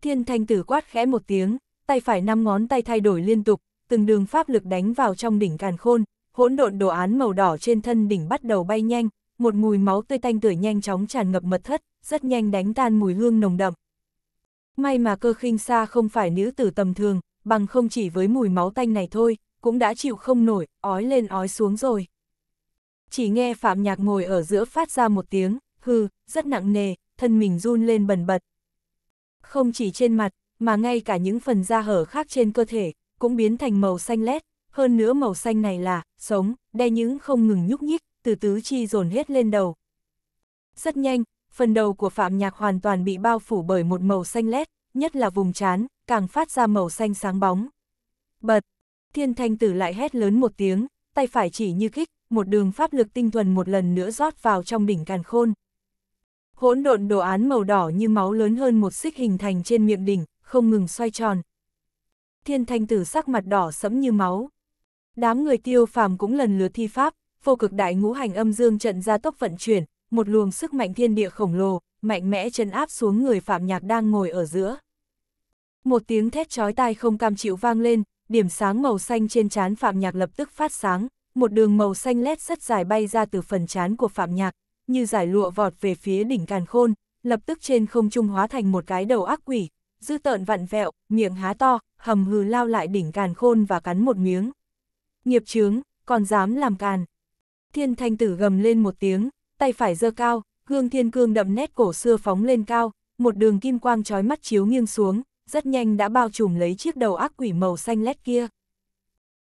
Thiên thanh tử quát khẽ một tiếng, tay phải năm ngón tay thay đổi liên tục, từng đường pháp lực đánh vào trong đỉnh càn khôn, hỗn độn đồ án màu đỏ trên thân đỉnh bắt đầu bay nhanh, một mùi máu tươi tanh tưởi nhanh chóng tràn ngập mật thất, rất nhanh đánh tan mùi hương nồng đậm. May mà cơ khinh xa không phải nữ tử tầm thường, bằng không chỉ với mùi máu tanh này thôi, cũng đã chịu không nổi, ói lên ói xuống rồi. Chỉ nghe Phạm Nhạc ngồi ở giữa phát ra một tiếng, hư, rất nặng nề, thân mình run lên bần bật, không chỉ trên mặt, mà ngay cả những phần da hở khác trên cơ thể, cũng biến thành màu xanh lét, hơn nữa màu xanh này là, sống, đe những không ngừng nhúc nhích, từ tứ chi dồn hết lên đầu. Rất nhanh, phần đầu của Phạm Nhạc hoàn toàn bị bao phủ bởi một màu xanh lét, nhất là vùng trán, càng phát ra màu xanh sáng bóng. Bật, thiên thanh tử lại hét lớn một tiếng, tay phải chỉ như kích, một đường pháp lực tinh thuần một lần nữa rót vào trong đỉnh càn khôn, hỗn độn đồ án màu đỏ như máu lớn hơn một xích hình thành trên miệng đỉnh, không ngừng xoay tròn. Thiên thanh tử sắc mặt đỏ sẫm như máu. Đám người tiêu phàm cũng lần lượt thi pháp, vô cực đại ngũ hành âm dương trận ra tốc vận chuyển, một luồng sức mạnh thiên địa khổng lồ, mạnh mẽ chân áp xuống người phạm nhạc đang ngồi ở giữa. Một tiếng thét chói tai không cam chịu vang lên, điểm sáng màu xanh trên trán phạm nhạc lập tức phát sáng, một đường màu xanh lét rất dài bay ra từ phần trán của phạm nhạc, như giải lụa vọt về phía đỉnh càn khôn, lập tức trên không trung hóa thành một cái đầu ác quỷ, dư tợn vặn vẹo, miệng há to, hầm hừ lao lại đỉnh càn khôn và cắn một miếng. Nghiệp chướng, còn dám làm càn. Thiên thanh tử gầm lên một tiếng, tay phải giơ cao, gương thiên cương đậm nét cổ xưa phóng lên cao, một đường kim quang trói mắt chiếu nghiêng xuống, rất nhanh đã bao trùm lấy chiếc đầu ác quỷ màu xanh lét kia.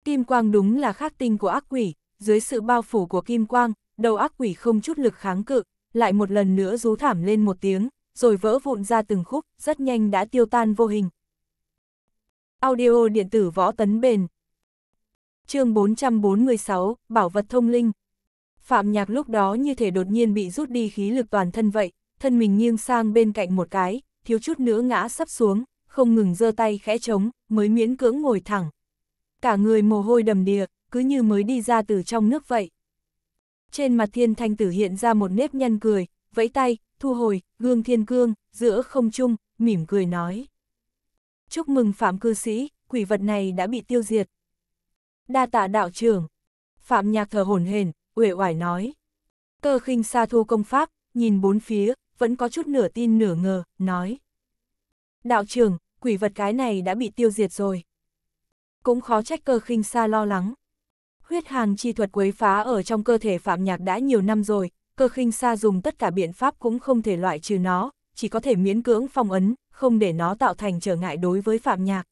Kim quang đúng là khắc tinh của ác quỷ, dưới sự bao phủ của kim quang, đầu ác quỷ không chút lực kháng cự, lại một lần nữa rú thảm lên một tiếng, rồi vỡ vụn ra từng khúc, rất nhanh đã tiêu tan vô hình. Audio điện tử võ tấn bền chương 446, Bảo vật thông linh Phạm nhạc lúc đó như thể đột nhiên bị rút đi khí lực toàn thân vậy, thân mình nghiêng sang bên cạnh một cái, thiếu chút nữa ngã sắp xuống, không ngừng giơ tay khẽ trống, mới miễn cưỡng ngồi thẳng. Cả người mồ hôi đầm đìa, cứ như mới đi ra từ trong nước vậy trên mặt thiên thanh tử hiện ra một nếp nhăn cười, vẫy tay, thu hồi, gương thiên cương, giữa không trung, mỉm cười nói. Chúc mừng Phạm cư sĩ, quỷ vật này đã bị tiêu diệt. Đa tạ đạo trưởng. Phạm nhạc thờ hồn hền, uể oải nói. Cơ khinh xa thu công pháp, nhìn bốn phía, vẫn có chút nửa tin nửa ngờ, nói. Đạo trưởng, quỷ vật cái này đã bị tiêu diệt rồi. Cũng khó trách cơ khinh xa lo lắng. Huyết hàng chi thuật quấy phá ở trong cơ thể Phạm Nhạc đã nhiều năm rồi, cơ khinh xa dùng tất cả biện pháp cũng không thể loại trừ nó, chỉ có thể miễn cưỡng phong ấn, không để nó tạo thành trở ngại đối với Phạm Nhạc.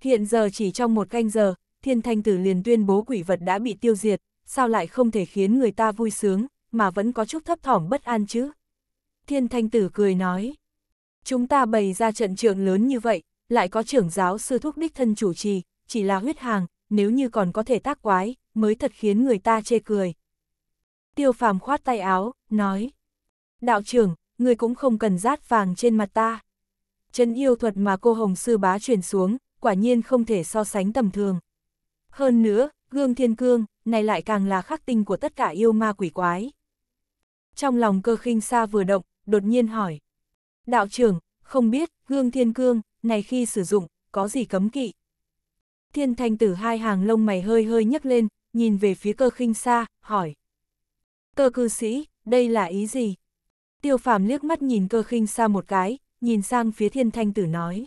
Hiện giờ chỉ trong một canh giờ, Thiên Thanh Tử liền tuyên bố quỷ vật đã bị tiêu diệt, sao lại không thể khiến người ta vui sướng, mà vẫn có chút thấp thỏm bất an chứ? Thiên Thanh Tử cười nói, chúng ta bày ra trận trường lớn như vậy, lại có trưởng giáo sư thúc đích thân chủ trì, chỉ là huyết hàng, nếu như còn có thể tác quái, mới thật khiến người ta chê cười. Tiêu phàm khoát tay áo, nói. Đạo trưởng, người cũng không cần rát vàng trên mặt ta. Chân yêu thuật mà cô Hồng Sư Bá truyền xuống, quả nhiên không thể so sánh tầm thường. Hơn nữa, gương thiên cương, này lại càng là khắc tinh của tất cả yêu ma quỷ quái. Trong lòng cơ khinh xa vừa động, đột nhiên hỏi. Đạo trưởng, không biết, gương thiên cương, này khi sử dụng, có gì cấm kỵ? Thiên thanh tử hai hàng lông mày hơi hơi nhấc lên, nhìn về phía cơ khinh xa, hỏi. Cơ cư sĩ, đây là ý gì? Tiêu phàm liếc mắt nhìn cơ khinh xa một cái, nhìn sang phía thiên thanh tử nói.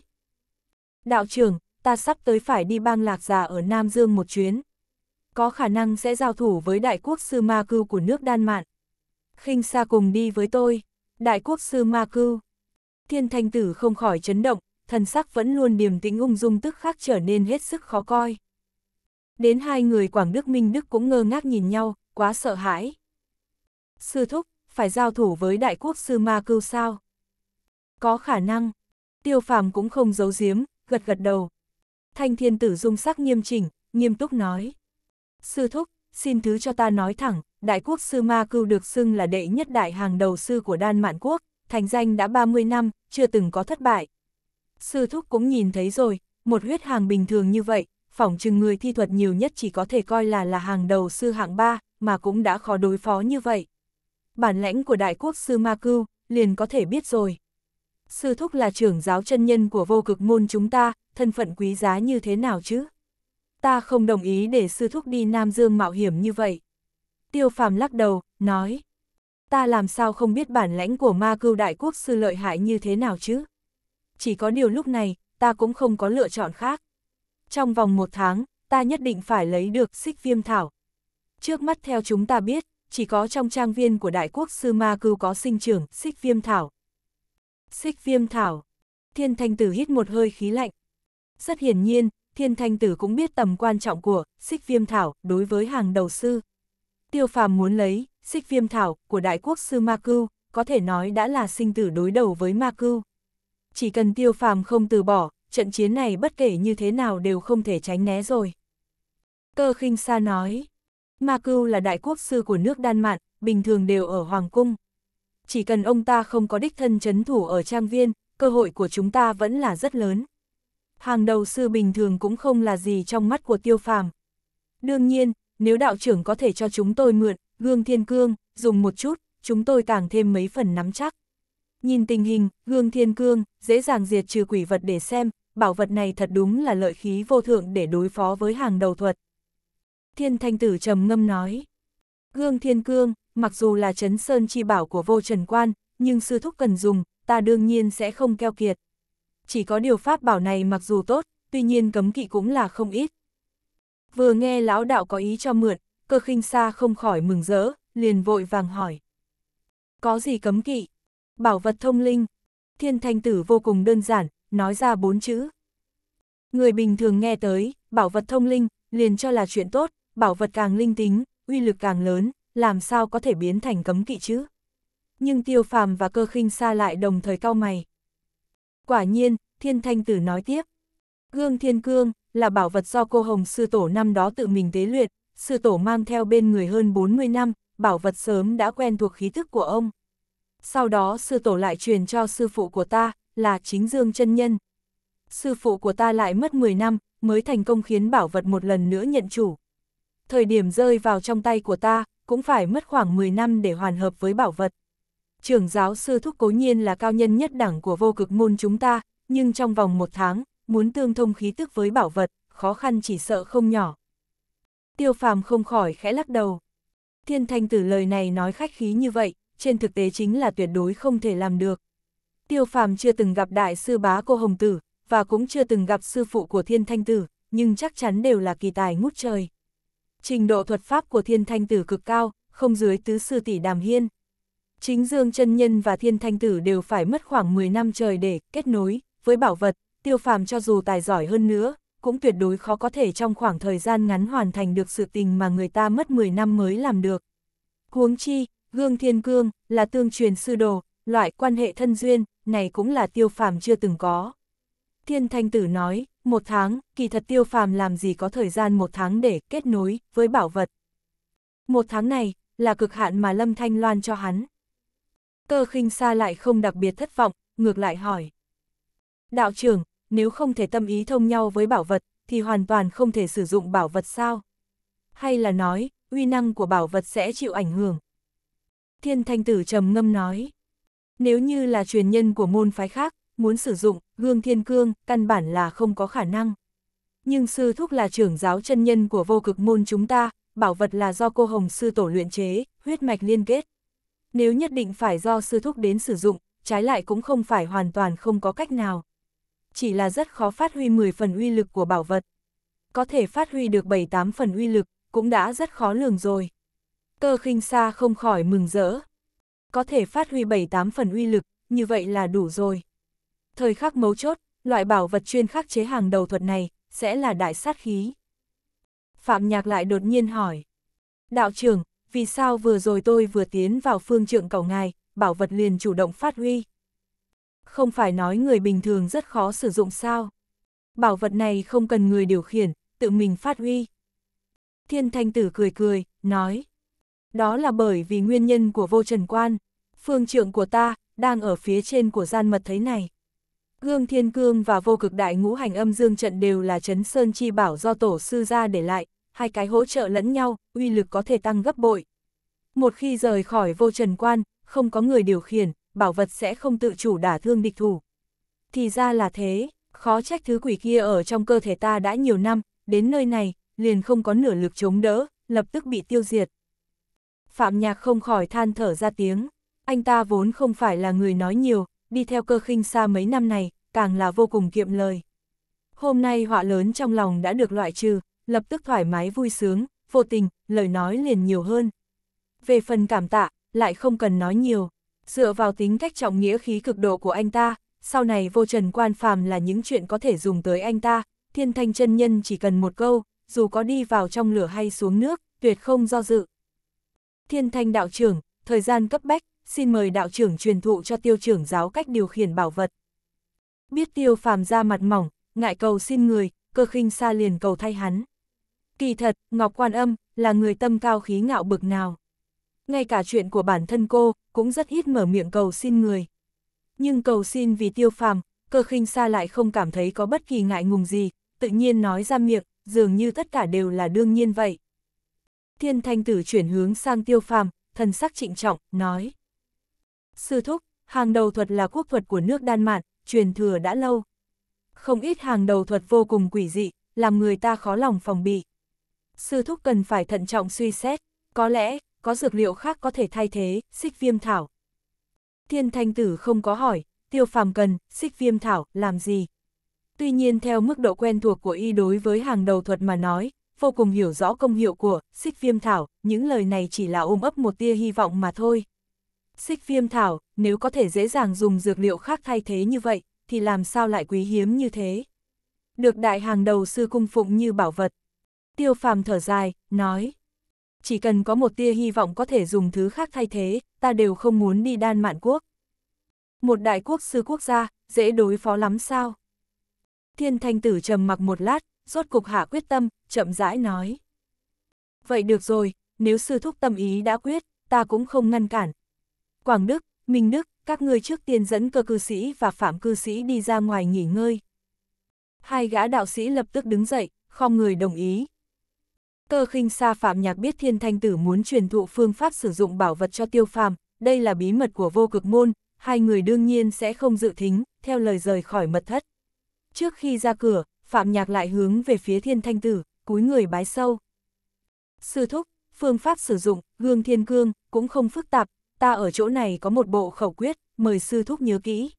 Đạo trưởng, ta sắp tới phải đi bang lạc già ở Nam Dương một chuyến. Có khả năng sẽ giao thủ với đại quốc sư ma cư của nước Đan Mạn. khinh xa cùng đi với tôi, đại quốc sư ma cư Thiên thanh tử không khỏi chấn động, thần sắc vẫn luôn điềm tĩnh ung dung tức khắc trở nên hết sức khó coi đến hai người Quảng Đức Minh Đức cũng ngơ ngác nhìn nhau, quá sợ hãi. Sư thúc, phải giao thủ với đại quốc sư ma cưu sao? Có khả năng, tiêu phàm cũng không giấu giếm, gật gật đầu. Thanh thiên tử dung sắc nghiêm chỉnh, nghiêm túc nói. Sư thúc, xin thứ cho ta nói thẳng, đại quốc sư ma cưu được xưng là đệ nhất đại hàng đầu sư của Đan Mạn Quốc, thành danh đã 30 năm, chưa từng có thất bại. Sư thúc cũng nhìn thấy rồi, một huyết hàng bình thường như vậy, phỏng chừng người thi thuật nhiều nhất chỉ có thể coi là là hàng đầu sư hạng ba, mà cũng đã khó đối phó như vậy. Bản lãnh của đại quốc sư Ma Cưu, liền có thể biết rồi. Sư Thúc là trưởng giáo chân nhân của vô cực môn chúng ta, thân phận quý giá như thế nào chứ? Ta không đồng ý để Sư Thúc đi Nam Dương mạo hiểm như vậy. Tiêu phàm lắc đầu, nói. Ta làm sao không biết bản lãnh của ma cưu đại quốc sư lợi hại như thế nào chứ? Chỉ có điều lúc này, ta cũng không có lựa chọn khác trong vòng một tháng, ta nhất định phải lấy được xích viêm thảo. Trước mắt theo chúng ta biết, chỉ có trong trang viên của đại quốc sư ma cưu có sinh trưởng xích viêm thảo. Xích viêm thảo. Thiên thanh tử hít một hơi khí lạnh. Rất hiển nhiên, thiên thanh tử cũng biết tầm quan trọng của xích viêm thảo đối với hàng đầu sư. Tiêu phàm muốn lấy xích viêm thảo của đại quốc sư ma cưu, có thể nói đã là sinh tử đối đầu với ma cưu. Chỉ cần tiêu phàm không từ bỏ, trận chiến này bất kể như thế nào đều không thể tránh né rồi. Cơ khinh Sa nói, Ma Cưu là đại quốc sư của nước Đan Mạn, bình thường đều ở Hoàng Cung. Chỉ cần ông ta không có đích thân chấn thủ ở trang viên, cơ hội của chúng ta vẫn là rất lớn. Hàng đầu sư bình thường cũng không là gì trong mắt của tiêu phàm. Đương nhiên, nếu đạo trưởng có thể cho chúng tôi mượn, gương thiên cương, dùng một chút, chúng tôi càng thêm mấy phần nắm chắc. Nhìn tình hình, gương thiên cương, dễ dàng diệt trừ quỷ vật để xem, bảo vật này thật đúng là lợi khí vô thượng để đối phó với hàng đầu thuật. Thiên Thanh Tử trầm ngâm nói, gương thiên cương, mặc dù là chấn sơn chi bảo của vô trần quan, nhưng sư thúc cần dùng, ta đương nhiên sẽ không keo kiệt. Chỉ có điều pháp bảo này mặc dù tốt, tuy nhiên cấm kỵ cũng là không ít. Vừa nghe lão đạo có ý cho mượn, cơ khinh xa không khỏi mừng rỡ, liền vội vàng hỏi. Có gì cấm kỵ? Bảo vật thông linh. Thiên thanh tử vô cùng đơn giản, nói ra bốn chữ. Người bình thường nghe tới, bảo vật thông linh, liền cho là chuyện tốt, bảo vật càng linh tính, uy lực càng lớn, làm sao có thể biến thành cấm kỵ chứ? Nhưng tiêu phàm và cơ khinh xa lại đồng thời cau mày. Quả nhiên, thiên thanh tử nói tiếp. Gương thiên cương, là bảo vật do cô Hồng sư tổ năm đó tự mình tế luyện, sư tổ mang theo bên người hơn 40 năm, bảo vật sớm đã quen thuộc khí thức của ông. Sau đó sư tổ lại truyền cho sư phụ của ta, là chính Dương chân Nhân. Sư phụ của ta lại mất 10 năm, mới thành công khiến bảo vật một lần nữa nhận chủ. Thời điểm rơi vào trong tay của ta, cũng phải mất khoảng 10 năm để hoàn hợp với bảo vật. Trưởng giáo sư thúc cố nhiên là cao nhân nhất đẳng của vô cực môn chúng ta, nhưng trong vòng một tháng, muốn tương thông khí tức với bảo vật, khó khăn chỉ sợ không nhỏ. Tiêu phàm không khỏi khẽ lắc đầu. Thiên thanh tử lời này nói khách khí như vậy, trên thực tế chính là tuyệt đối không thể làm được. Tiêu phàm chưa từng gặp đại sư bá cô Hồng Tử, và cũng chưa từng gặp sư phụ của Thiên Thanh Tử, nhưng chắc chắn đều là kỳ tài ngút trời. Trình độ thuật pháp của Thiên Thanh Tử cực cao, không dưới tứ sư tỷ Đàm Hiên. Chính Dương chân Nhân và Thiên Thanh Tử đều phải mất khoảng 10 năm trời để kết nối với bảo vật, tiêu phàm cho dù tài giỏi hơn nữa, cũng tuyệt đối khó có thể trong khoảng thời gian ngắn hoàn thành được sự tình mà người ta mất 10 năm mới làm được. Huống chi, Gương Thiên Cương là tương truyền sư đồ, loại quan hệ thân duyên, này cũng là tiêu phàm chưa từng có. Thiên Thanh Tử nói, một tháng, kỳ thật tiêu phàm làm gì có thời gian một tháng để kết nối với bảo vật. Một tháng này, là cực hạn mà Lâm Thanh Loan cho hắn. Cơ khinh xa lại không đặc biệt thất vọng, ngược lại hỏi. Đạo trưởng, nếu không thể tâm ý thông nhau với bảo vật, thì hoàn toàn không thể sử dụng bảo vật sao? Hay là nói, uy năng của bảo vật sẽ chịu ảnh hưởng? Thiên Thanh Tử trầm ngâm nói. Nếu như là truyền nhân của môn phái khác, muốn sử dụng, gương thiên cương, căn bản là không có khả năng. Nhưng sư thúc là trưởng giáo chân nhân của vô cực môn chúng ta, bảo vật là do cô Hồng sư tổ luyện chế, huyết mạch liên kết. Nếu nhất định phải do sư thúc đến sử dụng, trái lại cũng không phải hoàn toàn không có cách nào. Chỉ là rất khó phát huy 10 phần uy lực của bảo vật. Có thể phát huy được 7-8 phần uy lực, cũng đã rất khó lường rồi. Cơ khinh xa không khỏi mừng rỡ, có thể phát huy 7-8 phần uy lực, như vậy là đủ rồi. Thời khắc mấu chốt, loại bảo vật chuyên khắc chế hàng đầu thuật này, sẽ là đại sát khí. Phạm Nhạc lại đột nhiên hỏi. Đạo trưởng, vì sao vừa rồi tôi vừa tiến vào phương trượng cầu ngài, bảo vật liền chủ động phát huy? Không phải nói người bình thường rất khó sử dụng sao? Bảo vật này không cần người điều khiển, tự mình phát huy. Thiên Thanh Tử cười cười, nói. Đó là bởi vì nguyên nhân của vô trần quan. Phương trượng của ta, đang ở phía trên của gian mật thấy này. Gương Thiên Cương và vô cực đại ngũ hành âm dương trận đều là chấn sơn chi bảo do tổ sư ra để lại, hai cái hỗ trợ lẫn nhau, uy lực có thể tăng gấp bội. Một khi rời khỏi vô trần quan, không có người điều khiển, bảo vật sẽ không tự chủ đả thương địch thủ. Thì ra là thế, khó trách thứ quỷ kia ở trong cơ thể ta đã nhiều năm, đến nơi này, liền không có nửa lực chống đỡ, lập tức bị tiêu diệt. Phạm Nhạc không khỏi than thở ra tiếng. Anh ta vốn không phải là người nói nhiều, đi theo cơ khinh xa mấy năm này, càng là vô cùng kiệm lời. Hôm nay họa lớn trong lòng đã được loại trừ, lập tức thoải mái vui sướng, vô tình, lời nói liền nhiều hơn. Về phần cảm tạ, lại không cần nói nhiều. Dựa vào tính cách trọng nghĩa khí cực độ của anh ta, sau này vô trần quan phàm là những chuyện có thể dùng tới anh ta, thiên thanh chân nhân chỉ cần một câu, dù có đi vào trong lửa hay xuống nước, tuyệt không do dự. Thiên Thanh đạo trưởng, thời gian cấp bách, xin mời đạo trưởng truyền thụ cho tiêu trưởng giáo cách điều khiển bảo vật. Biết tiêu phàm ra mặt mỏng, ngại cầu xin người, cơ khinh xa liền cầu thay hắn. Kỳ thật, Ngọc Quan Âm là người tâm cao khí ngạo bực nào. Ngay cả chuyện của bản thân cô, cũng rất ít mở miệng cầu xin người. Nhưng cầu xin vì tiêu phàm, cơ khinh xa lại không cảm thấy có bất kỳ ngại ngùng gì, tự nhiên nói ra miệng, dường như tất cả đều là đương nhiên vậy thiên thanh tử chuyển hướng sang tiêu phàm, thần sắc trịnh trọng, nói. Sư thúc, hàng đầu thuật là quốc thuật của nước Đan Mạn, truyền thừa đã lâu. Không ít hàng đầu thuật vô cùng quỷ dị, làm người ta khó lòng phòng bị. Sư thúc cần phải thận trọng suy xét, có lẽ, có dược liệu khác có thể thay thế, xích viêm thảo. Thiên thanh tử không có hỏi, tiêu phàm cần, xích viêm thảo, làm gì? Tuy nhiên theo mức độ quen thuộc của y đối với hàng đầu thuật mà nói, vô cùng hiểu rõ công hiệu của xích viêm thảo, những lời này chỉ là ôm ấp một tia hy vọng mà thôi. Xích viêm thảo, nếu có thể dễ dàng dùng dược liệu khác thay thế như vậy, thì làm sao lại quý hiếm như thế? Được đại hàng đầu sư cung phụng như bảo vật. Tiêu phàm thở dài, nói. Chỉ cần có một tia hy vọng có thể dùng thứ khác thay thế, ta đều không muốn đi đan mạn quốc. Một đại quốc sư quốc gia, dễ đối phó lắm sao? Thiên thanh tử trầm mặc một lát, rốt cục hạ quyết tâm, chậm rãi nói. Vậy được rồi, nếu sư thúc tâm ý đã quyết, ta cũng không ngăn cản. Quảng Đức, Minh Đức, các ngươi trước tiên dẫn cơ cư sĩ và phạm cư sĩ đi ra ngoài nghỉ ngơi. Hai gã đạo sĩ lập tức đứng dậy, không người đồng ý. Cơ khinh xa phạm nhạc biết thiên thanh tử muốn truyền thụ phương pháp sử dụng bảo vật cho tiêu phàm, đây là bí mật của vô cực môn, hai người đương nhiên sẽ không dự thính, theo lời rời khỏi mật thất. Trước khi ra cửa, Phạm Nhạc lại hướng về phía thiên thanh tử, cúi người bái sâu. Sư thúc, phương pháp sử dụng, gương thiên cương, cũng không phức tạp, ta ở chỗ này có một bộ khẩu quyết, mời sư thúc nhớ kỹ.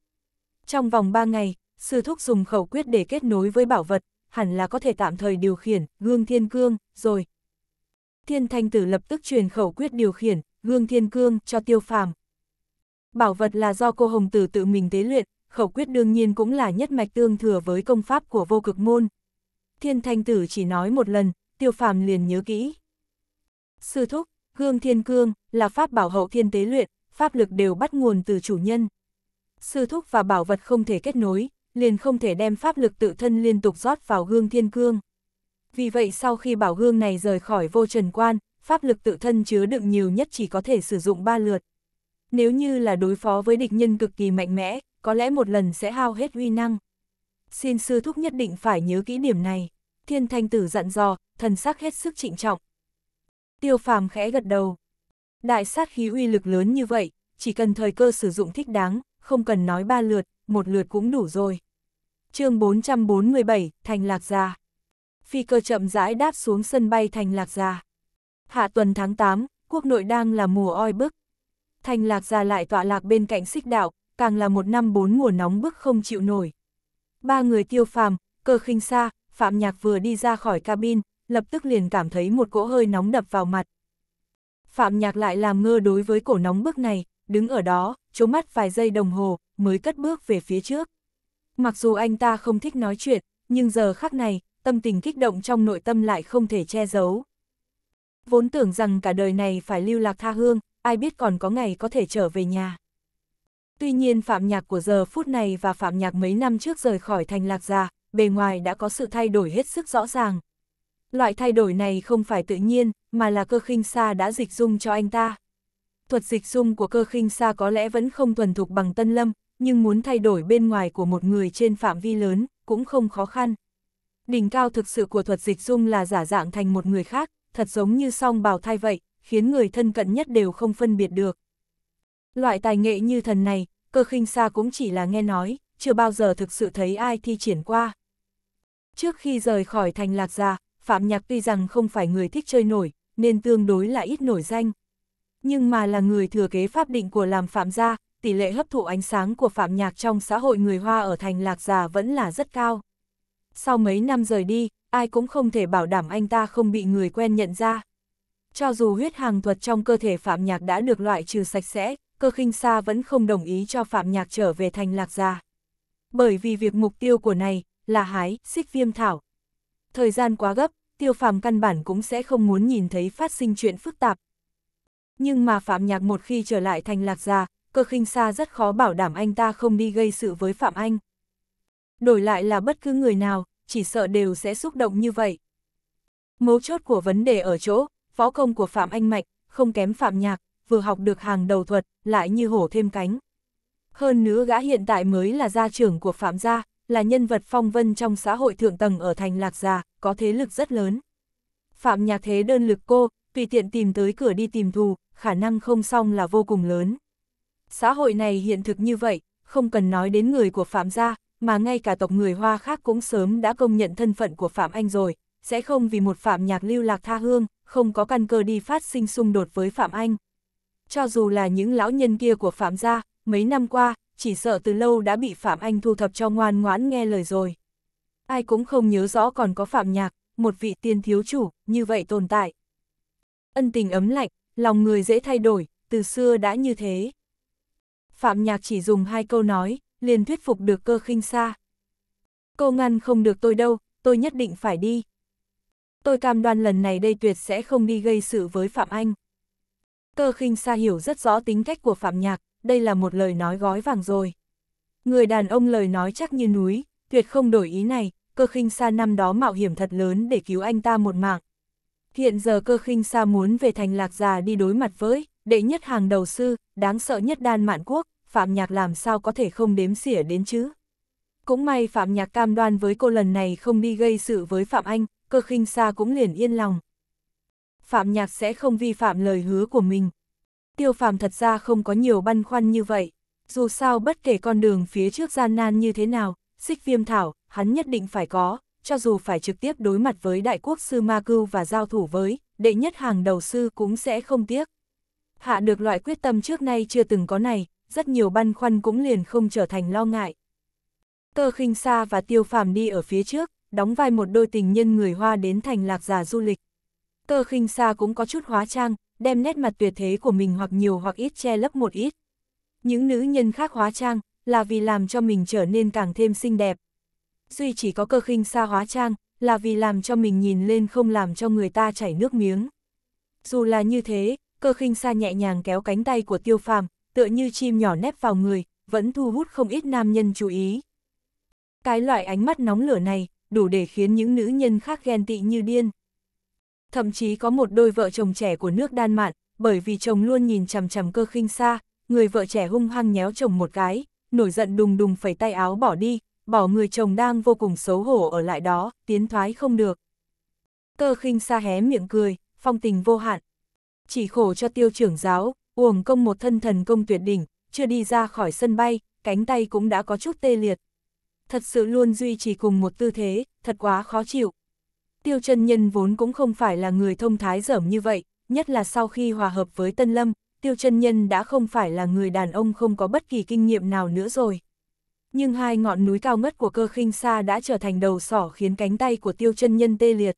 Trong vòng 3 ngày, sư thúc dùng khẩu quyết để kết nối với bảo vật, hẳn là có thể tạm thời điều khiển, gương thiên cương, rồi. Thiên thanh tử lập tức truyền khẩu quyết điều khiển, gương thiên cương, cho tiêu phàm. Bảo vật là do cô Hồng Tử tự mình tế luyện, khẩu quyết đương nhiên cũng là nhất mạch tương thừa với công pháp của vô cực môn. Thiên thanh tử chỉ nói một lần, tiêu phàm liền nhớ kỹ. Sư thúc, gương thiên cương, là pháp bảo hậu thiên tế luyện, pháp lực đều bắt nguồn từ chủ nhân. Sư thúc và bảo vật không thể kết nối, liền không thể đem pháp lực tự thân liên tục rót vào gương thiên cương. Vì vậy sau khi bảo gương này rời khỏi vô trần quan, pháp lực tự thân chứa đựng nhiều nhất chỉ có thể sử dụng ba lượt. Nếu như là đối phó với địch nhân cực kỳ mạnh mẽ, có lẽ một lần sẽ hao hết uy năng. Xin sư thúc nhất định phải nhớ kỹ điểm này. Thiên thanh tử dặn dò, thần sắc hết sức trịnh trọng. Tiêu phàm khẽ gật đầu. Đại sát khí uy lực lớn như vậy, chỉ cần thời cơ sử dụng thích đáng, không cần nói ba lượt, một lượt cũng đủ rồi. chương 447, Thành Lạc Gia. Phi cơ chậm rãi đáp xuống sân bay Thành Lạc Gia. Hạ tuần tháng 8, quốc nội đang là mùa oi bức. Thành Lạc Gia lại tọa lạc bên cạnh xích đạo, càng là một năm bốn mùa nóng bức không chịu nổi. Ba người tiêu phàm, cơ khinh xa, Phạm Nhạc vừa đi ra khỏi cabin, lập tức liền cảm thấy một cỗ hơi nóng đập vào mặt. Phạm Nhạc lại làm ngơ đối với cổ nóng bức này, đứng ở đó, chố mắt vài giây đồng hồ, mới cất bước về phía trước. Mặc dù anh ta không thích nói chuyện, nhưng giờ khắc này, tâm tình kích động trong nội tâm lại không thể che giấu. Vốn tưởng rằng cả đời này phải lưu lạc tha hương, ai biết còn có ngày có thể trở về nhà. Tuy nhiên Phạm Nhạc của giờ phút này và Phạm Nhạc mấy năm trước rời khỏi thành lạc gia, bề ngoài đã có sự thay đổi hết sức rõ ràng. Loại thay đổi này không phải tự nhiên, mà là cơ khinh xa đã dịch dung cho anh ta. Thuật dịch dung của cơ khinh xa có lẽ vẫn không thuần thục bằng tân lâm, nhưng muốn thay đổi bên ngoài của một người trên phạm vi lớn cũng không khó khăn. Đỉnh cao thực sự của thuật dịch dung là giả dạng thành một người khác, thật giống như song bào thai vậy, khiến người thân cận nhất đều không phân biệt được. Loại tài nghệ như thần này, cơ khinh xa cũng chỉ là nghe nói, chưa bao giờ thực sự thấy ai thi triển qua. Trước khi rời khỏi thành lạc gia, Phạm Nhạc tuy rằng không phải người thích chơi nổi, nên tương đối là ít nổi danh. Nhưng mà là người thừa kế pháp định của làm Phạm gia, tỷ lệ hấp thụ ánh sáng của Phạm Nhạc trong xã hội người Hoa ở thành lạc gia vẫn là rất cao. Sau mấy năm rời đi, ai cũng không thể bảo đảm anh ta không bị người quen nhận ra. Cho dù huyết hàng thuật trong cơ thể Phạm Nhạc đã được loại trừ sạch sẽ, cơ khinh xa vẫn không đồng ý cho Phạm Nhạc trở về thành lạc gia. Bởi vì việc mục tiêu của này là hái, xích viêm thảo. Thời gian quá gấp, tiêu phàm căn bản cũng sẽ không muốn nhìn thấy phát sinh chuyện phức tạp. Nhưng mà Phạm Nhạc một khi trở lại thành lạc gia, cơ khinh xa rất khó bảo đảm anh ta không đi gây sự với Phạm Anh. Đổi lại là bất cứ người nào, chỉ sợ đều sẽ xúc động như vậy. Mấu chốt của vấn đề ở chỗ, võ công của Phạm Anh Mạch không kém Phạm Nhạc, vừa học được hàng đầu thuật, lại như hổ thêm cánh. Hơn nữa gã hiện tại mới là gia trưởng của Phạm gia, là nhân vật phong vân trong xã hội thượng tầng ở thành Lạc Già, có thế lực rất lớn. Phạm Nhạc Thế đơn lực cô, tùy tiện tìm tới cửa đi tìm thù, khả năng không xong là vô cùng lớn. Xã hội này hiện thực như vậy, không cần nói đến người của Phạm gia, mà ngay cả tộc người Hoa khác cũng sớm đã công nhận thân phận của Phạm Anh rồi, sẽ không vì một Phạm Nhạc lưu lạc tha hương, không có căn cơ đi phát sinh xung đột với Phạm Anh cho dù là những lão nhân kia của Phạm gia, mấy năm qua, chỉ sợ từ lâu đã bị Phạm Anh thu thập cho ngoan ngoãn nghe lời rồi. Ai cũng không nhớ rõ còn có Phạm Nhạc, một vị tiên thiếu chủ, như vậy tồn tại. Ân tình ấm lạnh, lòng người dễ thay đổi, từ xưa đã như thế. Phạm Nhạc chỉ dùng hai câu nói, liền thuyết phục được cơ khinh xa. Cô ngăn không được tôi đâu, tôi nhất định phải đi. Tôi cam đoan lần này đây tuyệt sẽ không đi gây sự với Phạm Anh. Cơ khinh xa hiểu rất rõ tính cách của Phạm Nhạc, đây là một lời nói gói vàng rồi. Người đàn ông lời nói chắc như núi, tuyệt không đổi ý này, cơ khinh xa năm đó mạo hiểm thật lớn để cứu anh ta một mạng. Hiện giờ cơ khinh xa muốn về thành lạc già đi đối mặt với, đệ nhất hàng đầu sư, đáng sợ nhất đan mạn quốc, Phạm Nhạc làm sao có thể không đếm xỉa đến chứ. Cũng may Phạm Nhạc cam đoan với cô lần này không đi gây sự với Phạm Anh, cơ khinh xa cũng liền yên lòng. Phạm Nhạc sẽ không vi phạm lời hứa của mình. Tiêu Phạm thật ra không có nhiều băn khoăn như vậy, dù sao bất kể con đường phía trước gian nan như thế nào, xích viêm thảo, hắn nhất định phải có, cho dù phải trực tiếp đối mặt với đại quốc sư Ma Cưu và giao thủ với, đệ nhất hàng đầu sư cũng sẽ không tiếc. Hạ được loại quyết tâm trước nay chưa từng có này, rất nhiều băn khoăn cũng liền không trở thành lo ngại. Cơ khinh xa và tiêu phàm đi ở phía trước, đóng vai một đôi tình nhân người Hoa đến thành lạc giả du lịch. Cơ khinh xa cũng có chút hóa trang, đem nét mặt tuyệt thế của mình hoặc nhiều hoặc ít che lấp một ít. Những nữ nhân khác hóa trang là vì làm cho mình trở nên càng thêm xinh đẹp. Duy chỉ có cơ khinh xa hóa trang là vì làm cho mình nhìn lên không làm cho người ta chảy nước miếng. Dù là như thế, cơ khinh xa nhẹ nhàng kéo cánh tay của tiêu phàm, tựa như chim nhỏ nép vào người, vẫn thu hút không ít nam nhân chú ý. Cái loại ánh mắt nóng lửa này, đủ để khiến những nữ nhân khác ghen tị như điên thậm chí có một đôi vợ chồng trẻ của nước Đan Mạn, bởi vì chồng luôn nhìn chằm chằm cơ khinh xa, người vợ trẻ hung hăng nhéo chồng một cái, nổi giận đùng đùng phẩy tay áo bỏ đi, bỏ người chồng đang vô cùng xấu hổ ở lại đó, tiến thoái không được. Cơ khinh xa hé miệng cười, phong tình vô hạn. Chỉ khổ cho tiêu trưởng giáo, uổng công một thân thần công tuyệt đỉnh, chưa đi ra khỏi sân bay, cánh tay cũng đã có chút tê liệt. Thật sự luôn duy trì cùng một tư thế, thật quá khó chịu. Tiêu chân nhân vốn cũng không phải là người thông thái dởm như vậy, nhất là sau khi hòa hợp với Tân Lâm, Tiêu chân nhân đã không phải là người đàn ông không có bất kỳ kinh nghiệm nào nữa rồi. Nhưng hai ngọn núi cao ngất của cơ khinh xa đã trở thành đầu sỏ khiến cánh tay của tiêu chân nhân tê liệt.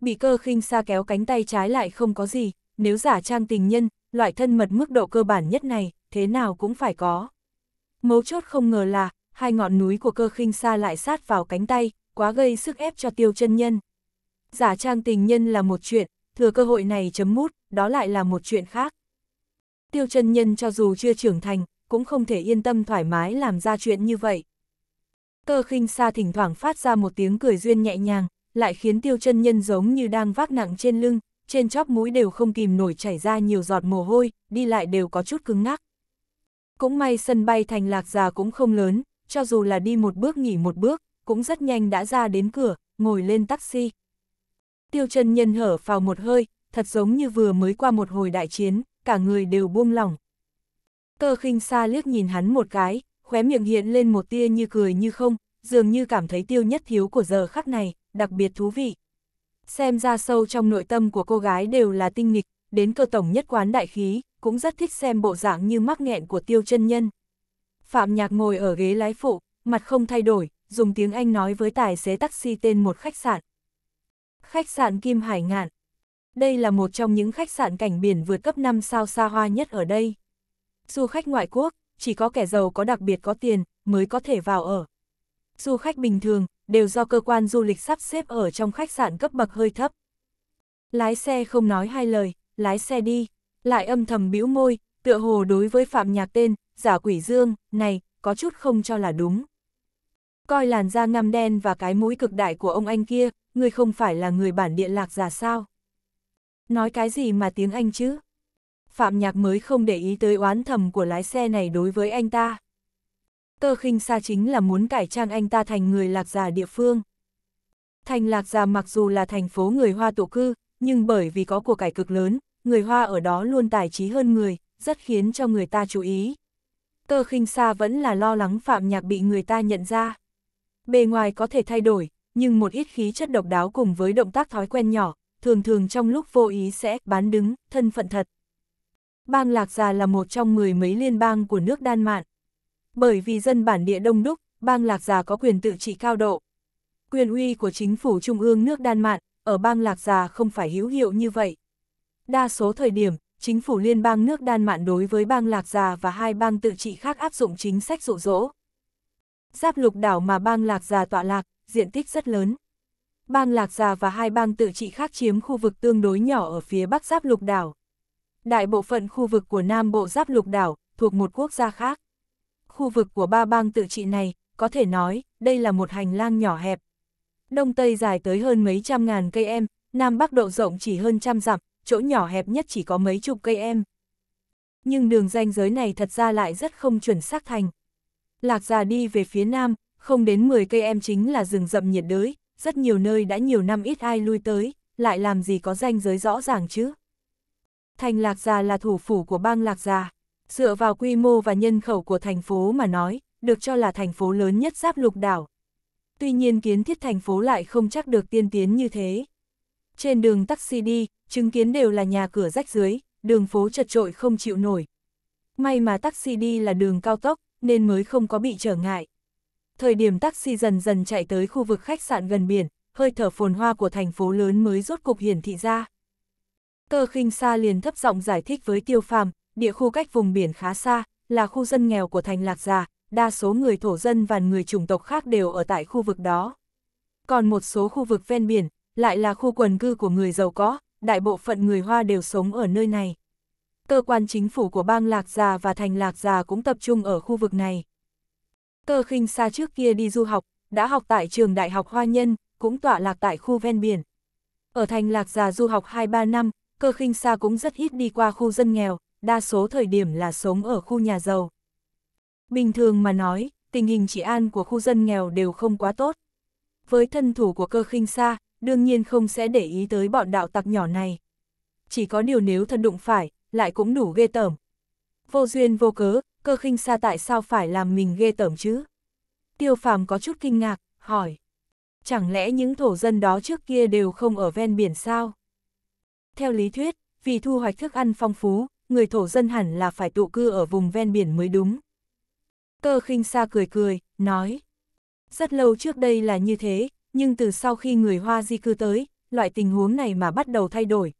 Bị cơ khinh xa kéo cánh tay trái lại không có gì, nếu giả trang tình nhân, loại thân mật mức độ cơ bản nhất này, thế nào cũng phải có. Mấu chốt không ngờ là, hai ngọn núi của cơ khinh xa lại sát vào cánh tay, quá gây sức ép cho tiêu chân nhân giả trang tình nhân là một chuyện, thừa cơ hội này chấm mút, đó lại là một chuyện khác. Tiêu chân nhân cho dù chưa trưởng thành, cũng không thể yên tâm thoải mái làm ra chuyện như vậy. Cơ khinh xa thỉnh thoảng phát ra một tiếng cười duyên nhẹ nhàng, lại khiến tiêu chân nhân giống như đang vác nặng trên lưng, trên chóp mũi đều không kìm nổi chảy ra nhiều giọt mồ hôi, đi lại đều có chút cứng ngắc. Cũng may sân bay thành lạc già cũng không lớn, cho dù là đi một bước nghỉ một bước, cũng rất nhanh đã ra đến cửa, ngồi lên taxi. Tiêu chân nhân hở vào một hơi, thật giống như vừa mới qua một hồi đại chiến, cả người đều buông lỏng. Cơ khinh xa liếc nhìn hắn một cái, khóe miệng hiện lên một tia như cười như không, dường như cảm thấy tiêu nhất thiếu của giờ khắc này, đặc biệt thú vị. Xem ra sâu trong nội tâm của cô gái đều là tinh nghịch, đến cơ tổng nhất quán đại khí, cũng rất thích xem bộ dạng như mắc nghẹn của tiêu chân nhân. Phạm Nhạc ngồi ở ghế lái phụ, mặt không thay đổi, dùng tiếng Anh nói với tài xế taxi tên một khách sạn, Khách sạn Kim Hải Ngạn Đây là một trong những khách sạn cảnh biển vượt cấp 5 sao xa hoa nhất ở đây. Du khách ngoại quốc, chỉ có kẻ giàu có đặc biệt có tiền, mới có thể vào ở. Du khách bình thường, đều do cơ quan du lịch sắp xếp ở trong khách sạn cấp bậc hơi thấp. Lái xe không nói hai lời, lái xe đi, lại âm thầm bĩu môi, tựa hồ đối với Phạm Nhạc tên, giả quỷ dương, này, có chút không cho là đúng. Coi làn da ngăm đen và cái mũi cực đại của ông anh kia, người không phải là người bản địa lạc giả sao? Nói cái gì mà tiếng Anh chứ? Phạm Nhạc mới không để ý tới oán thầm của lái xe này đối với anh ta. Tơ khinh xa chính là muốn cải trang anh ta thành người lạc giả địa phương. Thành lạc giả mặc dù là thành phố người Hoa tụ cư, nhưng bởi vì có cuộc cải cực lớn, người Hoa ở đó luôn tài trí hơn người, rất khiến cho người ta chú ý. Tơ khinh xa vẫn là lo lắng Phạm Nhạc bị người ta nhận ra bề ngoài có thể thay đổi, nhưng một ít khí chất độc đáo cùng với động tác thói quen nhỏ, thường thường trong lúc vô ý sẽ bán đứng, thân phận thật. Bang Lạc Già là một trong mười mấy liên bang của nước Đan Mạn. Bởi vì dân bản địa đông đúc, bang Lạc Già có quyền tự trị cao độ. Quyền uy của chính phủ trung ương nước Đan Mạn, ở bang Lạc Già không phải hữu hiệu như vậy. Đa số thời điểm, chính phủ liên bang nước Đan Mạn đối với bang Lạc Già và hai bang tự trị khác áp dụng chính sách dụ dỗ. Giáp lục đảo mà bang Lạc Già tọa lạc, diện tích rất lớn. Bang Lạc Già và hai bang tự trị khác chiếm khu vực tương đối nhỏ ở phía bắc Giáp lục đảo. Đại bộ phận khu vực của Nam Bộ Giáp lục đảo thuộc một quốc gia khác. Khu vực của ba bang tự trị này, có thể nói, đây là một hành lang nhỏ hẹp. Đông Tây dài tới hơn mấy trăm ngàn cây em, Nam Bắc độ rộng chỉ hơn trăm dặm, chỗ nhỏ hẹp nhất chỉ có mấy chục cây em. Nhưng đường ranh giới này thật ra lại rất không chuẩn xác thành. Lạc Già đi về phía nam, không đến 10 cây em chính là rừng rậm nhiệt đới, rất nhiều nơi đã nhiều năm ít ai lui tới, lại làm gì có danh giới rõ ràng chứ. Thành Lạc Già là thủ phủ của bang Lạc Già, dựa vào quy mô và nhân khẩu của thành phố mà nói, được cho là thành phố lớn nhất giáp lục đảo. Tuy nhiên kiến thiết thành phố lại không chắc được tiên tiến như thế. Trên đường taxi đi, chứng kiến đều là nhà cửa rách dưới, đường phố chật trội không chịu nổi. May mà taxi đi là đường cao tốc, nên mới không có bị trở ngại. Thời điểm taxi dần dần chạy tới khu vực khách sạn gần biển, hơi thở phồn hoa của thành phố lớn mới rốt cục hiển thị ra. Cơ khinh xa liền thấp giọng giải thích với tiêu phàm, địa khu cách vùng biển khá xa, là khu dân nghèo của thành lạc già, đa số người thổ dân và người chủng tộc khác đều ở tại khu vực đó. Còn một số khu vực ven biển, lại là khu quần cư của người giàu có, đại bộ phận người Hoa đều sống ở nơi này cơ quan chính phủ của bang Lạc Già và thành Lạc Già cũng tập trung ở khu vực này. Cơ khinh xa trước kia đi du học, đã học tại trường Đại học Hoa Nhân, cũng tọa lạc tại khu ven biển. Ở thành Lạc Già du học 2-3 năm, cơ khinh xa cũng rất ít đi qua khu dân nghèo, đa số thời điểm là sống ở khu nhà giàu. Bình thường mà nói, tình hình trị an của khu dân nghèo đều không quá tốt. Với thân thủ của cơ khinh xa, đương nhiên không sẽ để ý tới bọn đạo tặc nhỏ này. Chỉ có điều nếu thật đụng phải, lại cũng đủ ghê tởm. Vô duyên vô cớ, cơ khinh xa tại sao phải làm mình ghê tởm chứ? Tiêu phàm có chút kinh ngạc, hỏi. Chẳng lẽ những thổ dân đó trước kia đều không ở ven biển sao? Theo lý thuyết, vì thu hoạch thức ăn phong phú, người thổ dân hẳn là phải tụ cư ở vùng ven biển mới đúng. Cơ khinh xa cười cười, nói. Rất lâu trước đây là như thế, nhưng từ sau khi người Hoa di cư tới, loại tình huống này mà bắt đầu thay đổi.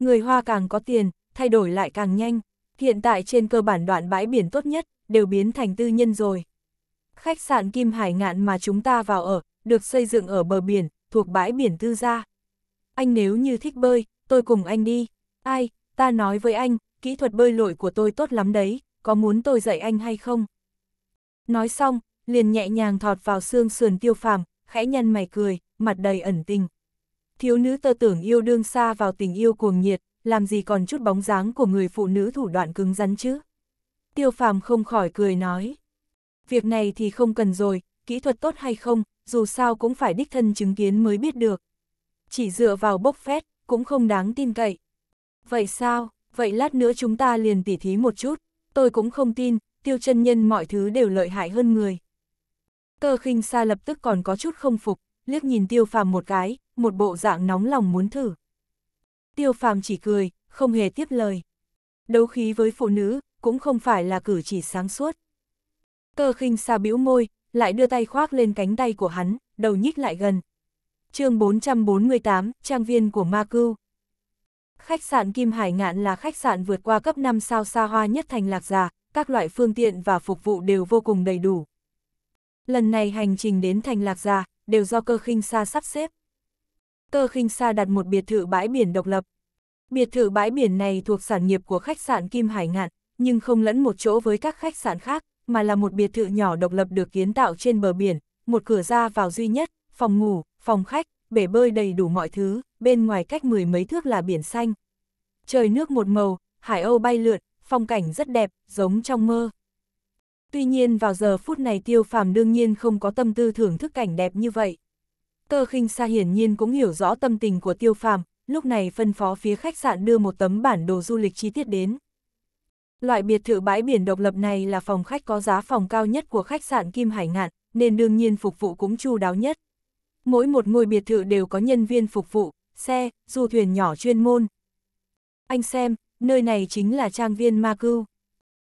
Người Hoa càng có tiền, thay đổi lại càng nhanh. Hiện tại trên cơ bản đoạn bãi biển tốt nhất, đều biến thành tư nhân rồi. Khách sạn Kim Hải Ngạn mà chúng ta vào ở, được xây dựng ở bờ biển, thuộc bãi biển tư gia. Anh nếu như thích bơi, tôi cùng anh đi. Ai, ta nói với anh, kỹ thuật bơi lội của tôi tốt lắm đấy, có muốn tôi dạy anh hay không? Nói xong, liền nhẹ nhàng thọt vào xương sườn tiêu phàm, khẽ nhăn mày cười, mặt đầy ẩn tình. Thiếu nữ tơ tưởng yêu đương xa vào tình yêu cuồng nhiệt, làm gì còn chút bóng dáng của người phụ nữ thủ đoạn cứng rắn chứ? Tiêu phàm không khỏi cười nói. Việc này thì không cần rồi, kỹ thuật tốt hay không, dù sao cũng phải đích thân chứng kiến mới biết được. Chỉ dựa vào bốc phét, cũng không đáng tin cậy. Vậy sao, vậy lát nữa chúng ta liền tỉ thí một chút, tôi cũng không tin, tiêu chân nhân mọi thứ đều lợi hại hơn người. Cơ khinh xa lập tức còn có chút không phục, liếc nhìn tiêu phàm một cái, một bộ dạng nóng lòng muốn thử. Tiêu phàm chỉ cười, không hề tiếp lời. Đấu khí với phụ nữ, cũng không phải là cử chỉ sáng suốt. Cơ khinh xa bĩu môi, lại đưa tay khoác lên cánh tay của hắn, đầu nhích lại gần. chương 448, trang viên của Ma Cưu. Khách sạn Kim Hải Ngạn là khách sạn vượt qua cấp 5 sao xa hoa nhất thành lạc già, các loại phương tiện và phục vụ đều vô cùng đầy đủ. Lần này hành trình đến thành lạc già, đều do cơ khinh xa sắp xếp. Tơ Khinh Sa đặt một biệt thự bãi biển độc lập. Biệt thự bãi biển này thuộc sản nghiệp của khách sạn Kim Hải Ngạn, nhưng không lẫn một chỗ với các khách sạn khác, mà là một biệt thự nhỏ độc lập được kiến tạo trên bờ biển, một cửa ra vào duy nhất, phòng ngủ, phòng khách, bể bơi đầy đủ mọi thứ, bên ngoài cách mười mấy thước là biển xanh. Trời nước một màu, hải âu bay lượn, phong cảnh rất đẹp, giống trong mơ. Tuy nhiên vào giờ phút này Tiêu Phàm đương nhiên không có tâm tư thưởng thức cảnh đẹp như vậy. Cơ khinh xa hiển nhiên cũng hiểu rõ tâm tình của tiêu phàm, lúc này phân phó phía khách sạn đưa một tấm bản đồ du lịch chi tiết đến. Loại biệt thự bãi biển độc lập này là phòng khách có giá phòng cao nhất của khách sạn Kim Hải Ngạn, nên đương nhiên phục vụ cũng chu đáo nhất. Mỗi một ngôi biệt thự đều có nhân viên phục vụ, xe, du thuyền nhỏ chuyên môn. Anh xem, nơi này chính là trang viên Ma Cưu.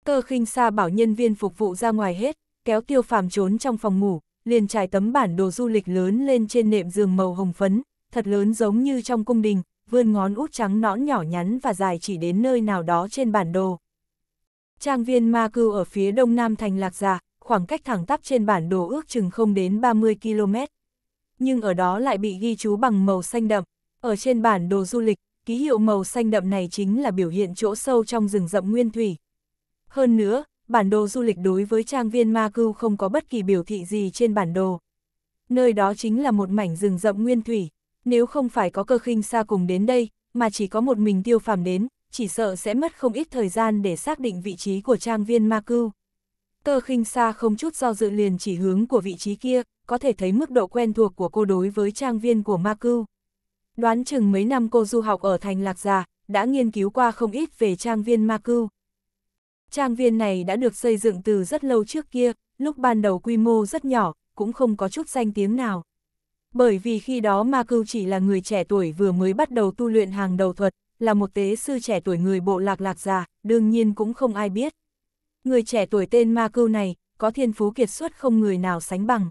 Cơ khinh xa bảo nhân viên phục vụ ra ngoài hết, kéo tiêu phàm trốn trong phòng ngủ, liền trải tấm bản đồ du lịch lớn lên trên nệm giường màu hồng phấn, thật lớn giống như trong cung đình, vươn ngón út trắng nõn nhỏ nhắn và dài chỉ đến nơi nào đó trên bản đồ. Trang viên ma cưu ở phía đông nam thành lạc giả, khoảng cách thẳng tắp trên bản đồ ước chừng không đến 30 km. Nhưng ở đó lại bị ghi chú bằng màu xanh đậm. Ở trên bản đồ du lịch, ký hiệu màu xanh đậm này chính là biểu hiện chỗ sâu trong rừng rậm nguyên thủy. Hơn nữa, bản đồ du lịch đối với trang viên ma cưu không có bất kỳ biểu thị gì trên bản đồ. Nơi đó chính là một mảnh rừng rậm nguyên thủy, nếu không phải có cơ khinh xa cùng đến đây, mà chỉ có một mình tiêu phàm đến, chỉ sợ sẽ mất không ít thời gian để xác định vị trí của trang viên ma cưu. Cơ khinh xa không chút do dự liền chỉ hướng của vị trí kia, có thể thấy mức độ quen thuộc của cô đối với trang viên của ma cưu. Đoán chừng mấy năm cô du học ở thành Lạc Già, đã nghiên cứu qua không ít về trang viên ma cưu. Trang viên này đã được xây dựng từ rất lâu trước kia, lúc ban đầu quy mô rất nhỏ, cũng không có chút danh tiếng nào. Bởi vì khi đó Ma Cưu chỉ là người trẻ tuổi vừa mới bắt đầu tu luyện hàng đầu thuật, là một tế sư trẻ tuổi người bộ lạc lạc già, đương nhiên cũng không ai biết. Người trẻ tuổi tên Ma Cưu này, có thiên phú kiệt xuất không người nào sánh bằng.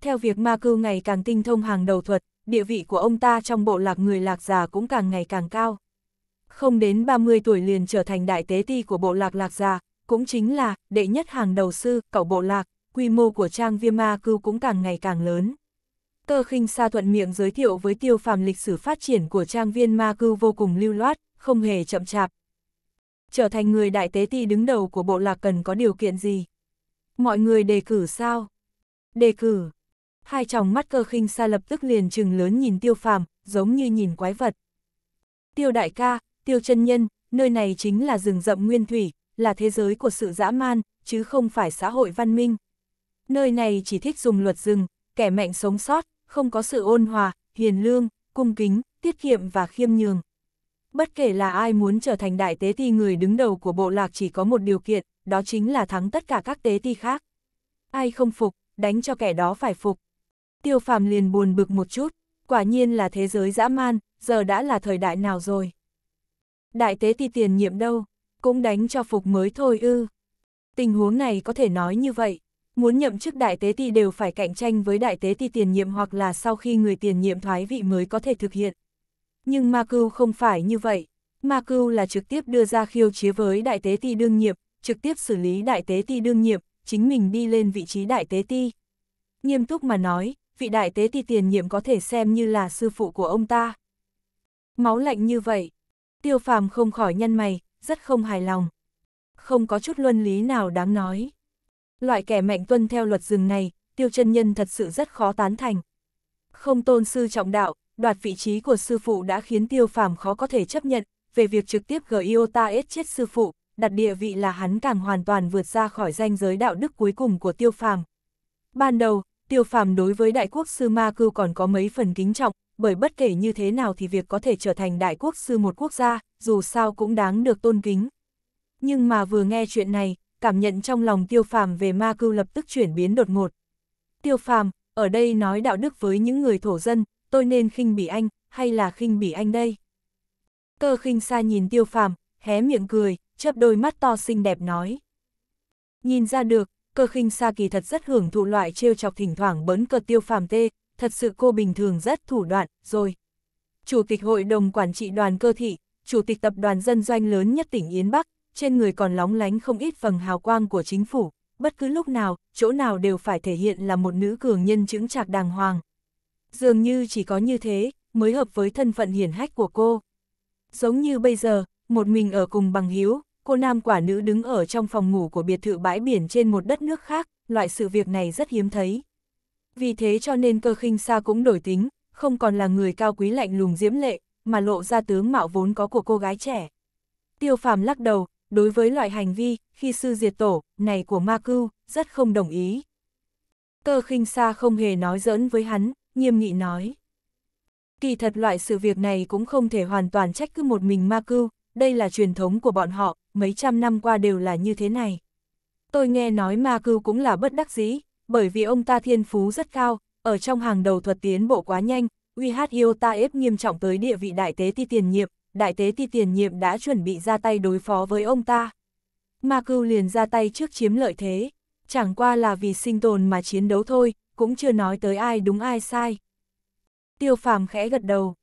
Theo việc Ma Cưu ngày càng tinh thông hàng đầu thuật, địa vị của ông ta trong bộ lạc người lạc già cũng càng ngày càng cao không đến 30 tuổi liền trở thành đại tế ti của bộ lạc lạc già, cũng chính là đệ nhất hàng đầu sư, cậu bộ lạc, quy mô của trang viêm ma cư cũng càng ngày càng lớn. Cơ khinh sa thuận miệng giới thiệu với tiêu phàm lịch sử phát triển của trang viên ma cư vô cùng lưu loát, không hề chậm chạp. Trở thành người đại tế ti đứng đầu của bộ lạc cần có điều kiện gì? Mọi người đề cử sao? Đề cử. Hai tròng mắt cơ khinh sa lập tức liền trừng lớn nhìn tiêu phàm, giống như nhìn quái vật. Tiêu đại ca, tiêu chân nhân, nơi này chính là rừng rậm nguyên thủy, là thế giới của sự dã man, chứ không phải xã hội văn minh. Nơi này chỉ thích dùng luật rừng, kẻ mạnh sống sót, không có sự ôn hòa, hiền lương, cung kính, tiết kiệm và khiêm nhường. Bất kể là ai muốn trở thành đại tế ti người đứng đầu của bộ lạc chỉ có một điều kiện, đó chính là thắng tất cả các tế thi khác. Ai không phục, đánh cho kẻ đó phải phục. Tiêu phàm liền buồn bực một chút, quả nhiên là thế giới dã man, giờ đã là thời đại nào rồi đại tế thì tiền nhiệm đâu, cũng đánh cho phục mới thôi ư. Tình huống này có thể nói như vậy, muốn nhậm chức đại tế thì đều phải cạnh tranh với đại tế thì tiền nhiệm hoặc là sau khi người tiền nhiệm thoái vị mới có thể thực hiện. Nhưng Ma Cưu không phải như vậy, Ma Cưu là trực tiếp đưa ra khiêu chế với đại tế ti đương nhiệm, trực tiếp xử lý đại tế ti đương nhiệm, chính mình đi lên vị trí đại tế ti. Nghiêm túc mà nói, vị đại tế ti tiền nhiệm có thể xem như là sư phụ của ông ta. Máu lạnh như vậy, tiêu phàm không khỏi nhân mày, rất không hài lòng. Không có chút luân lý nào đáng nói. Loại kẻ mạnh tuân theo luật rừng này, tiêu chân nhân thật sự rất khó tán thành. Không tôn sư trọng đạo, đoạt vị trí của sư phụ đã khiến tiêu phàm khó có thể chấp nhận, về việc trực tiếp gửi ta ết chết sư phụ, đặt địa vị là hắn càng hoàn toàn vượt ra khỏi danh giới đạo đức cuối cùng của tiêu phàm. Ban đầu, tiêu phàm đối với đại quốc sư ma cưu còn có mấy phần kính trọng, bởi bất kể như thế nào thì việc có thể trở thành đại quốc sư một quốc gia, dù sao cũng đáng được tôn kính. Nhưng mà vừa nghe chuyện này, cảm nhận trong lòng tiêu phàm về ma cưu lập tức chuyển biến đột ngột. Tiêu phàm, ở đây nói đạo đức với những người thổ dân, tôi nên khinh bỉ anh, hay là khinh bỉ anh đây? Cơ khinh xa nhìn tiêu phàm, hé miệng cười, chớp đôi mắt to xinh đẹp nói. Nhìn ra được, cơ khinh xa kỳ thật rất hưởng thụ loại trêu chọc thỉnh thoảng bấn cờ tiêu phàm tê, thật sự cô bình thường rất thủ đoạn, rồi. Chủ tịch hội đồng quản trị đoàn cơ thị, chủ tịch tập đoàn dân doanh lớn nhất tỉnh Yến Bắc, trên người còn lóng lánh không ít phần hào quang của chính phủ, bất cứ lúc nào, chỗ nào đều phải thể hiện là một nữ cường nhân chứng trạc đàng hoàng. Dường như chỉ có như thế, mới hợp với thân phận hiển hách của cô. Giống như bây giờ, một mình ở cùng bằng hiếu, cô nam quả nữ đứng ở trong phòng ngủ của biệt thự bãi biển trên một đất nước khác, loại sự việc này rất hiếm thấy vì thế cho nên cơ khinh xa cũng đổi tính, không còn là người cao quý lạnh lùng diễm lệ, mà lộ ra tướng mạo vốn có của cô gái trẻ. Tiêu phàm lắc đầu, đối với loại hành vi, khi sư diệt tổ, này của ma cưu, rất không đồng ý. Cơ khinh xa không hề nói giỡn với hắn, nghiêm nghị nói. Kỳ thật loại sự việc này cũng không thể hoàn toàn trách cứ một mình ma cưu, đây là truyền thống của bọn họ, mấy trăm năm qua đều là như thế này. Tôi nghe nói ma cưu cũng là bất đắc dĩ, bởi vì ông ta thiên phú rất cao, ở trong hàng đầu thuật tiến bộ quá nhanh, UHIO ta ép nghiêm trọng tới địa vị đại tế ti tiền nhiệm, đại tế ti tiền nhiệm đã chuẩn bị ra tay đối phó với ông ta. Ma cưu liền ra tay trước chiếm lợi thế, chẳng qua là vì sinh tồn mà chiến đấu thôi, cũng chưa nói tới ai đúng ai sai. Tiêu phàm khẽ gật đầu.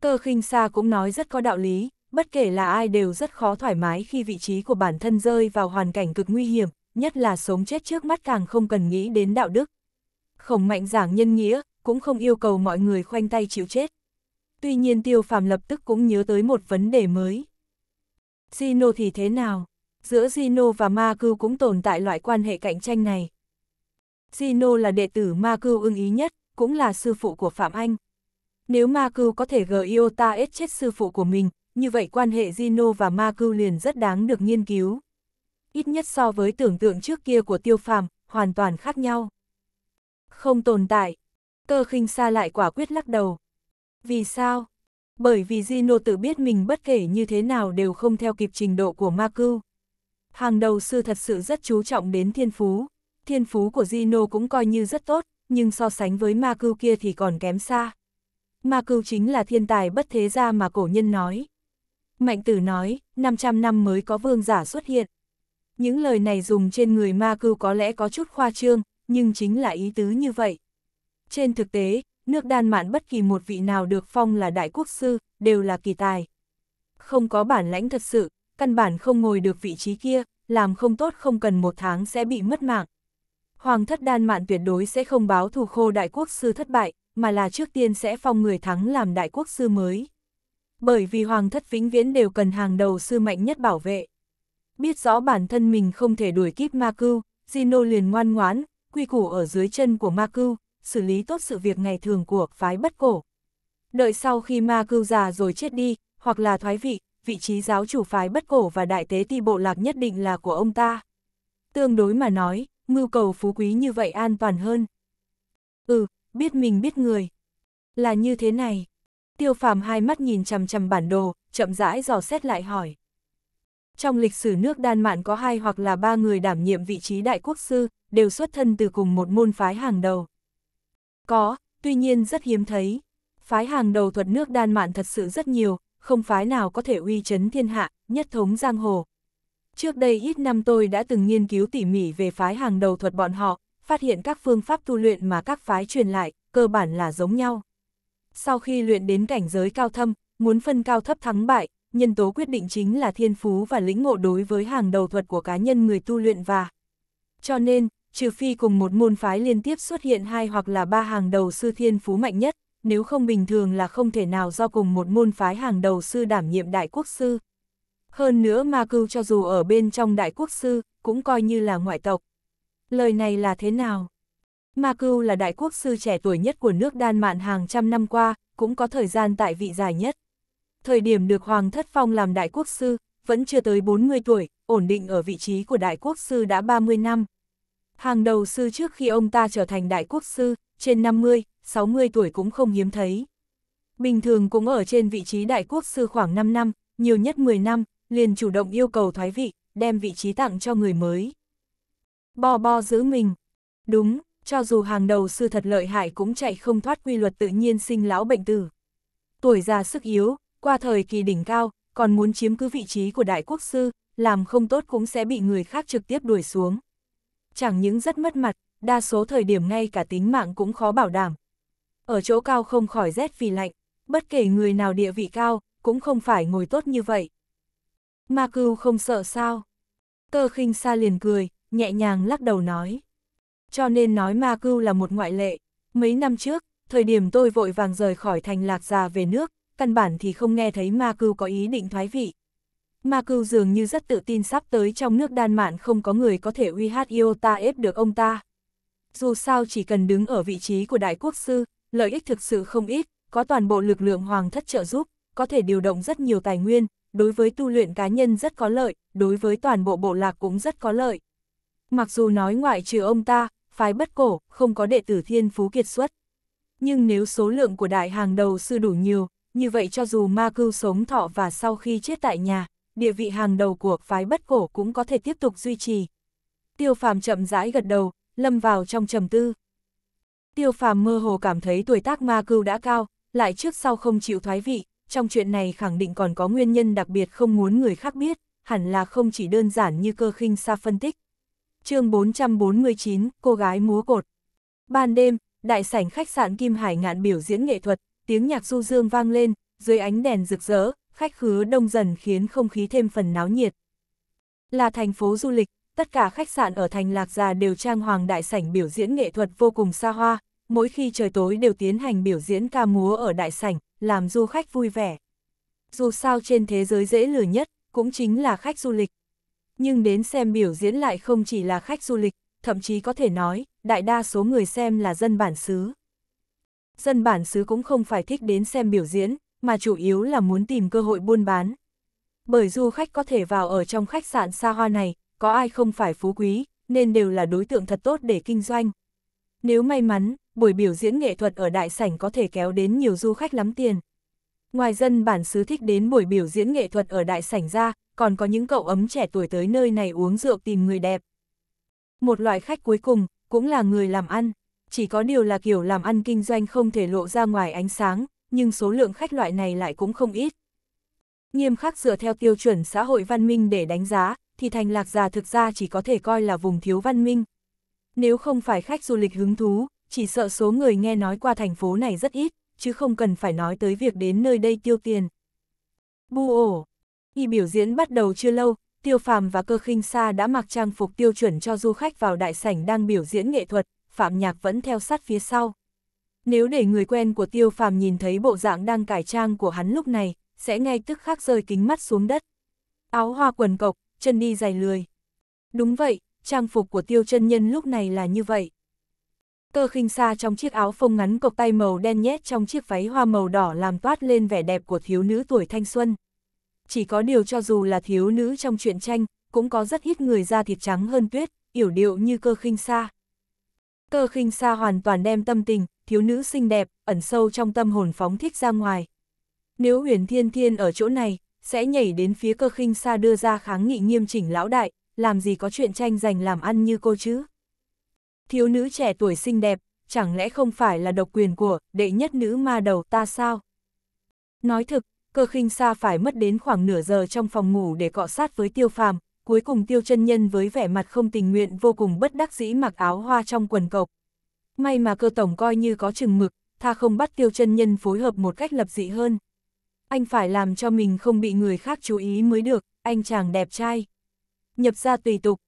Cơ khinh xa cũng nói rất có đạo lý, bất kể là ai đều rất khó thoải mái khi vị trí của bản thân rơi vào hoàn cảnh cực nguy hiểm, nhất là sống chết trước mắt càng không cần nghĩ đến đạo đức. Khổng mạnh giảng nhân nghĩa, cũng không yêu cầu mọi người khoanh tay chịu chết. Tuy nhiên tiêu phàm lập tức cũng nhớ tới một vấn đề mới. zino thì thế nào? Giữa zino và Ma Cưu cũng tồn tại loại quan hệ cạnh tranh này. zino là đệ tử Ma Cưu ưng ý nhất, cũng là sư phụ của Phạm Anh. Nếu Ma Cưu có thể gờ Iota ết chết sư phụ của mình, như vậy quan hệ zino và Ma Cưu liền rất đáng được nghiên cứu ít nhất so với tưởng tượng trước kia của tiêu phàm, hoàn toàn khác nhau. Không tồn tại. Cơ khinh xa lại quả quyết lắc đầu. Vì sao? Bởi vì zino tự biết mình bất kể như thế nào đều không theo kịp trình độ của ma cưu. Hàng đầu sư thật sự rất chú trọng đến thiên phú. Thiên phú của zino cũng coi như rất tốt, nhưng so sánh với ma cưu kia thì còn kém xa. Ma cưu chính là thiên tài bất thế gia mà cổ nhân nói. Mạnh tử nói, 500 năm mới có vương giả xuất hiện, những lời này dùng trên người ma cưu có lẽ có chút khoa trương, nhưng chính là ý tứ như vậy. Trên thực tế, nước đan mạn bất kỳ một vị nào được phong là đại quốc sư, đều là kỳ tài. Không có bản lãnh thật sự, căn bản không ngồi được vị trí kia, làm không tốt không cần một tháng sẽ bị mất mạng. Hoàng thất đan mạn tuyệt đối sẽ không báo thù khô đại quốc sư thất bại, mà là trước tiên sẽ phong người thắng làm đại quốc sư mới. Bởi vì hoàng thất vĩnh viễn đều cần hàng đầu sư mạnh nhất bảo vệ biết rõ bản thân mình không thể đuổi kịp ma cưu, Gino liền ngoan ngoãn, quy củ ở dưới chân của ma cưu, xử lý tốt sự việc ngày thường của phái bất cổ. Đợi sau khi ma cưu già rồi chết đi, hoặc là thoái vị, vị trí giáo chủ phái bất cổ và đại tế ti bộ lạc nhất định là của ông ta. Tương đối mà nói, mưu cầu phú quý như vậy an toàn hơn. Ừ, biết mình biết người. Là như thế này. Tiêu phàm hai mắt nhìn chằm chằm bản đồ, chậm rãi dò xét lại hỏi. Trong lịch sử nước Đan Mạn có hai hoặc là ba người đảm nhiệm vị trí đại quốc sư, đều xuất thân từ cùng một môn phái hàng đầu. Có, tuy nhiên rất hiếm thấy. Phái hàng đầu thuật nước Đan Mạn thật sự rất nhiều, không phái nào có thể uy chấn thiên hạ, nhất thống giang hồ. Trước đây ít năm tôi đã từng nghiên cứu tỉ mỉ về phái hàng đầu thuật bọn họ, phát hiện các phương pháp tu luyện mà các phái truyền lại, cơ bản là giống nhau. Sau khi luyện đến cảnh giới cao thâm, muốn phân cao thấp thắng bại, nhân tố quyết định chính là thiên phú và lĩnh ngộ đối với hàng đầu thuật của cá nhân người tu luyện và. Cho nên, trừ phi cùng một môn phái liên tiếp xuất hiện hai hoặc là ba hàng đầu sư thiên phú mạnh nhất, nếu không bình thường là không thể nào do cùng một môn phái hàng đầu sư đảm nhiệm đại quốc sư. Hơn nữa ma cưu cho dù ở bên trong đại quốc sư, cũng coi như là ngoại tộc. Lời này là thế nào? Ma cưu là đại quốc sư trẻ tuổi nhất của nước Đan Mạn hàng trăm năm qua, cũng có thời gian tại vị dài nhất thời điểm được Hoàng Thất Phong làm đại quốc sư, vẫn chưa tới 40 tuổi, ổn định ở vị trí của đại quốc sư đã 30 năm. Hàng đầu sư trước khi ông ta trở thành đại quốc sư, trên 50, 60 tuổi cũng không hiếm thấy. Bình thường cũng ở trên vị trí đại quốc sư khoảng 5 năm, nhiều nhất 10 năm, liền chủ động yêu cầu thoái vị, đem vị trí tặng cho người mới. Bo bo giữ mình. Đúng, cho dù hàng đầu sư thật lợi hại cũng chạy không thoát quy luật tự nhiên sinh lão bệnh tử. Tuổi già sức yếu, qua thời kỳ đỉnh cao, còn muốn chiếm cứ vị trí của đại quốc sư, làm không tốt cũng sẽ bị người khác trực tiếp đuổi xuống. Chẳng những rất mất mặt, đa số thời điểm ngay cả tính mạng cũng khó bảo đảm. Ở chỗ cao không khỏi rét vì lạnh, bất kể người nào địa vị cao, cũng không phải ngồi tốt như vậy. Ma cưu không sợ sao? Cơ khinh xa liền cười, nhẹ nhàng lắc đầu nói. Cho nên nói ma cưu là một ngoại lệ. Mấy năm trước, thời điểm tôi vội vàng rời khỏi thành lạc già về nước, căn bản thì không nghe thấy ma cưu có ý định thoái vị. Ma cưu dường như rất tự tin sắp tới trong nước đan mạn không có người có thể uy hát ta ép được ông ta. Dù sao chỉ cần đứng ở vị trí của đại quốc sư, lợi ích thực sự không ít, có toàn bộ lực lượng hoàng thất trợ giúp, có thể điều động rất nhiều tài nguyên, đối với tu luyện cá nhân rất có lợi, đối với toàn bộ bộ lạc cũng rất có lợi. Mặc dù nói ngoại trừ ông ta, phái bất cổ, không có đệ tử thiên phú kiệt xuất. Nhưng nếu số lượng của đại hàng đầu sư đủ nhiều, như vậy cho dù ma cưu sống thọ và sau khi chết tại nhà, địa vị hàng đầu của phái bất cổ cũng có thể tiếp tục duy trì. Tiêu phàm chậm rãi gật đầu, lâm vào trong trầm tư. Tiêu phàm mơ hồ cảm thấy tuổi tác ma cưu đã cao, lại trước sau không chịu thoái vị, trong chuyện này khẳng định còn có nguyên nhân đặc biệt không muốn người khác biết, hẳn là không chỉ đơn giản như cơ khinh xa phân tích. chương 449, cô gái múa cột. Ban đêm, đại sảnh khách sạn Kim Hải ngạn biểu diễn nghệ thuật, tiếng nhạc du dương vang lên, dưới ánh đèn rực rỡ, khách khứa đông dần khiến không khí thêm phần náo nhiệt. Là thành phố du lịch, tất cả khách sạn ở thành Lạc Già đều trang hoàng đại sảnh biểu diễn nghệ thuật vô cùng xa hoa, mỗi khi trời tối đều tiến hành biểu diễn ca múa ở đại sảnh, làm du khách vui vẻ. Dù sao trên thế giới dễ lừa nhất, cũng chính là khách du lịch. Nhưng đến xem biểu diễn lại không chỉ là khách du lịch, thậm chí có thể nói, đại đa số người xem là dân bản xứ dân bản xứ cũng không phải thích đến xem biểu diễn, mà chủ yếu là muốn tìm cơ hội buôn bán. Bởi du khách có thể vào ở trong khách sạn xa hoa này, có ai không phải phú quý, nên đều là đối tượng thật tốt để kinh doanh. Nếu may mắn, buổi biểu diễn nghệ thuật ở đại sảnh có thể kéo đến nhiều du khách lắm tiền. Ngoài dân bản xứ thích đến buổi biểu diễn nghệ thuật ở đại sảnh ra, còn có những cậu ấm trẻ tuổi tới nơi này uống rượu tìm người đẹp. Một loại khách cuối cùng, cũng là người làm ăn chỉ có điều là kiểu làm ăn kinh doanh không thể lộ ra ngoài ánh sáng, nhưng số lượng khách loại này lại cũng không ít. Nghiêm khắc dựa theo tiêu chuẩn xã hội văn minh để đánh giá, thì thành lạc già thực ra chỉ có thể coi là vùng thiếu văn minh. Nếu không phải khách du lịch hứng thú, chỉ sợ số người nghe nói qua thành phố này rất ít, chứ không cần phải nói tới việc đến nơi đây tiêu tiền. Bu ổ. Y biểu diễn bắt đầu chưa lâu, Tiêu Phàm và Cơ Khinh Sa đã mặc trang phục tiêu chuẩn cho du khách vào đại sảnh đang biểu diễn nghệ thuật, Phạm Nhạc vẫn theo sát phía sau. Nếu để người quen của Tiêu Phạm nhìn thấy bộ dạng đang cải trang của hắn lúc này, sẽ ngay tức khắc rơi kính mắt xuống đất. Áo hoa quần cộc, chân đi giày lười. Đúng vậy, trang phục của Tiêu chân nhân lúc này là như vậy. Cơ khinh xa trong chiếc áo phông ngắn cộc tay màu đen nhét trong chiếc váy hoa màu đỏ làm toát lên vẻ đẹp của thiếu nữ tuổi thanh xuân. Chỉ có điều cho dù là thiếu nữ trong truyện tranh, cũng có rất ít người da thịt trắng hơn tuyết, yểu điệu như cơ khinh xa. Cơ khinh xa hoàn toàn đem tâm tình, thiếu nữ xinh đẹp, ẩn sâu trong tâm hồn phóng thích ra ngoài. Nếu huyền thiên thiên ở chỗ này, sẽ nhảy đến phía cơ khinh xa đưa ra kháng nghị nghiêm chỉnh lão đại, làm gì có chuyện tranh giành làm ăn như cô chứ. Thiếu nữ trẻ tuổi xinh đẹp, chẳng lẽ không phải là độc quyền của đệ nhất nữ ma đầu ta sao? Nói thực, cơ khinh xa phải mất đến khoảng nửa giờ trong phòng ngủ để cọ sát với tiêu phàm, cuối cùng tiêu chân nhân với vẻ mặt không tình nguyện vô cùng bất đắc dĩ mặc áo hoa trong quần cộc. May mà cơ tổng coi như có chừng mực, tha không bắt tiêu chân nhân phối hợp một cách lập dị hơn. Anh phải làm cho mình không bị người khác chú ý mới được, anh chàng đẹp trai. Nhập ra tùy tục,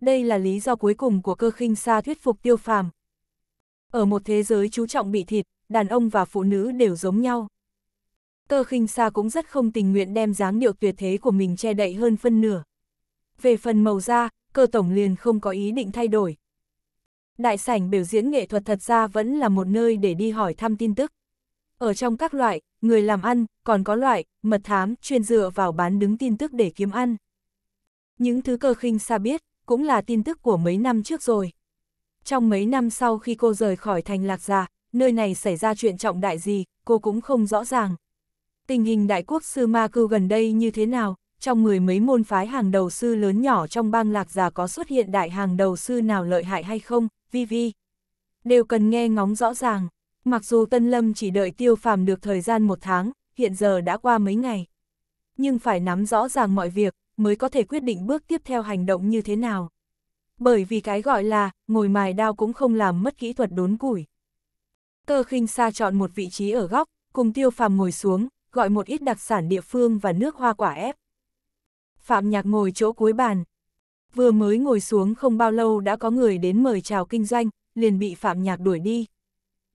đây là lý do cuối cùng của cơ khinh xa thuyết phục tiêu phàm. Ở một thế giới chú trọng bị thịt, đàn ông và phụ nữ đều giống nhau. Cơ khinh xa cũng rất không tình nguyện đem dáng điệu tuyệt thế của mình che đậy hơn phân nửa. Về phần màu da, cơ tổng liền không có ý định thay đổi. Đại sảnh biểu diễn nghệ thuật thật ra vẫn là một nơi để đi hỏi thăm tin tức. Ở trong các loại, người làm ăn, còn có loại, mật thám, chuyên dựa vào bán đứng tin tức để kiếm ăn. Những thứ cơ khinh xa biết, cũng là tin tức của mấy năm trước rồi. Trong mấy năm sau khi cô rời khỏi thành lạc già, nơi này xảy ra chuyện trọng đại gì, cô cũng không rõ ràng. Tình hình đại quốc sư Ma Cư gần đây như thế nào, trong mười mấy môn phái hàng đầu sư lớn nhỏ trong bang lạc già có xuất hiện đại hàng đầu sư nào lợi hại hay không, vi vi. Đều cần nghe ngóng rõ ràng, mặc dù Tân Lâm chỉ đợi tiêu phàm được thời gian một tháng, hiện giờ đã qua mấy ngày. Nhưng phải nắm rõ ràng mọi việc, mới có thể quyết định bước tiếp theo hành động như thế nào. Bởi vì cái gọi là, ngồi mài đao cũng không làm mất kỹ thuật đốn củi. Cơ khinh xa chọn một vị trí ở góc, cùng tiêu phàm ngồi xuống, gọi một ít đặc sản địa phương và nước hoa quả ép. Phạm Nhạc ngồi chỗ cuối bàn. Vừa mới ngồi xuống không bao lâu đã có người đến mời chào kinh doanh, liền bị Phạm Nhạc đuổi đi.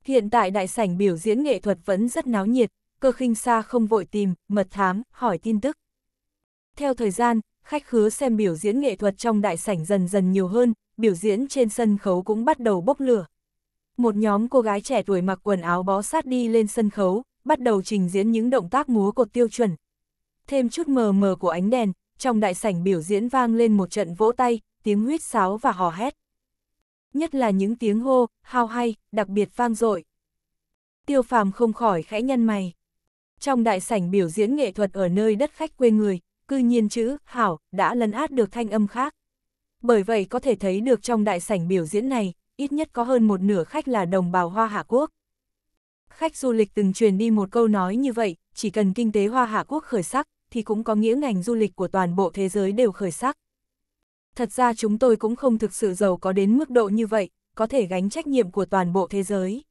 Hiện tại đại sảnh biểu diễn nghệ thuật vẫn rất náo nhiệt, cơ khinh xa không vội tìm, mật thám, hỏi tin tức. Theo thời gian, khách khứa xem biểu diễn nghệ thuật trong đại sảnh dần dần nhiều hơn, biểu diễn trên sân khấu cũng bắt đầu bốc lửa. Một nhóm cô gái trẻ tuổi mặc quần áo bó sát đi lên sân khấu, bắt đầu trình diễn những động tác múa cột tiêu chuẩn. Thêm chút mờ mờ của ánh đèn, trong đại sảnh biểu diễn vang lên một trận vỗ tay, tiếng huyết sáo và hò hét. Nhất là những tiếng hô, hao hay, đặc biệt vang dội. Tiêu phàm không khỏi khẽ nhăn mày. Trong đại sảnh biểu diễn nghệ thuật ở nơi đất khách quê người, cư nhiên chữ, hảo, đã lấn át được thanh âm khác. Bởi vậy có thể thấy được trong đại sảnh biểu diễn này, ít nhất có hơn một nửa khách là đồng bào Hoa Hạ Quốc. Khách du lịch từng truyền đi một câu nói như vậy, chỉ cần kinh tế Hoa Hạ Quốc khởi sắc, thì cũng có nghĩa ngành du lịch của toàn bộ thế giới đều khởi sắc. Thật ra chúng tôi cũng không thực sự giàu có đến mức độ như vậy, có thể gánh trách nhiệm của toàn bộ thế giới.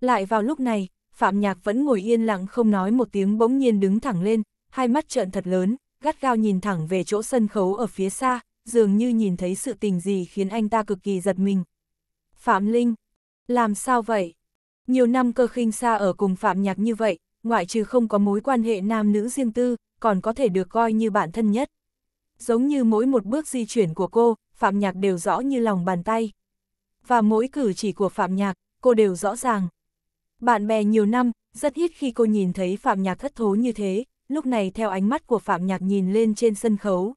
Lại vào lúc này, Phạm Nhạc vẫn ngồi yên lặng không nói một tiếng bỗng nhiên đứng thẳng lên, hai mắt trợn thật lớn, gắt gao nhìn thẳng về chỗ sân khấu ở phía xa, dường như nhìn thấy sự tình gì khiến anh ta cực kỳ giật mình. Phạm Linh, làm sao vậy? Nhiều năm cơ khinh xa ở cùng Phạm Nhạc như vậy, ngoại trừ không có mối quan hệ nam nữ riêng tư, còn có thể được coi như bạn thân nhất. Giống như mỗi một bước di chuyển của cô, Phạm Nhạc đều rõ như lòng bàn tay. Và mỗi cử chỉ của Phạm Nhạc, cô đều rõ ràng. Bạn bè nhiều năm, rất ít khi cô nhìn thấy Phạm Nhạc thất thố như thế, lúc này theo ánh mắt của Phạm Nhạc nhìn lên trên sân khấu.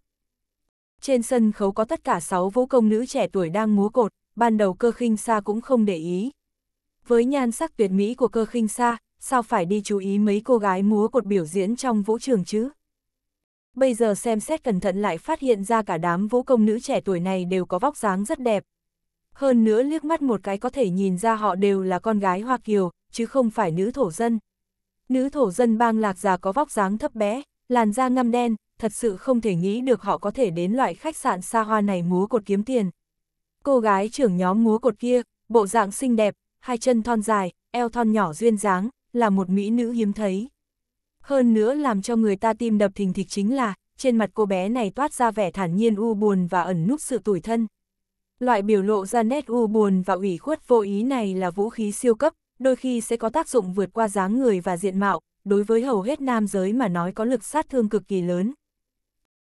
Trên sân khấu có tất cả 6 vũ công nữ trẻ tuổi đang múa cột, ban đầu cơ khinh xa cũng không để ý. Với nhan sắc tuyệt mỹ của cơ khinh xa, sao phải đi chú ý mấy cô gái múa cột biểu diễn trong vũ trường chứ? Bây giờ xem xét cẩn thận lại phát hiện ra cả đám vũ công nữ trẻ tuổi này đều có vóc dáng rất đẹp. Hơn nữa liếc mắt một cái có thể nhìn ra họ đều là con gái Hoa Kiều, chứ không phải nữ thổ dân. Nữ thổ dân bang lạc già có vóc dáng thấp bé, làn da ngăm đen, thật sự không thể nghĩ được họ có thể đến loại khách sạn xa hoa này múa cột kiếm tiền. Cô gái trưởng nhóm múa cột kia, bộ dạng xinh đẹp, hai chân thon dài, eo thon nhỏ duyên dáng, là một mỹ nữ hiếm thấy. Hơn nữa làm cho người ta tim đập thình thịch chính là, trên mặt cô bé này toát ra vẻ thản nhiên u buồn và ẩn núp sự tủi thân. Loại biểu lộ ra nét u buồn và ủy khuất vô ý này là vũ khí siêu cấp, đôi khi sẽ có tác dụng vượt qua dáng người và diện mạo, đối với hầu hết nam giới mà nói có lực sát thương cực kỳ lớn.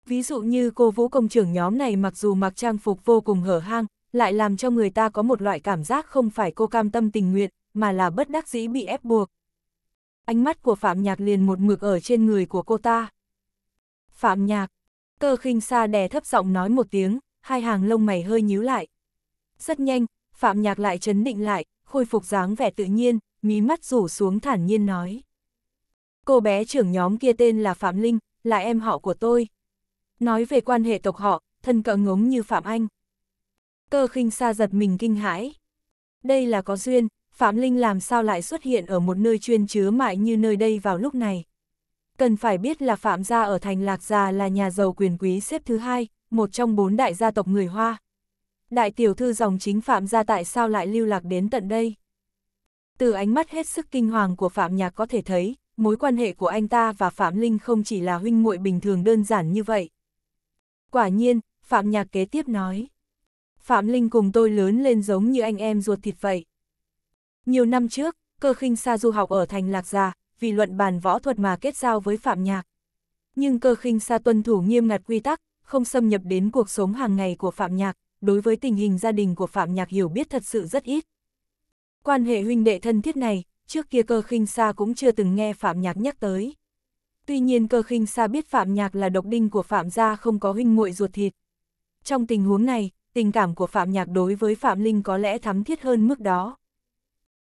Ví dụ như cô vũ công trưởng nhóm này mặc dù mặc trang phục vô cùng hở hang, lại làm cho người ta có một loại cảm giác không phải cô cam tâm tình nguyện, mà là bất đắc dĩ bị ép buộc ánh mắt của Phạm Nhạc liền một mực ở trên người của cô ta. Phạm Nhạc, cơ khinh xa đè thấp giọng nói một tiếng, hai hàng lông mày hơi nhíu lại. Rất nhanh, Phạm Nhạc lại chấn định lại, khôi phục dáng vẻ tự nhiên, mí mắt rủ xuống thản nhiên nói. Cô bé trưởng nhóm kia tên là Phạm Linh, là em họ của tôi. Nói về quan hệ tộc họ, thân cỡ ngống như Phạm Anh. Cơ khinh xa giật mình kinh hãi. Đây là có duyên, Phạm Linh làm sao lại xuất hiện ở một nơi chuyên chứa mại như nơi đây vào lúc này. Cần phải biết là Phạm gia ở thành Lạc Gia là nhà giàu quyền quý xếp thứ hai, một trong bốn đại gia tộc người Hoa. Đại tiểu thư dòng chính Phạm gia tại sao lại lưu lạc đến tận đây? Từ ánh mắt hết sức kinh hoàng của Phạm Nhạc có thể thấy, mối quan hệ của anh ta và Phạm Linh không chỉ là huynh muội bình thường đơn giản như vậy. Quả nhiên, Phạm Nhạc kế tiếp nói. Phạm Linh cùng tôi lớn lên giống như anh em ruột thịt vậy. Nhiều năm trước, cơ khinh xa du học ở thành Lạc Gia, vì luận bàn võ thuật mà kết giao với Phạm Nhạc. Nhưng cơ khinh xa tuân thủ nghiêm ngặt quy tắc, không xâm nhập đến cuộc sống hàng ngày của Phạm Nhạc, đối với tình hình gia đình của Phạm Nhạc hiểu biết thật sự rất ít. Quan hệ huynh đệ thân thiết này, trước kia cơ khinh xa cũng chưa từng nghe Phạm Nhạc nhắc tới. Tuy nhiên cơ khinh xa biết Phạm Nhạc là độc đinh của Phạm gia không có huynh muội ruột thịt. Trong tình huống này, tình cảm của Phạm Nhạc đối với Phạm Linh có lẽ thắm thiết hơn mức đó.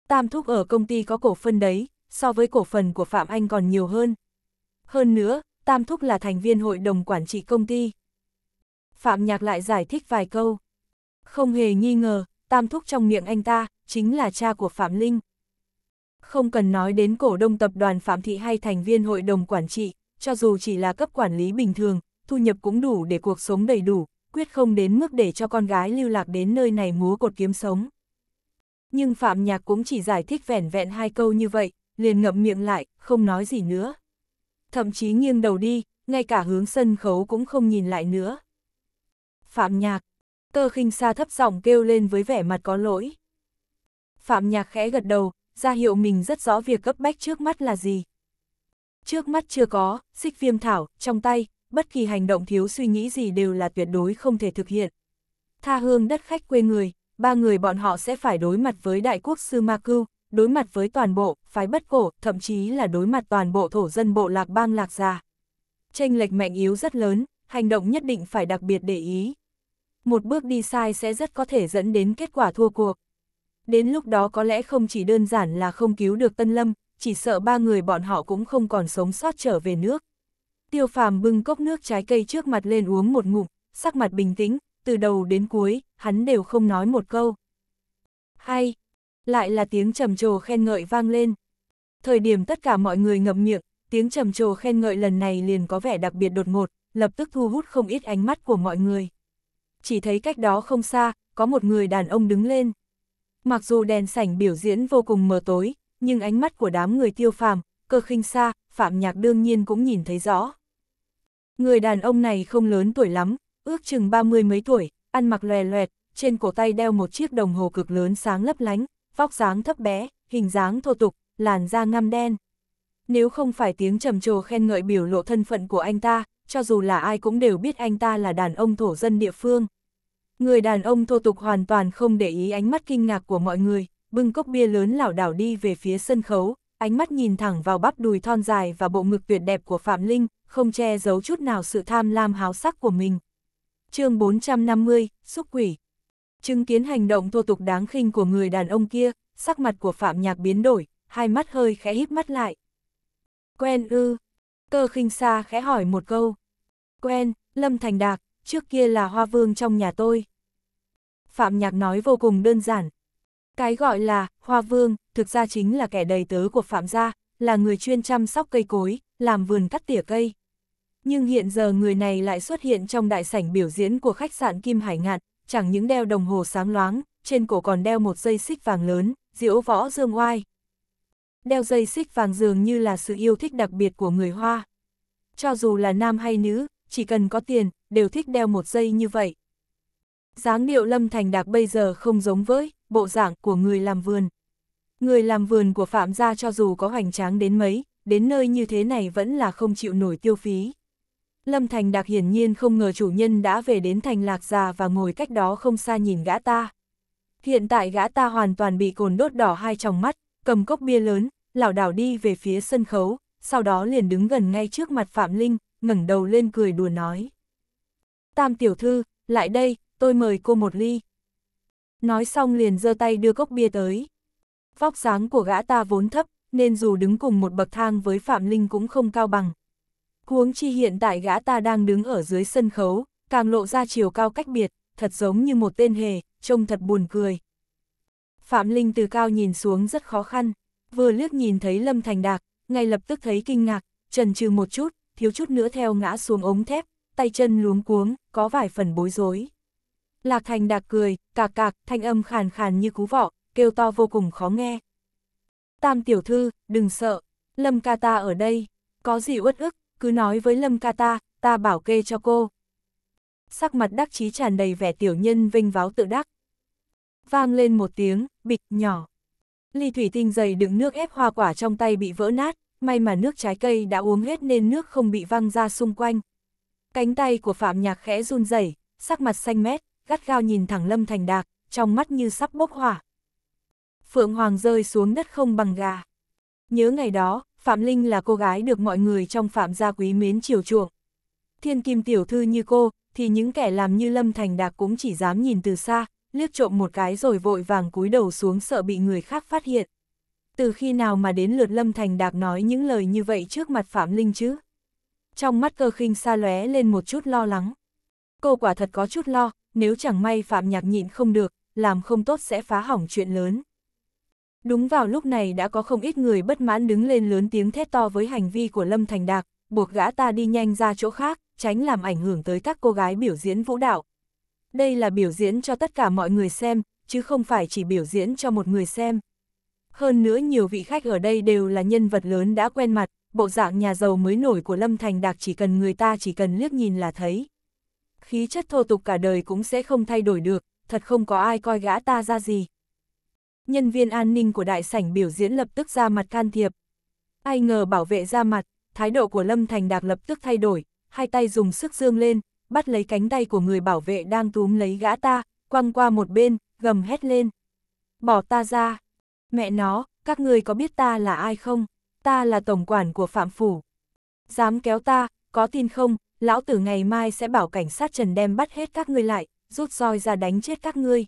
Tam Thúc ở công ty có cổ phần đấy, so với cổ phần của Phạm Anh còn nhiều hơn. Hơn nữa, Tam Thúc là thành viên hội đồng quản trị công ty. Phạm Nhạc lại giải thích vài câu. Không hề nghi ngờ, Tam Thúc trong miệng anh ta, chính là cha của Phạm Linh. Không cần nói đến cổ đông tập đoàn Phạm Thị hay thành viên hội đồng quản trị, cho dù chỉ là cấp quản lý bình thường, thu nhập cũng đủ để cuộc sống đầy đủ, quyết không đến mức để cho con gái lưu lạc đến nơi này múa cột kiếm sống nhưng Phạm Nhạc cũng chỉ giải thích vẻn vẹn hai câu như vậy, liền ngậm miệng lại, không nói gì nữa. Thậm chí nghiêng đầu đi, ngay cả hướng sân khấu cũng không nhìn lại nữa. Phạm Nhạc, tơ khinh xa thấp giọng kêu lên với vẻ mặt có lỗi. Phạm Nhạc khẽ gật đầu, ra hiệu mình rất rõ việc cấp bách trước mắt là gì. Trước mắt chưa có, xích viêm thảo, trong tay, bất kỳ hành động thiếu suy nghĩ gì đều là tuyệt đối không thể thực hiện. Tha hương đất khách quê người, ba người bọn họ sẽ phải đối mặt với đại quốc sư Ma Cưu, đối mặt với toàn bộ, phái bất cổ, thậm chí là đối mặt toàn bộ thổ dân bộ lạc bang lạc già. Tranh lệch mạnh yếu rất lớn, hành động nhất định phải đặc biệt để ý. Một bước đi sai sẽ rất có thể dẫn đến kết quả thua cuộc. Đến lúc đó có lẽ không chỉ đơn giản là không cứu được Tân Lâm, chỉ sợ ba người bọn họ cũng không còn sống sót trở về nước. Tiêu phàm bưng cốc nước trái cây trước mặt lên uống một ngụm, sắc mặt bình tĩnh, từ đầu đến cuối, hắn đều không nói một câu. Hay, lại là tiếng trầm trồ khen ngợi vang lên. Thời điểm tất cả mọi người ngậm miệng, tiếng trầm trồ khen ngợi lần này liền có vẻ đặc biệt đột ngột, lập tức thu hút không ít ánh mắt của mọi người. Chỉ thấy cách đó không xa, có một người đàn ông đứng lên. Mặc dù đèn sảnh biểu diễn vô cùng mờ tối, nhưng ánh mắt của đám người tiêu phàm, cơ khinh xa, phạm nhạc đương nhiên cũng nhìn thấy rõ. Người đàn ông này không lớn tuổi lắm, ước chừng ba mươi mấy tuổi, ăn mặc lòe loẹt, trên cổ tay đeo một chiếc đồng hồ cực lớn sáng lấp lánh, vóc dáng thấp bé, hình dáng thô tục, làn da ngăm đen. Nếu không phải tiếng trầm trồ khen ngợi biểu lộ thân phận của anh ta, cho dù là ai cũng đều biết anh ta là đàn ông thổ dân địa phương. Người đàn ông thô tục hoàn toàn không để ý ánh mắt kinh ngạc của mọi người, bưng cốc bia lớn lảo đảo đi về phía sân khấu, ánh mắt nhìn thẳng vào bắp đùi thon dài và bộ ngực tuyệt đẹp của Phạm Linh, không che giấu chút nào sự tham lam háo sắc của mình chương 450, xúc quỷ. Chứng kiến hành động thô tục đáng khinh của người đàn ông kia, sắc mặt của Phạm Nhạc biến đổi, hai mắt hơi khẽ híp mắt lại. Quen ư, cơ khinh xa khẽ hỏi một câu. Quen, Lâm Thành Đạc, trước kia là hoa vương trong nhà tôi. Phạm Nhạc nói vô cùng đơn giản. Cái gọi là hoa vương thực ra chính là kẻ đầy tớ của Phạm gia, là người chuyên chăm sóc cây cối, làm vườn cắt tỉa cây. Nhưng hiện giờ người này lại xuất hiện trong đại sảnh biểu diễn của khách sạn Kim Hải Ngạn, chẳng những đeo đồng hồ sáng loáng, trên cổ còn đeo một dây xích vàng lớn, diễu võ dương oai. Đeo dây xích vàng dường như là sự yêu thích đặc biệt của người Hoa. Cho dù là nam hay nữ, chỉ cần có tiền, đều thích đeo một dây như vậy. Giáng điệu Lâm Thành Đạc bây giờ không giống với bộ dạng của người làm vườn. Người làm vườn của Phạm gia cho dù có hoành tráng đến mấy, đến nơi như thế này vẫn là không chịu nổi tiêu phí. Lâm Thành Đạc hiển nhiên không ngờ chủ nhân đã về đến thành lạc già và ngồi cách đó không xa nhìn gã ta. Hiện tại gã ta hoàn toàn bị cồn đốt đỏ hai tròng mắt, cầm cốc bia lớn, lảo đảo đi về phía sân khấu, sau đó liền đứng gần ngay trước mặt Phạm Linh, ngẩng đầu lên cười đùa nói. Tam tiểu thư, lại đây, tôi mời cô một ly. Nói xong liền giơ tay đưa cốc bia tới. Vóc dáng của gã ta vốn thấp, nên dù đứng cùng một bậc thang với Phạm Linh cũng không cao bằng, Huống chi hiện tại gã ta đang đứng ở dưới sân khấu, càng lộ ra chiều cao cách biệt, thật giống như một tên hề, trông thật buồn cười. Phạm Linh từ cao nhìn xuống rất khó khăn, vừa liếc nhìn thấy Lâm Thành Đạc, ngay lập tức thấy kinh ngạc, trần trừ một chút, thiếu chút nữa theo ngã xuống ống thép, tay chân luống cuống, có vài phần bối rối. Lạc Thành Đạc cười, cạc cạc, thanh âm khàn khàn như cú vọ, kêu to vô cùng khó nghe. Tam tiểu thư, đừng sợ, Lâm ca ta ở đây, có gì uất ức, cứ nói với Lâm ca ta, ta bảo kê cho cô. Sắc mặt đắc chí tràn đầy vẻ tiểu nhân vinh váo tự đắc. Vang lên một tiếng, bịch nhỏ. Ly thủy tinh dày đựng nước ép hoa quả trong tay bị vỡ nát, may mà nước trái cây đã uống hết nên nước không bị văng ra xung quanh. Cánh tay của Phạm Nhạc khẽ run rẩy, sắc mặt xanh mét, gắt gao nhìn thẳng Lâm Thành Đạc, trong mắt như sắp bốc hỏa. Phượng Hoàng rơi xuống đất không bằng gà. Nhớ ngày đó, Phạm Linh là cô gái được mọi người trong Phạm gia quý mến chiều chuộng. Thiên kim tiểu thư như cô, thì những kẻ làm như Lâm Thành Đạc cũng chỉ dám nhìn từ xa, liếc trộm một cái rồi vội vàng cúi đầu xuống sợ bị người khác phát hiện. Từ khi nào mà đến lượt Lâm Thành Đạc nói những lời như vậy trước mặt Phạm Linh chứ? Trong mắt cơ khinh xa lóe lên một chút lo lắng. Cô quả thật có chút lo, nếu chẳng may Phạm Nhạc nhịn không được, làm không tốt sẽ phá hỏng chuyện lớn. Đúng vào lúc này đã có không ít người bất mãn đứng lên lớn tiếng thét to với hành vi của Lâm Thành Đạc, buộc gã ta đi nhanh ra chỗ khác, tránh làm ảnh hưởng tới các cô gái biểu diễn vũ đạo. Đây là biểu diễn cho tất cả mọi người xem, chứ không phải chỉ biểu diễn cho một người xem. Hơn nữa nhiều vị khách ở đây đều là nhân vật lớn đã quen mặt, bộ dạng nhà giàu mới nổi của Lâm Thành Đạc chỉ cần người ta chỉ cần liếc nhìn là thấy. Khí chất thô tục cả đời cũng sẽ không thay đổi được, thật không có ai coi gã ta ra gì nhân viên an ninh của đại sảnh biểu diễn lập tức ra mặt can thiệp. Ai ngờ bảo vệ ra mặt, thái độ của Lâm Thành Đạc lập tức thay đổi, hai tay dùng sức dương lên, bắt lấy cánh tay của người bảo vệ đang túm lấy gã ta, quăng qua một bên, gầm hét lên. Bỏ ta ra! Mẹ nó, các người có biết ta là ai không? Ta là tổng quản của Phạm Phủ. Dám kéo ta, có tin không? Lão tử ngày mai sẽ bảo cảnh sát Trần đem bắt hết các ngươi lại, rút roi ra đánh chết các ngươi.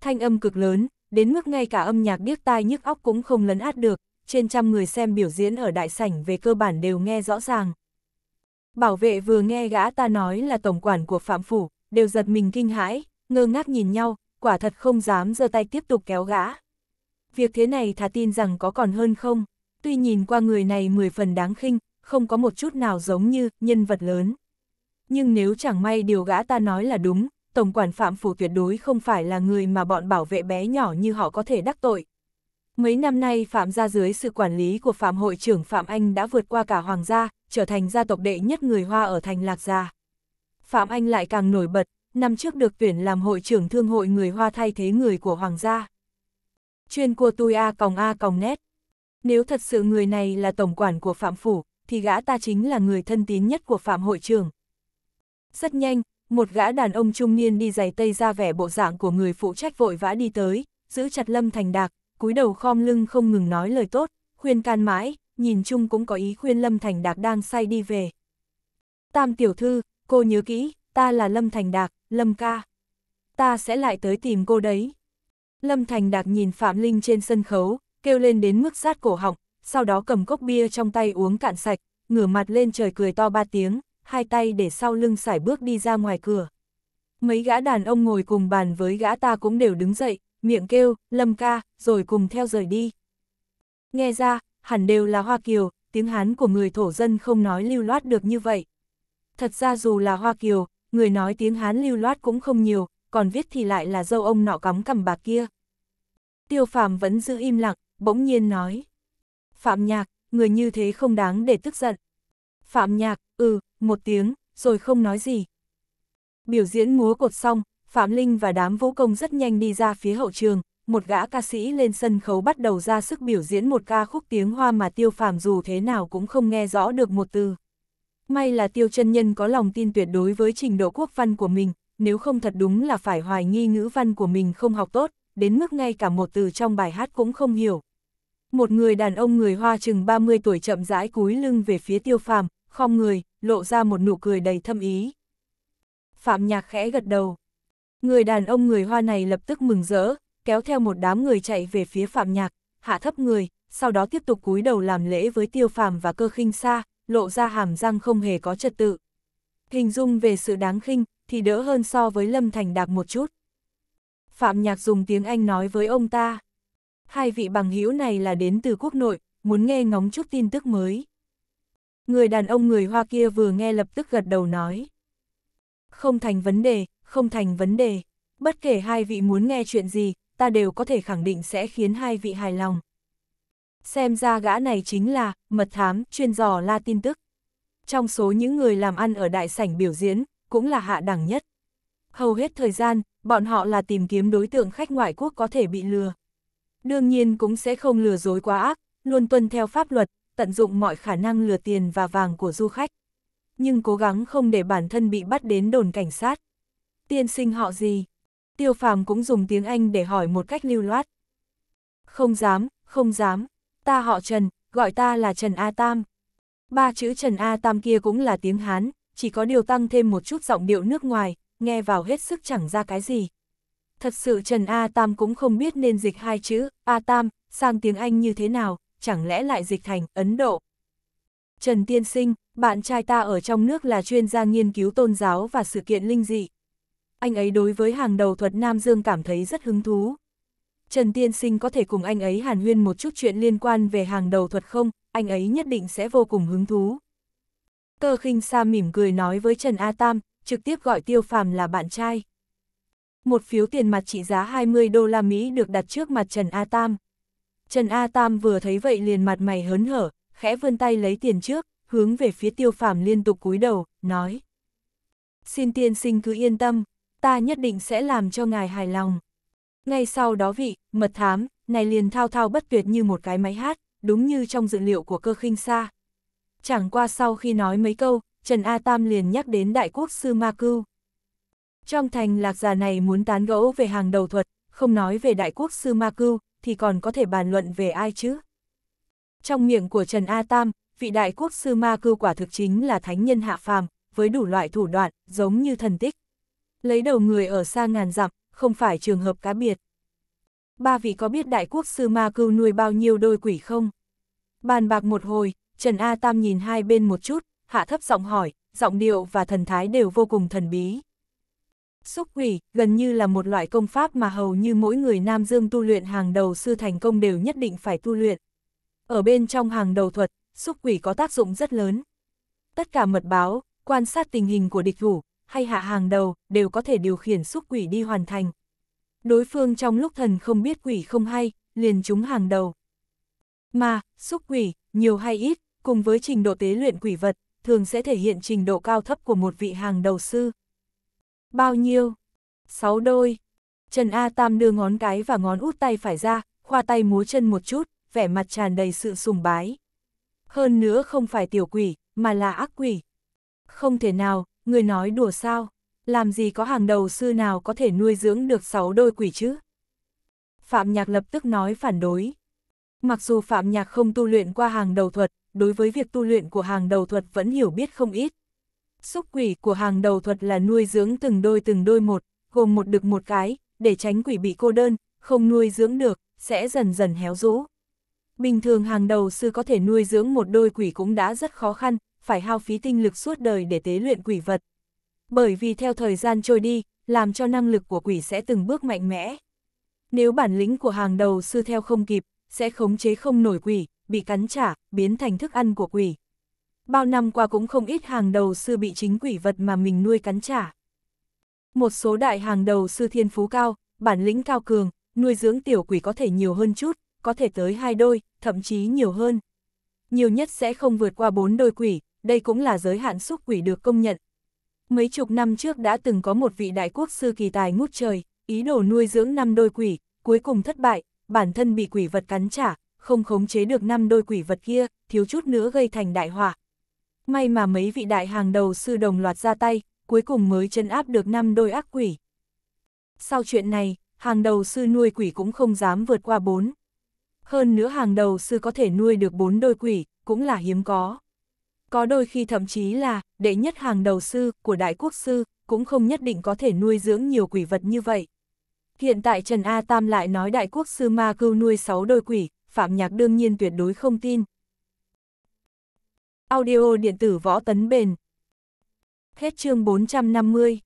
Thanh âm cực lớn, đến mức ngay cả âm nhạc điếc tai nhức óc cũng không lấn át được, trên trăm người xem biểu diễn ở đại sảnh về cơ bản đều nghe rõ ràng. Bảo vệ vừa nghe gã ta nói là tổng quản của Phạm Phủ, đều giật mình kinh hãi, ngơ ngác nhìn nhau, quả thật không dám giơ tay tiếp tục kéo gã. Việc thế này thà tin rằng có còn hơn không, tuy nhìn qua người này mười phần đáng khinh, không có một chút nào giống như nhân vật lớn. Nhưng nếu chẳng may điều gã ta nói là đúng, Tổng quản Phạm Phủ tuyệt đối không phải là người mà bọn bảo vệ bé nhỏ như họ có thể đắc tội. Mấy năm nay Phạm gia dưới sự quản lý của Phạm hội trưởng Phạm Anh đã vượt qua cả Hoàng gia, trở thành gia tộc đệ nhất người Hoa ở thành Lạc Gia. Phạm Anh lại càng nổi bật, năm trước được tuyển làm hội trưởng thương hội người Hoa thay thế người của Hoàng gia. Chuyên của tôi A còng A còng nét. Nếu thật sự người này là tổng quản của Phạm Phủ, thì gã ta chính là người thân tín nhất của Phạm hội trưởng. Rất nhanh, một gã đàn ông trung niên đi giày tây ra vẻ bộ dạng của người phụ trách vội vã đi tới, giữ chặt Lâm Thành Đạc, cúi đầu khom lưng không ngừng nói lời tốt, khuyên can mãi, nhìn chung cũng có ý khuyên Lâm Thành Đạc đang say đi về. Tam tiểu thư, cô nhớ kỹ, ta là Lâm Thành Đạc, Lâm ca. Ta sẽ lại tới tìm cô đấy. Lâm Thành Đạc nhìn Phạm Linh trên sân khấu, kêu lên đến mức sát cổ họng, sau đó cầm cốc bia trong tay uống cạn sạch, ngửa mặt lên trời cười to ba tiếng, hai tay để sau lưng sải bước đi ra ngoài cửa. Mấy gã đàn ông ngồi cùng bàn với gã ta cũng đều đứng dậy, miệng kêu, lâm ca, rồi cùng theo rời đi. Nghe ra, hẳn đều là Hoa Kiều, tiếng Hán của người thổ dân không nói lưu loát được như vậy. Thật ra dù là Hoa Kiều, người nói tiếng Hán lưu loát cũng không nhiều, còn viết thì lại là dâu ông nọ cắm cầm bà kia. Tiêu phàm vẫn giữ im lặng, bỗng nhiên nói. Phạm Nhạc, người như thế không đáng để tức giận. Phạm Nhạc, ừ, một tiếng, rồi không nói gì. Biểu diễn múa cột xong, Phạm Linh và đám vũ công rất nhanh đi ra phía hậu trường, một gã ca sĩ lên sân khấu bắt đầu ra sức biểu diễn một ca khúc tiếng hoa mà tiêu phàm dù thế nào cũng không nghe rõ được một từ. May là tiêu chân nhân có lòng tin tuyệt đối với trình độ quốc văn của mình, nếu không thật đúng là phải hoài nghi ngữ văn của mình không học tốt, đến mức ngay cả một từ trong bài hát cũng không hiểu. Một người đàn ông người Hoa chừng 30 tuổi chậm rãi cúi lưng về phía tiêu phàm, không người, lộ ra một nụ cười đầy thâm ý. Phạm Nhạc khẽ gật đầu. Người đàn ông người Hoa này lập tức mừng rỡ, kéo theo một đám người chạy về phía Phạm Nhạc, hạ thấp người, sau đó tiếp tục cúi đầu làm lễ với Tiêu Phàm và Cơ Khinh Sa, lộ ra hàm răng không hề có trật tự. Hình dung về sự đáng khinh thì đỡ hơn so với Lâm Thành Đạc một chút. Phạm Nhạc dùng tiếng Anh nói với ông ta. Hai vị bằng hữu này là đến từ quốc nội, muốn nghe ngóng chút tin tức mới. Người đàn ông người Hoa kia vừa nghe lập tức gật đầu nói. Không thành vấn đề, không thành vấn đề. Bất kể hai vị muốn nghe chuyện gì, ta đều có thể khẳng định sẽ khiến hai vị hài lòng. Xem ra gã này chính là mật thám chuyên dò la tin tức. Trong số những người làm ăn ở đại sảnh biểu diễn, cũng là hạ đẳng nhất. Hầu hết thời gian, bọn họ là tìm kiếm đối tượng khách ngoại quốc có thể bị lừa. Đương nhiên cũng sẽ không lừa dối quá ác, luôn tuân theo pháp luật, tận dụng mọi khả năng lừa tiền và vàng của du khách. Nhưng cố gắng không để bản thân bị bắt đến đồn cảnh sát. Tiên sinh họ gì? Tiêu phàm cũng dùng tiếng Anh để hỏi một cách lưu loát. Không dám, không dám. Ta họ Trần, gọi ta là Trần A Tam. Ba chữ Trần A Tam kia cũng là tiếng Hán, chỉ có điều tăng thêm một chút giọng điệu nước ngoài, nghe vào hết sức chẳng ra cái gì. Thật sự Trần A Tam cũng không biết nên dịch hai chữ A Tam sang tiếng Anh như thế nào, chẳng lẽ lại dịch thành Ấn Độ. Trần Tiên Sinh, bạn trai ta ở trong nước là chuyên gia nghiên cứu tôn giáo và sự kiện linh dị. Anh ấy đối với hàng đầu thuật Nam Dương cảm thấy rất hứng thú. Trần Tiên Sinh có thể cùng anh ấy hàn huyên một chút chuyện liên quan về hàng đầu thuật không, anh ấy nhất định sẽ vô cùng hứng thú. Cơ khinh xa mỉm cười nói với Trần A Tam, trực tiếp gọi Tiêu Phàm là bạn trai. Một phiếu tiền mặt trị giá 20 đô la Mỹ được đặt trước mặt Trần A Tam. Trần A Tam vừa thấy vậy liền mặt mày hớn hở, khẽ vươn tay lấy tiền trước, hướng về phía tiêu phàm liên tục cúi đầu, nói. Xin tiên sinh cứ yên tâm, ta nhất định sẽ làm cho ngài hài lòng. Ngay sau đó vị, mật thám, này liền thao thao bất tuyệt như một cái máy hát, đúng như trong dự liệu của cơ khinh xa. Chẳng qua sau khi nói mấy câu, Trần A Tam liền nhắc đến đại quốc sư Ma Cưu. Trong thành lạc giả này muốn tán gẫu về hàng đầu thuật, không nói về đại quốc sư Ma Cưu, thì còn có thể bàn luận về ai chứ? Trong miệng của Trần A Tam, vị đại quốc sư ma cư quả thực chính là thánh nhân hạ phàm, với đủ loại thủ đoạn, giống như thần tích. Lấy đầu người ở xa ngàn dặm, không phải trường hợp cá biệt. Ba vị có biết đại quốc sư ma cư nuôi bao nhiêu đôi quỷ không? Bàn bạc một hồi, Trần A Tam nhìn hai bên một chút, hạ thấp giọng hỏi, giọng điệu và thần thái đều vô cùng thần bí. Xúc quỷ gần như là một loại công pháp mà hầu như mỗi người Nam Dương tu luyện hàng đầu sư thành công đều nhất định phải tu luyện. Ở bên trong hàng đầu thuật, xúc quỷ có tác dụng rất lớn. Tất cả mật báo, quan sát tình hình của địch thủ, hay hạ hàng đầu, đều có thể điều khiển xúc quỷ đi hoàn thành. Đối phương trong lúc thần không biết quỷ không hay, liền trúng hàng đầu. Mà, xúc quỷ, nhiều hay ít, cùng với trình độ tế luyện quỷ vật, thường sẽ thể hiện trình độ cao thấp của một vị hàng đầu sư. Bao nhiêu? Sáu đôi. Trần A Tam đưa ngón cái và ngón út tay phải ra, khoa tay múa chân một chút, vẻ mặt tràn đầy sự sùng bái. Hơn nữa không phải tiểu quỷ, mà là ác quỷ. Không thể nào, người nói đùa sao? Làm gì có hàng đầu sư nào có thể nuôi dưỡng được sáu đôi quỷ chứ? Phạm Nhạc lập tức nói phản đối. Mặc dù Phạm Nhạc không tu luyện qua hàng đầu thuật, đối với việc tu luyện của hàng đầu thuật vẫn hiểu biết không ít, Xúc quỷ của hàng đầu thuật là nuôi dưỡng từng đôi từng đôi một, gồm một đực một cái, để tránh quỷ bị cô đơn, không nuôi dưỡng được, sẽ dần dần héo rũ. Bình thường hàng đầu sư có thể nuôi dưỡng một đôi quỷ cũng đã rất khó khăn, phải hao phí tinh lực suốt đời để tế luyện quỷ vật. Bởi vì theo thời gian trôi đi, làm cho năng lực của quỷ sẽ từng bước mạnh mẽ. Nếu bản lĩnh của hàng đầu sư theo không kịp, sẽ khống chế không nổi quỷ, bị cắn trả, biến thành thức ăn của quỷ bao năm qua cũng không ít hàng đầu sư bị chính quỷ vật mà mình nuôi cắn trả. Một số đại hàng đầu sư thiên phú cao, bản lĩnh cao cường, nuôi dưỡng tiểu quỷ có thể nhiều hơn chút, có thể tới hai đôi, thậm chí nhiều hơn. Nhiều nhất sẽ không vượt qua bốn đôi quỷ, đây cũng là giới hạn xúc quỷ được công nhận. Mấy chục năm trước đã từng có một vị đại quốc sư kỳ tài ngút trời, ý đồ nuôi dưỡng năm đôi quỷ, cuối cùng thất bại, bản thân bị quỷ vật cắn trả, không khống chế được năm đôi quỷ vật kia, thiếu chút nữa gây thành đại họa, May mà mấy vị đại hàng đầu sư đồng loạt ra tay, cuối cùng mới chân áp được năm đôi ác quỷ. Sau chuyện này, hàng đầu sư nuôi quỷ cũng không dám vượt qua bốn. Hơn nữa hàng đầu sư có thể nuôi được bốn đôi quỷ, cũng là hiếm có. Có đôi khi thậm chí là, đệ nhất hàng đầu sư của đại quốc sư, cũng không nhất định có thể nuôi dưỡng nhiều quỷ vật như vậy. Hiện tại Trần A Tam lại nói đại quốc sư ma cưu nuôi sáu đôi quỷ, Phạm Nhạc đương nhiên tuyệt đối không tin. Audio điện tử võ tấn bền. Hết chương 450.